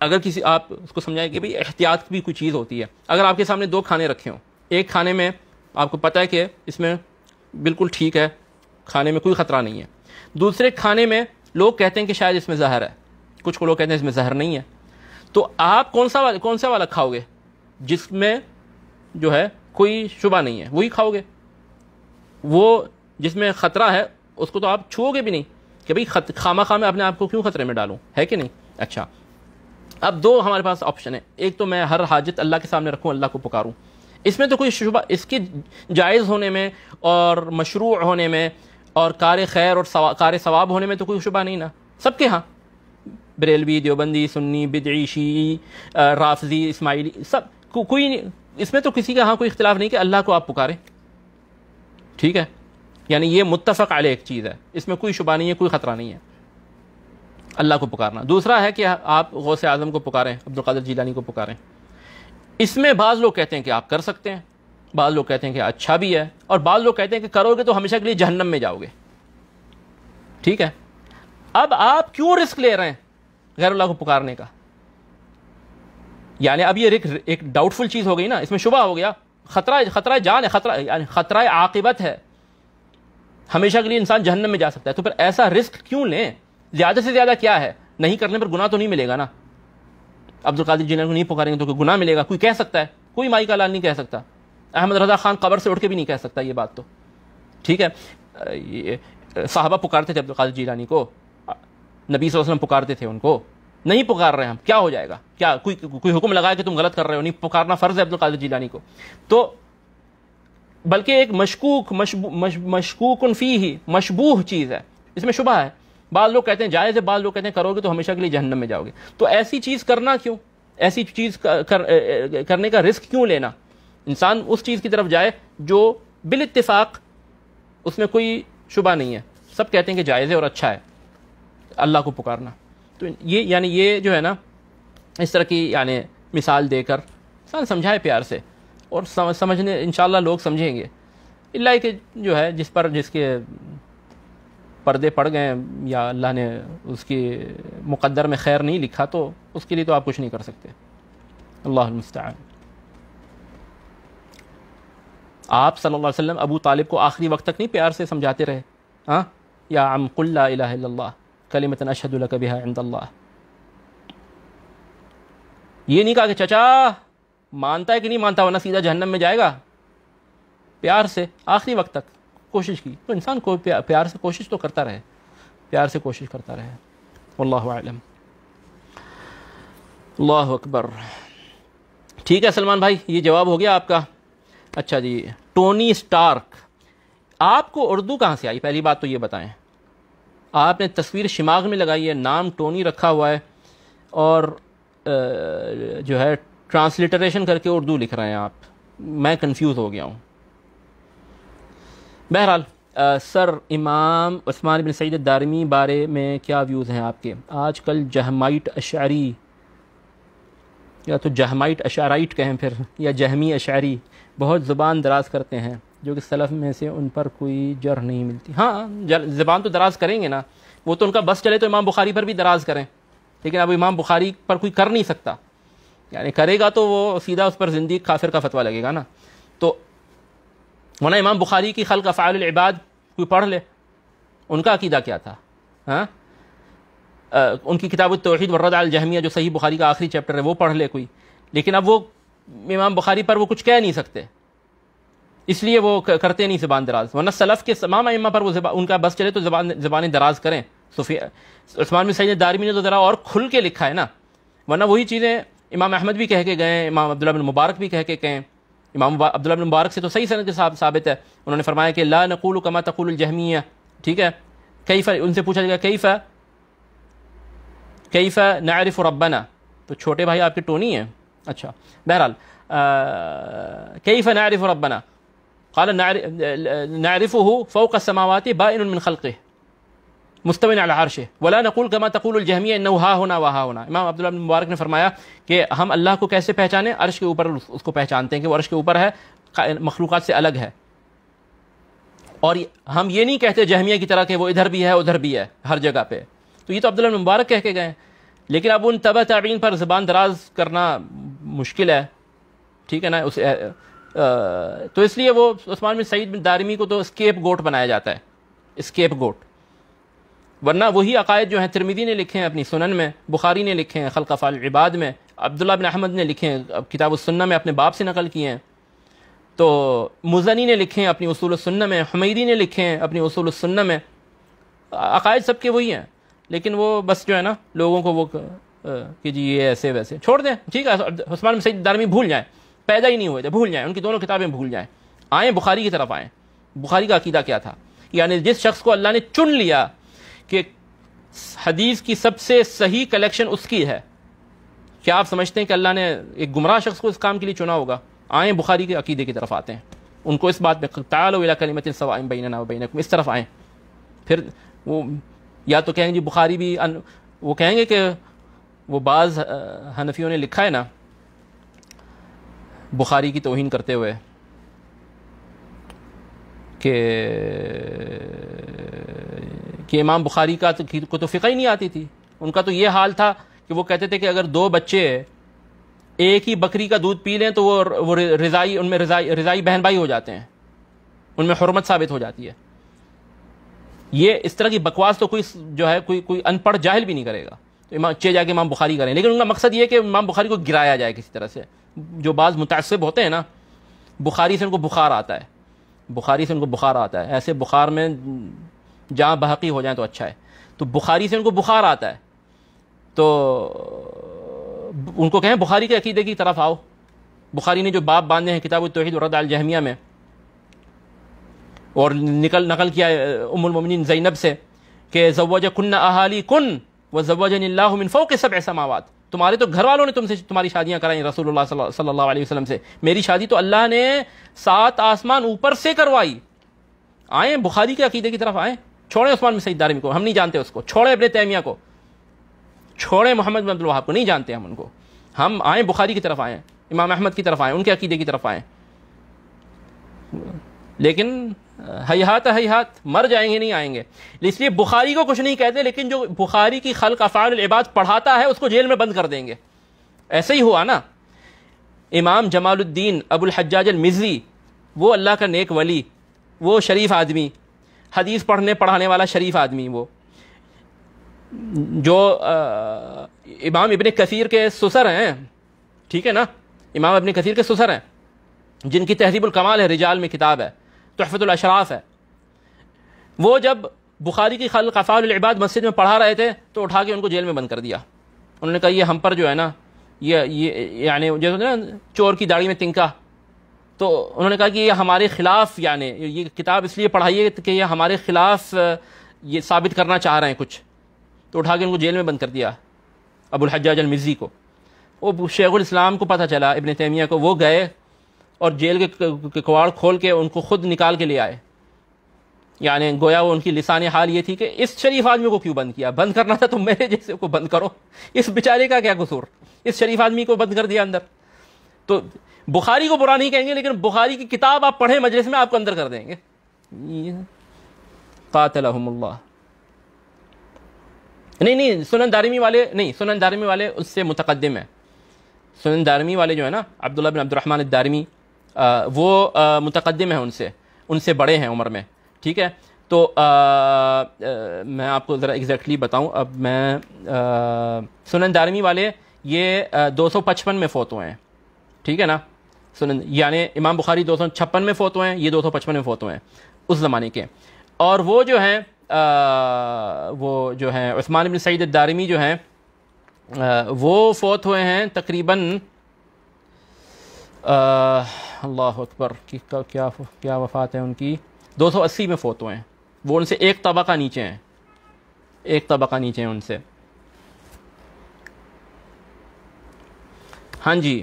अगर किसी आप उसको समझाएं कि भाई एहतियात भी कोई चीज़ होती है अगर आपके सामने दो खाने रखे हों एक खाने में आपको पता है कि इसमें बिल्कुल ठीक है खाने में कोई ख़तरा नहीं है दूसरे खाने में लोग कहते हैं कि शायद इसमें जहर है कुछ को लोग कहते हैं इसमें जहर नहीं है तो आप कौन सा वाला कौन सा वाला खाओगे जिसमें जो है कोई शुबा नहीं है वही खाओगे वो जिसमें ख़तरा है उसको तो आप छुओगे भी नहीं कि भाई खत खामा खामे अपने आप को क्यों ख़तरे में डालूँ है कि नहीं अच्छा अब दो हमारे पास ऑप्शन है एक तो मैं हर हाजत अल्लाह के सामने रखूँ अल्लाह को पुकारूँ इसमें तो कोई शुबा इसके जायज़ होने में और मशरू होने में और कार खैर और कार सवाब होने में तो कोई शुबा नहीं ना सबके यहाँ बरेलवी देवबंदी सुन्नी बिदई शी राफजी इसमाइली सब को, कोई इसमें तो किसी का हाँ कोई इख्तलाफ नहीं कि अल्लाह को आप पुकारें ठीक है यानी ये मुतफ़ आल एक चीज़ है इसमें कोई शुबा नहीं है कोई ख़तरा नहीं है अल्लाह को पुकारना दूसरा है कि आप से आजम को पुकारें अब्दुल्कर जीलानी को पुकारें इसमें बाज़ लोग कहते हैं कि आप कर सकते हैं बाज़ लोग कहते हैं कि अच्छा भी है और बाज़ लोग कहते हैं कि करोगे तो हमेशा के लिए जहन्नम में जाओगे ठीक है अब आप क्यों रिस्क ले रहे हैं गैर अल्लाह को पुकारने का यानी अब ये एक एक डाउटफुल चीज़ हो गई ना इसमें शुबा हो गया खतरा खतरा जान है खतरा यानी खतरा आकिबत है हमेशा के लिए इंसान जहन्नम में जा सकता है तो फिर ऐसा रिस्क क्यों लें ज़्यादा से ज़्यादा क्या है नहीं करने पर गुना तो नहीं मिलेगा ना अब्दुल कादिर जिन्हें को नहीं पुकारेंगे तो गुना मिलेगा कोई कह सकता है कोई माई का लाल नहीं कह सकता अहमद रजा खान कबर से उठ के भी नहीं कह सकता ये बात तो ठीक है साहबा पुकारते थे अब्दुल कादिर जीलानी को नबी वसल्लम पुकारते थे उनको नहीं पुकार रहे हम क्या हो जाएगा क्या कोई कोई हुक्म लगाया कि तुम गलत कर रहे हो नहीं पुकारना फ़र्ज़ है अब्दुल कादिर जिलानी को तो बल्कि एक मशकूक मशकूक फी ही मशबूह चीज़ है इसमें शुबा है बाल लोग कहते हैं जायज़ है बाल लोग कहते हैं करोगे तो हमेशा के लिए जहन्नम में जाओगे तो ऐसी चीज़ करना क्यों ऐसी चीज़ कर, कर, करने का रिस्क क्यों लेना इंसान उस चीज़ की तरफ जाए जो बिल इतफाक़ उसमें कोई शुबा नहीं है सब कहते हैं कि जायज़ है और अच्छा है अल्लाह को पुकारना तो ये यानी ये जो है ना इस तरह की यानी मिसाल देकर समझाए प्यार से और समझने इन लोग समझेंगे अल्लाह के जो है जिस पर जिसके पर्दे पड़ गए या अल्लाह ने उसकी मुकद्दर में खैर नहीं लिखा तो उसके लिए तो आप कुछ नहीं कर सकते अल्लाह मुस्तान आप सल्लल्लाहु अलैहि वसल्लम अबू तालिब को आखिरी वक्त तक नहीं प्यार से समझाते रहे हाँ या अमकुल्ला कलिमत अशहद अशद बिहा ये नहीं कहा कि चचा मानता है कि नहीं मानता वरना सीधा जहन्नम में जाएगा प्यार से आखिरी वक्त तक कोशिश की तो इंसान को प्यार से कोशिश तो करता रहे प्यार से कोशिश करता रहे अल्लाम अल्लाह अकबर ठीक है सलमान भाई ये जवाब हो गया आपका अच्छा जी टोनी स्टार्क आपको उर्दू कहाँ से आई पहली बात तो ये बताएं आपने तस्वीर शिमाग में लगाई है नाम टोनी रखा हुआ है और जो है ट्रांसलिटरेशन करके उर्दू लिख रहे हैं आप मैं कंफ्यूज हो गया हूँ बहरहाल सर इमाम उस्मान बिन सईद दारमी बारे में क्या व्यूज़ हैं आपके आजकल जहमाइट अशारी या तो जहमाइट अशाराइट कहें फिर या जहमी अशारी बहुत ज़ुबान दराज करते हैं जो कि सलफ़ में से उन पर कोई जर नहीं मिलती हाँ ज़बान तो दराज करेंगे ना वो तो उनका बस चले तो इमाम बुखारी पर भी दराज करें लेकिन अब इमाम बुखारी पर कोई कर नहीं सकता यानी करेगा तो वो सीधा उस पर ज़िंदगी काफिर का फतवा लगेगा ना तो वना इमाम बुखारी की खल फायलबाद कोई पढ़ ले उनका अकीदा क्या था हाँ आ, उनकी किताब तोहद वर्रद अलजहमिया जो सही बुखारी का आखिरी चैप्टर है वो पढ़ ले कोई लेकिन अब वो इमाम बुखारी पर वो कुछ कह नहीं सकते इसलिए वो करते नहीं जबान दराज वरना सलफ़ के तमाम अम्मा पर वो उनका बस चले तो जबान जबान दराज करें सुफिया उस्मान सैद दारमी ने तो ज़रा और खुल के लिखा है ना वरना वही चीज़ें इमाम अहमद भी कह के गए इमाम अब्दुल्ला बिन मुबारक भी कह के गए इमाम अब्दुल्ला बिन मुबारक से तो सही सनत के साबित है उन्होंने फरमाया कि ला नकुल कमा जहमिया ठीक है कैफा उनसे पूछा जाएगा कैफा कैफा नारफ रब्बाना तो छोटे भाई आपके टोनी हैं अच्छा बहरहाल कैफा नारफ रब्बाना قال نعرفه فوق السماوات بائن من خلقه मुस्तविन अलारश वला नकुल कमा तकुल जहमिया इन हा होना वहा होना इमाम अब्दुल्ला बिन मुबारक ने फरमाया कि हम अल्लाह को कैसे पहचाने अर्श के ऊपर उसको पहचानते हैं कि वो अर्श के ऊपर है मखलूक से अलग है और हम ये नहीं कहते जहमिया की तरह के वो इधर भी है उधर भी है हर जगह पे तो ये तो अब्दुल्ला मुबारक कह के गए लेकिन अब उन तबा तबीन पर ज़बान दराज करना मुश्किल है ठीक है ना उस तो इसलिए वो उस्मान बिन सईद बिन दारमी को तो स्केप गोट बनाया जाता है स्केप गोट वरना वही अकायद जो हैं तिरमिदी ने लिखे हैं अपनी सुनन में बुखारी ने लिखे हैं खलकफाल इबाद में अब्दुल्ला बिन अहमद ने लिखे हैं अब किताब सुन्ना में अपने बाप से नकल किए हैं तो मुजनी ने लिखे हैं अपनी उसूल सुन्ना में हमीदी ने लिखे हैं अपनी उसूल सुन्ना में अकायद सबके वही हैं लेकिन वो बस जो है ना लोगों को वो कि जी ये ऐसे वैसे छोड़ दें ठीक है उस्मान सईद दारमी भूल जाएँ पैदा ही नहीं हुए थे भूल जाएं उनकी दोनों किताबें भूल जाएं आए बुखारी की तरफ आए बुखारी का अकीदा क्या था यानी जिस शख्स को अल्लाह ने चुन लिया कि हदीस की सबसे सही कलेक्शन उसकी है क्या आप समझते हैं कि अल्लाह ने एक गुमराह शख्स को इस काम के लिए चुना होगा आए बुखारी के अकीदे की तरफ आते हैं उनको इस बात में इस तरफ आए फिर वो या तो कहेंगे जी बुखारी भी अन, वो कहेंगे कि वो बाज़ हनफियों ने लिखा है ना बुखारी की तोहन करते हुए कि कि इमाम बुखारी का तो को तो फ़िका ही नहीं आती थी उनका तो ये हाल था कि वो कहते थे कि अगर दो बच्चे एक ही बकरी का दूध पी लें तो वो वो रज़ाई उनमें रज़ाई रज़ाई बहन भाई हो जाते हैं उनमें हरमत साबित हो जाती है ये इस तरह की बकवास तो कोई जो है कोई कोई अनपढ़ जाहिल भी नहीं करेगा तो इमाम चे जाके इमाम बुखारी करें लेकिन उनका मकसद ये कि इमाम बुखारी को गिराया जाए किसी तरह से जो बाज़ मुतासब होते हैं ना बुखारी से उनको बुखार आता है बुखारी से उनको बुखार आता है ऐसे बुखार में जहाँ बहकी हो जाए तो अच्छा है तो बुखारी से उनको बुखार आता है तो उनको कहें बुखारी के अकीदे की तरफ आओ बुखारी ने जो बाप बांधे हैं किताब तोहद और जहमिया में और निकल नकल किया है उमुलमिन जैनब से कि जवाज कन्ना अहाली कन व जवजन फ़ोक सब ऐसा मावाद तुम्हारे तो घर वालों ने तुमसे तुम्हारी शादियां कराई रसूलुल्लाह सल्लल्लाहु अलैहि वसल्लम से मेरी शादी तो अल्लाह ने सात आसमान ऊपर से करवाई आए बुखारी के अकीदे की तरफ आए छोड़े उस्मान सईद दारमी को हम नहीं जानते उसको छोड़े अपने तैमिया को छोड़े मोहम्मद अब्दुल वहाब को नहीं जानते हम उनको हम आए बुखारी की तरफ आए इमाम अहमद की तरफ आए उनके अकीदे की तरफ आए लेकिन हयात हयात मर जाएंगे नहीं आएंगे इसलिए बुखारी को कुछ नहीं कहते लेकिन जो बुखारी की खल अफ़ान इबाद पढ़ाता है उसको जेल में बंद कर देंगे ऐसे ही हुआ ना इमाम जमालुद्दीन अबुल हजाज मिज़ी वो अल्लाह का नेक वली वो शरीफ आदमी हदीस पढ़ने पढ़ाने वाला शरीफ आदमी वो जो आ, इमाम इबन कसीर के सुसर हैं ठीक है ना इमाम इबन कसीर के सुसर हैं जिनकी तहजीबुल कमाल है रिजाल में किताब है तहफ़तुलशराफ है वो जब बुखारी की खल कफ़ालबाद मस्जिद में पढ़ा रहे थे तो उठा के उनको जेल में बंद कर दिया उन्होंने कहा ये हम पर जो है ना ये ये यानी जैसे ना चोर की दाढ़ी में तिनका तो उन्होंने कहा कि ये हमारे ख़िलाफ़ यानी ये किताब इसलिए पढ़ाइए कि ये हमारे ख़िलाफ़ ये साबित करना चाह रहे हैं कुछ तो उठा के उनको जेल में बंद कर दिया अबुल हजाज मिर्ज़ी को वो शेख इस्लाम को पता चला इबन तैमिया को वो गए और जेल के कवाड़ खोल के उनको खुद निकाल के ले आए यानी गोया वो उनकी लिसान हाल ये थी कि इस शरीफ आदमी को क्यों बंद किया बंद करना था तो मेरे जैसे को बंद करो इस बेचारे का क्या कसूर इस शरीफ आदमी को बंद कर दिया अंदर तो बुखारी को बुरा नहीं कहेंगे लेकिन बुखारी की किताब आप पढ़ें मजलिस में आपको अंदर कर देंगे कातलहमल्ला नहीं नहीं सुनन दारमी वाले नहीं सुनन दारमी वाले उससे मुतकदम है सुनन दारमी वाले जो है ना अब्दुल्ला बिन अब्दुलरहमान दारमी आ, वो मुतकदम है उनसे उनसे बड़े हैं उम्र में ठीक है तो आ, आ, मैं आपको ज़रा एग्जैक्टली बताऊं अब मैं सुनन दारमी वाले ये दो सौ पचपन में फोत हुए हैं ठीक है ना सुनन यानी इमाम बुखारी दो सौ छप्पन में फोत हुए हैं ये दो सौ पचपन में फोत हुए हैं उस ज़माने के और वो जो हैं वो जो हैं उस्मान बिन सईद दारमी जो हैं वो फोत हुए हैं तकरीबन अल्लाह अकबर की क्या क्या वफ़ात है उनकी 280 में फोत हैं वो उनसे एक तबका नीचे हैं एक तबका नीचे हैं उनसे हाँ जी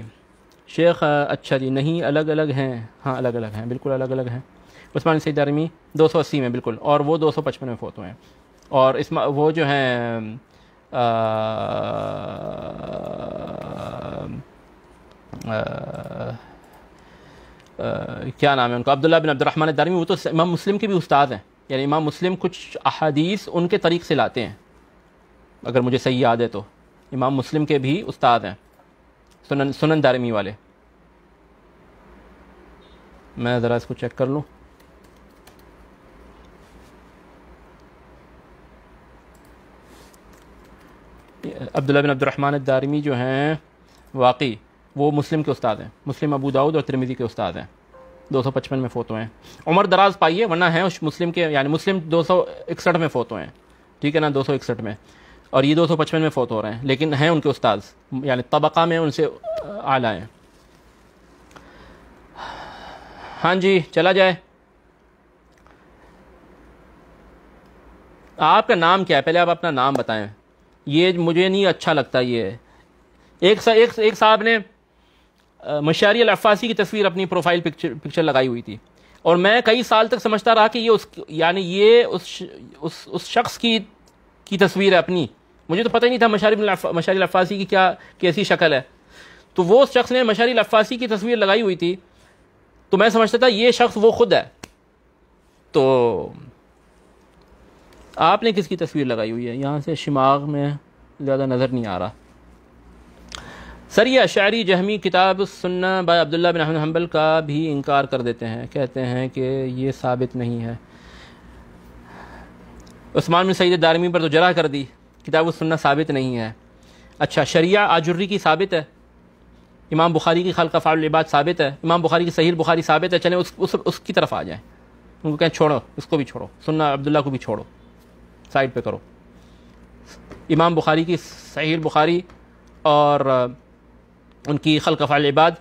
शेख अच्छा जी नहीं अलग अलग हैं हाँ अलग अलग हैं बिल्कुल अलग अलग हैं उस्मान सईद आर्मी दो सौ अस्सी में बिल्कुल और वो दो सौ पचपन में फोत हैं और इस वो जो हैं आ, आ, आ, क्या नाम है उनका अब्दुल्ला बिन अब्दुलरहमान दारमी वो तो इमाम मुस्लिम के भी उस्ताद हैं यानी इमाम मुस्लिम कुछ अहदीस उनके तरीक़ से लाते हैं अगर मुझे सही याद है तो इमाम मुस्लिम के भी उस्ताद हैं सुनन सुनन दारमी वाले मैं ज़रा इसको चेक कर लूँ अब्दुल्ला बिन अब्दुलरहमान दारमी जो हैं वाकई वो मुस्लिम के उस्ताद हैं मुस्लिम अबू दाऊद और त्रिमिदी के उस्ताद हैं 255 में फोटो हैं उमर दराज पाइए वरना है उस मुस्लिम के यानी मुस्लिम दो में फोटो हैं ठीक है ना दो में और ये 255 में फोटो हो रहे हैं लेकिन हैं उनके उस्ताद यानी तबका में उनसे आला हैं हाँ जी चला जाए आपका नाम क्या है पहले आप अपना नाम बताएं ये मुझे नहीं अच्छा लगता ये एक सा, एक एक साहब ने मशारी अलफासी की तस्वीर अपनी प्रोफाइल पिक्चर पिक्चर लगाई हुई थी और मैं कई साल तक समझता रहा कि ये उस यानी ये उस उस उस शख्स की की तस्वीर है अपनी मुझे तो पता ही नहीं था मशारी मशारी अल्फासी की क्या कैसी शक्ल है तो वो शख्स ने मशारी अल्फासी की तस्वीर लगाई हुई थी तो मैं समझता था ये शख्स वो खुद है तो आपने किसकी तस्वीर लगाई हुई है यहाँ से शिमाग में ज़्यादा नज़र नहीं आ रहा सर यह अशारी जहमी किताब सुनना भाई अब्दुल्ला बिन हम्बल का भी इनकार कर देते हैं कहते हैं कि ये साबित नहीं है उस्मान बिन सईद दारमी पर तो जरा कर दी किताब सुनना साबित नहीं है अच्छा शरिया आजुर्री की साबित है इमाम बुखारी की खलका फ़ालबाद साबित है इमाम बुखारी की सहील बुखारी साबित है चलें उस, उस उसकी तरफ आ जाए उनको कहें छोड़ो इसको भी छोड़ो सुनना अब्दुल्ला को भी छोड़ो साइड पे करो इमाम बुखारी की सहील बुखारी और उनकी खलक फ़ालबाद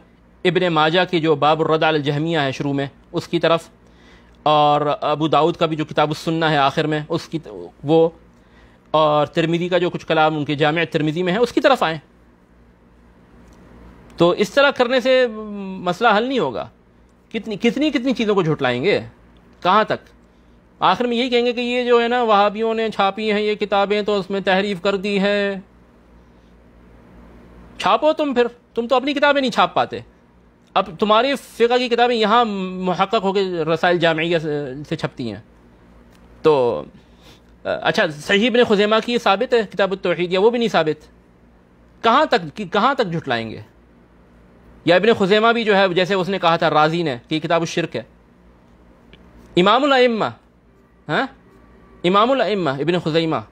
इबन माजा की जो अलजहमिया है शुरू में उसकी तरफ और अबू दाऊद का भी जो किताब सुनना है आखिर में उसकी वो और तिरमिदी का जो कुछ कलाम उनके जाम तिरमिदी में है उसकी तरफ आएँ तो इस तरह करने से मसला हल नहीं होगा कितनी कितनी कितनी चीज़ों को झुटलाएंगे कहाँ तक आखिर में यही कहेंगे कि ये जो है ना वहाबियों ने छापी हैं ये किताबें तो उसमें तहरीफ कर दी है छापो तुम फिर तुम तो अपनी किताबें नहीं छाप पाते अब तुम्हारी फ़िका की किताबें यहाँ महक़ होकर रसायल जामिया से छपती हैं तो अच्छा सही इबन खुजेमा की साबित है किताब तोहद या वो भी नहीं साबित कहाँ तक कि कहाँ तक झुटलाएंगे या इबन खुजैमा भी जो है जैसे उसने कहा था राजी ने कि किताब शिरक है इमामा हैं हाँ? इमामा इबन खुजैमा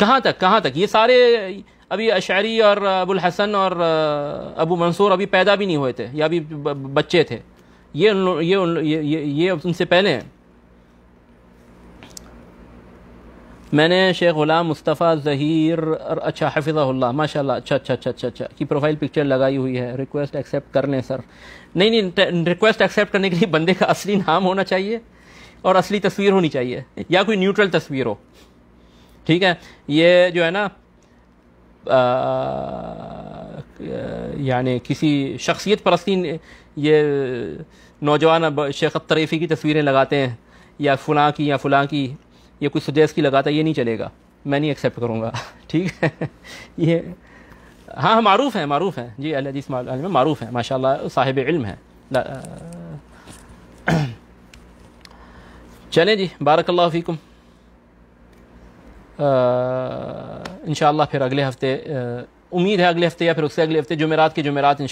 कहाँ तक कहाँ तक ये सारे अभी अशारी और अबुल हसन और अबू मंसूर अभी पैदा भी नहीं हुए थे या अभी बच्चे थे ये उन ये उन ये ये, ये उनसे पहले हैं मैंने शेख गुलाम मुस्तफ़ा ज़हीर अच्छा हफिज़ल्ला माशा अच्छा अच्छा अच्छा अच्छा अच्छा की प्रोफाइल पिक्चर लगाई हुई है रिक्वेस्ट एक्सेप्ट कर लें सर नहीं नहीं रिक्वेस्ट एक्सेप्ट करने के लिए बंदे का असली नाम होना चाहिए और असली तस्वीर होनी चाहिए या कोई न्यूट्रल तस्वीर हो ठीक है ये जो है ना यानी किसी शख्सियत परस्ती ये नौजवान शेख तरीफ़ी की तस्वीरें लगाते हैं या फ़लाँ की या फ़लाँ की या कोई सुजैस की लगाता है ये नहीं चलेगा मैं नहीं एक्सेप्ट करूँगा ठीक है ये हाँ, हाँ मरूफ हैं मरूफ़ हैं जी अल हदीस में मरूफ़ हैं माशा साहिब इल्म हैं चलें जी बारक इन फिर अगले हफ्ते उम्मीद है अगले हफ्ते या फिर उससे अगले हफ्ते जुमेरात के जुमेरात इन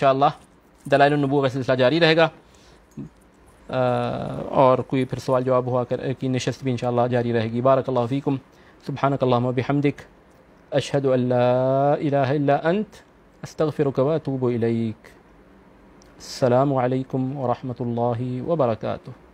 दलाल नबू का सिलसिला जारी रहेगा और कोई फिर सवाल जवाब हुआ कर की नशस्त भी इन जारी रहेगी बारक फ़ीकम सुबहानकल्ला हमदिक अशहद अस्तफ़िर वतूब अल्लाम वरहमल वर्का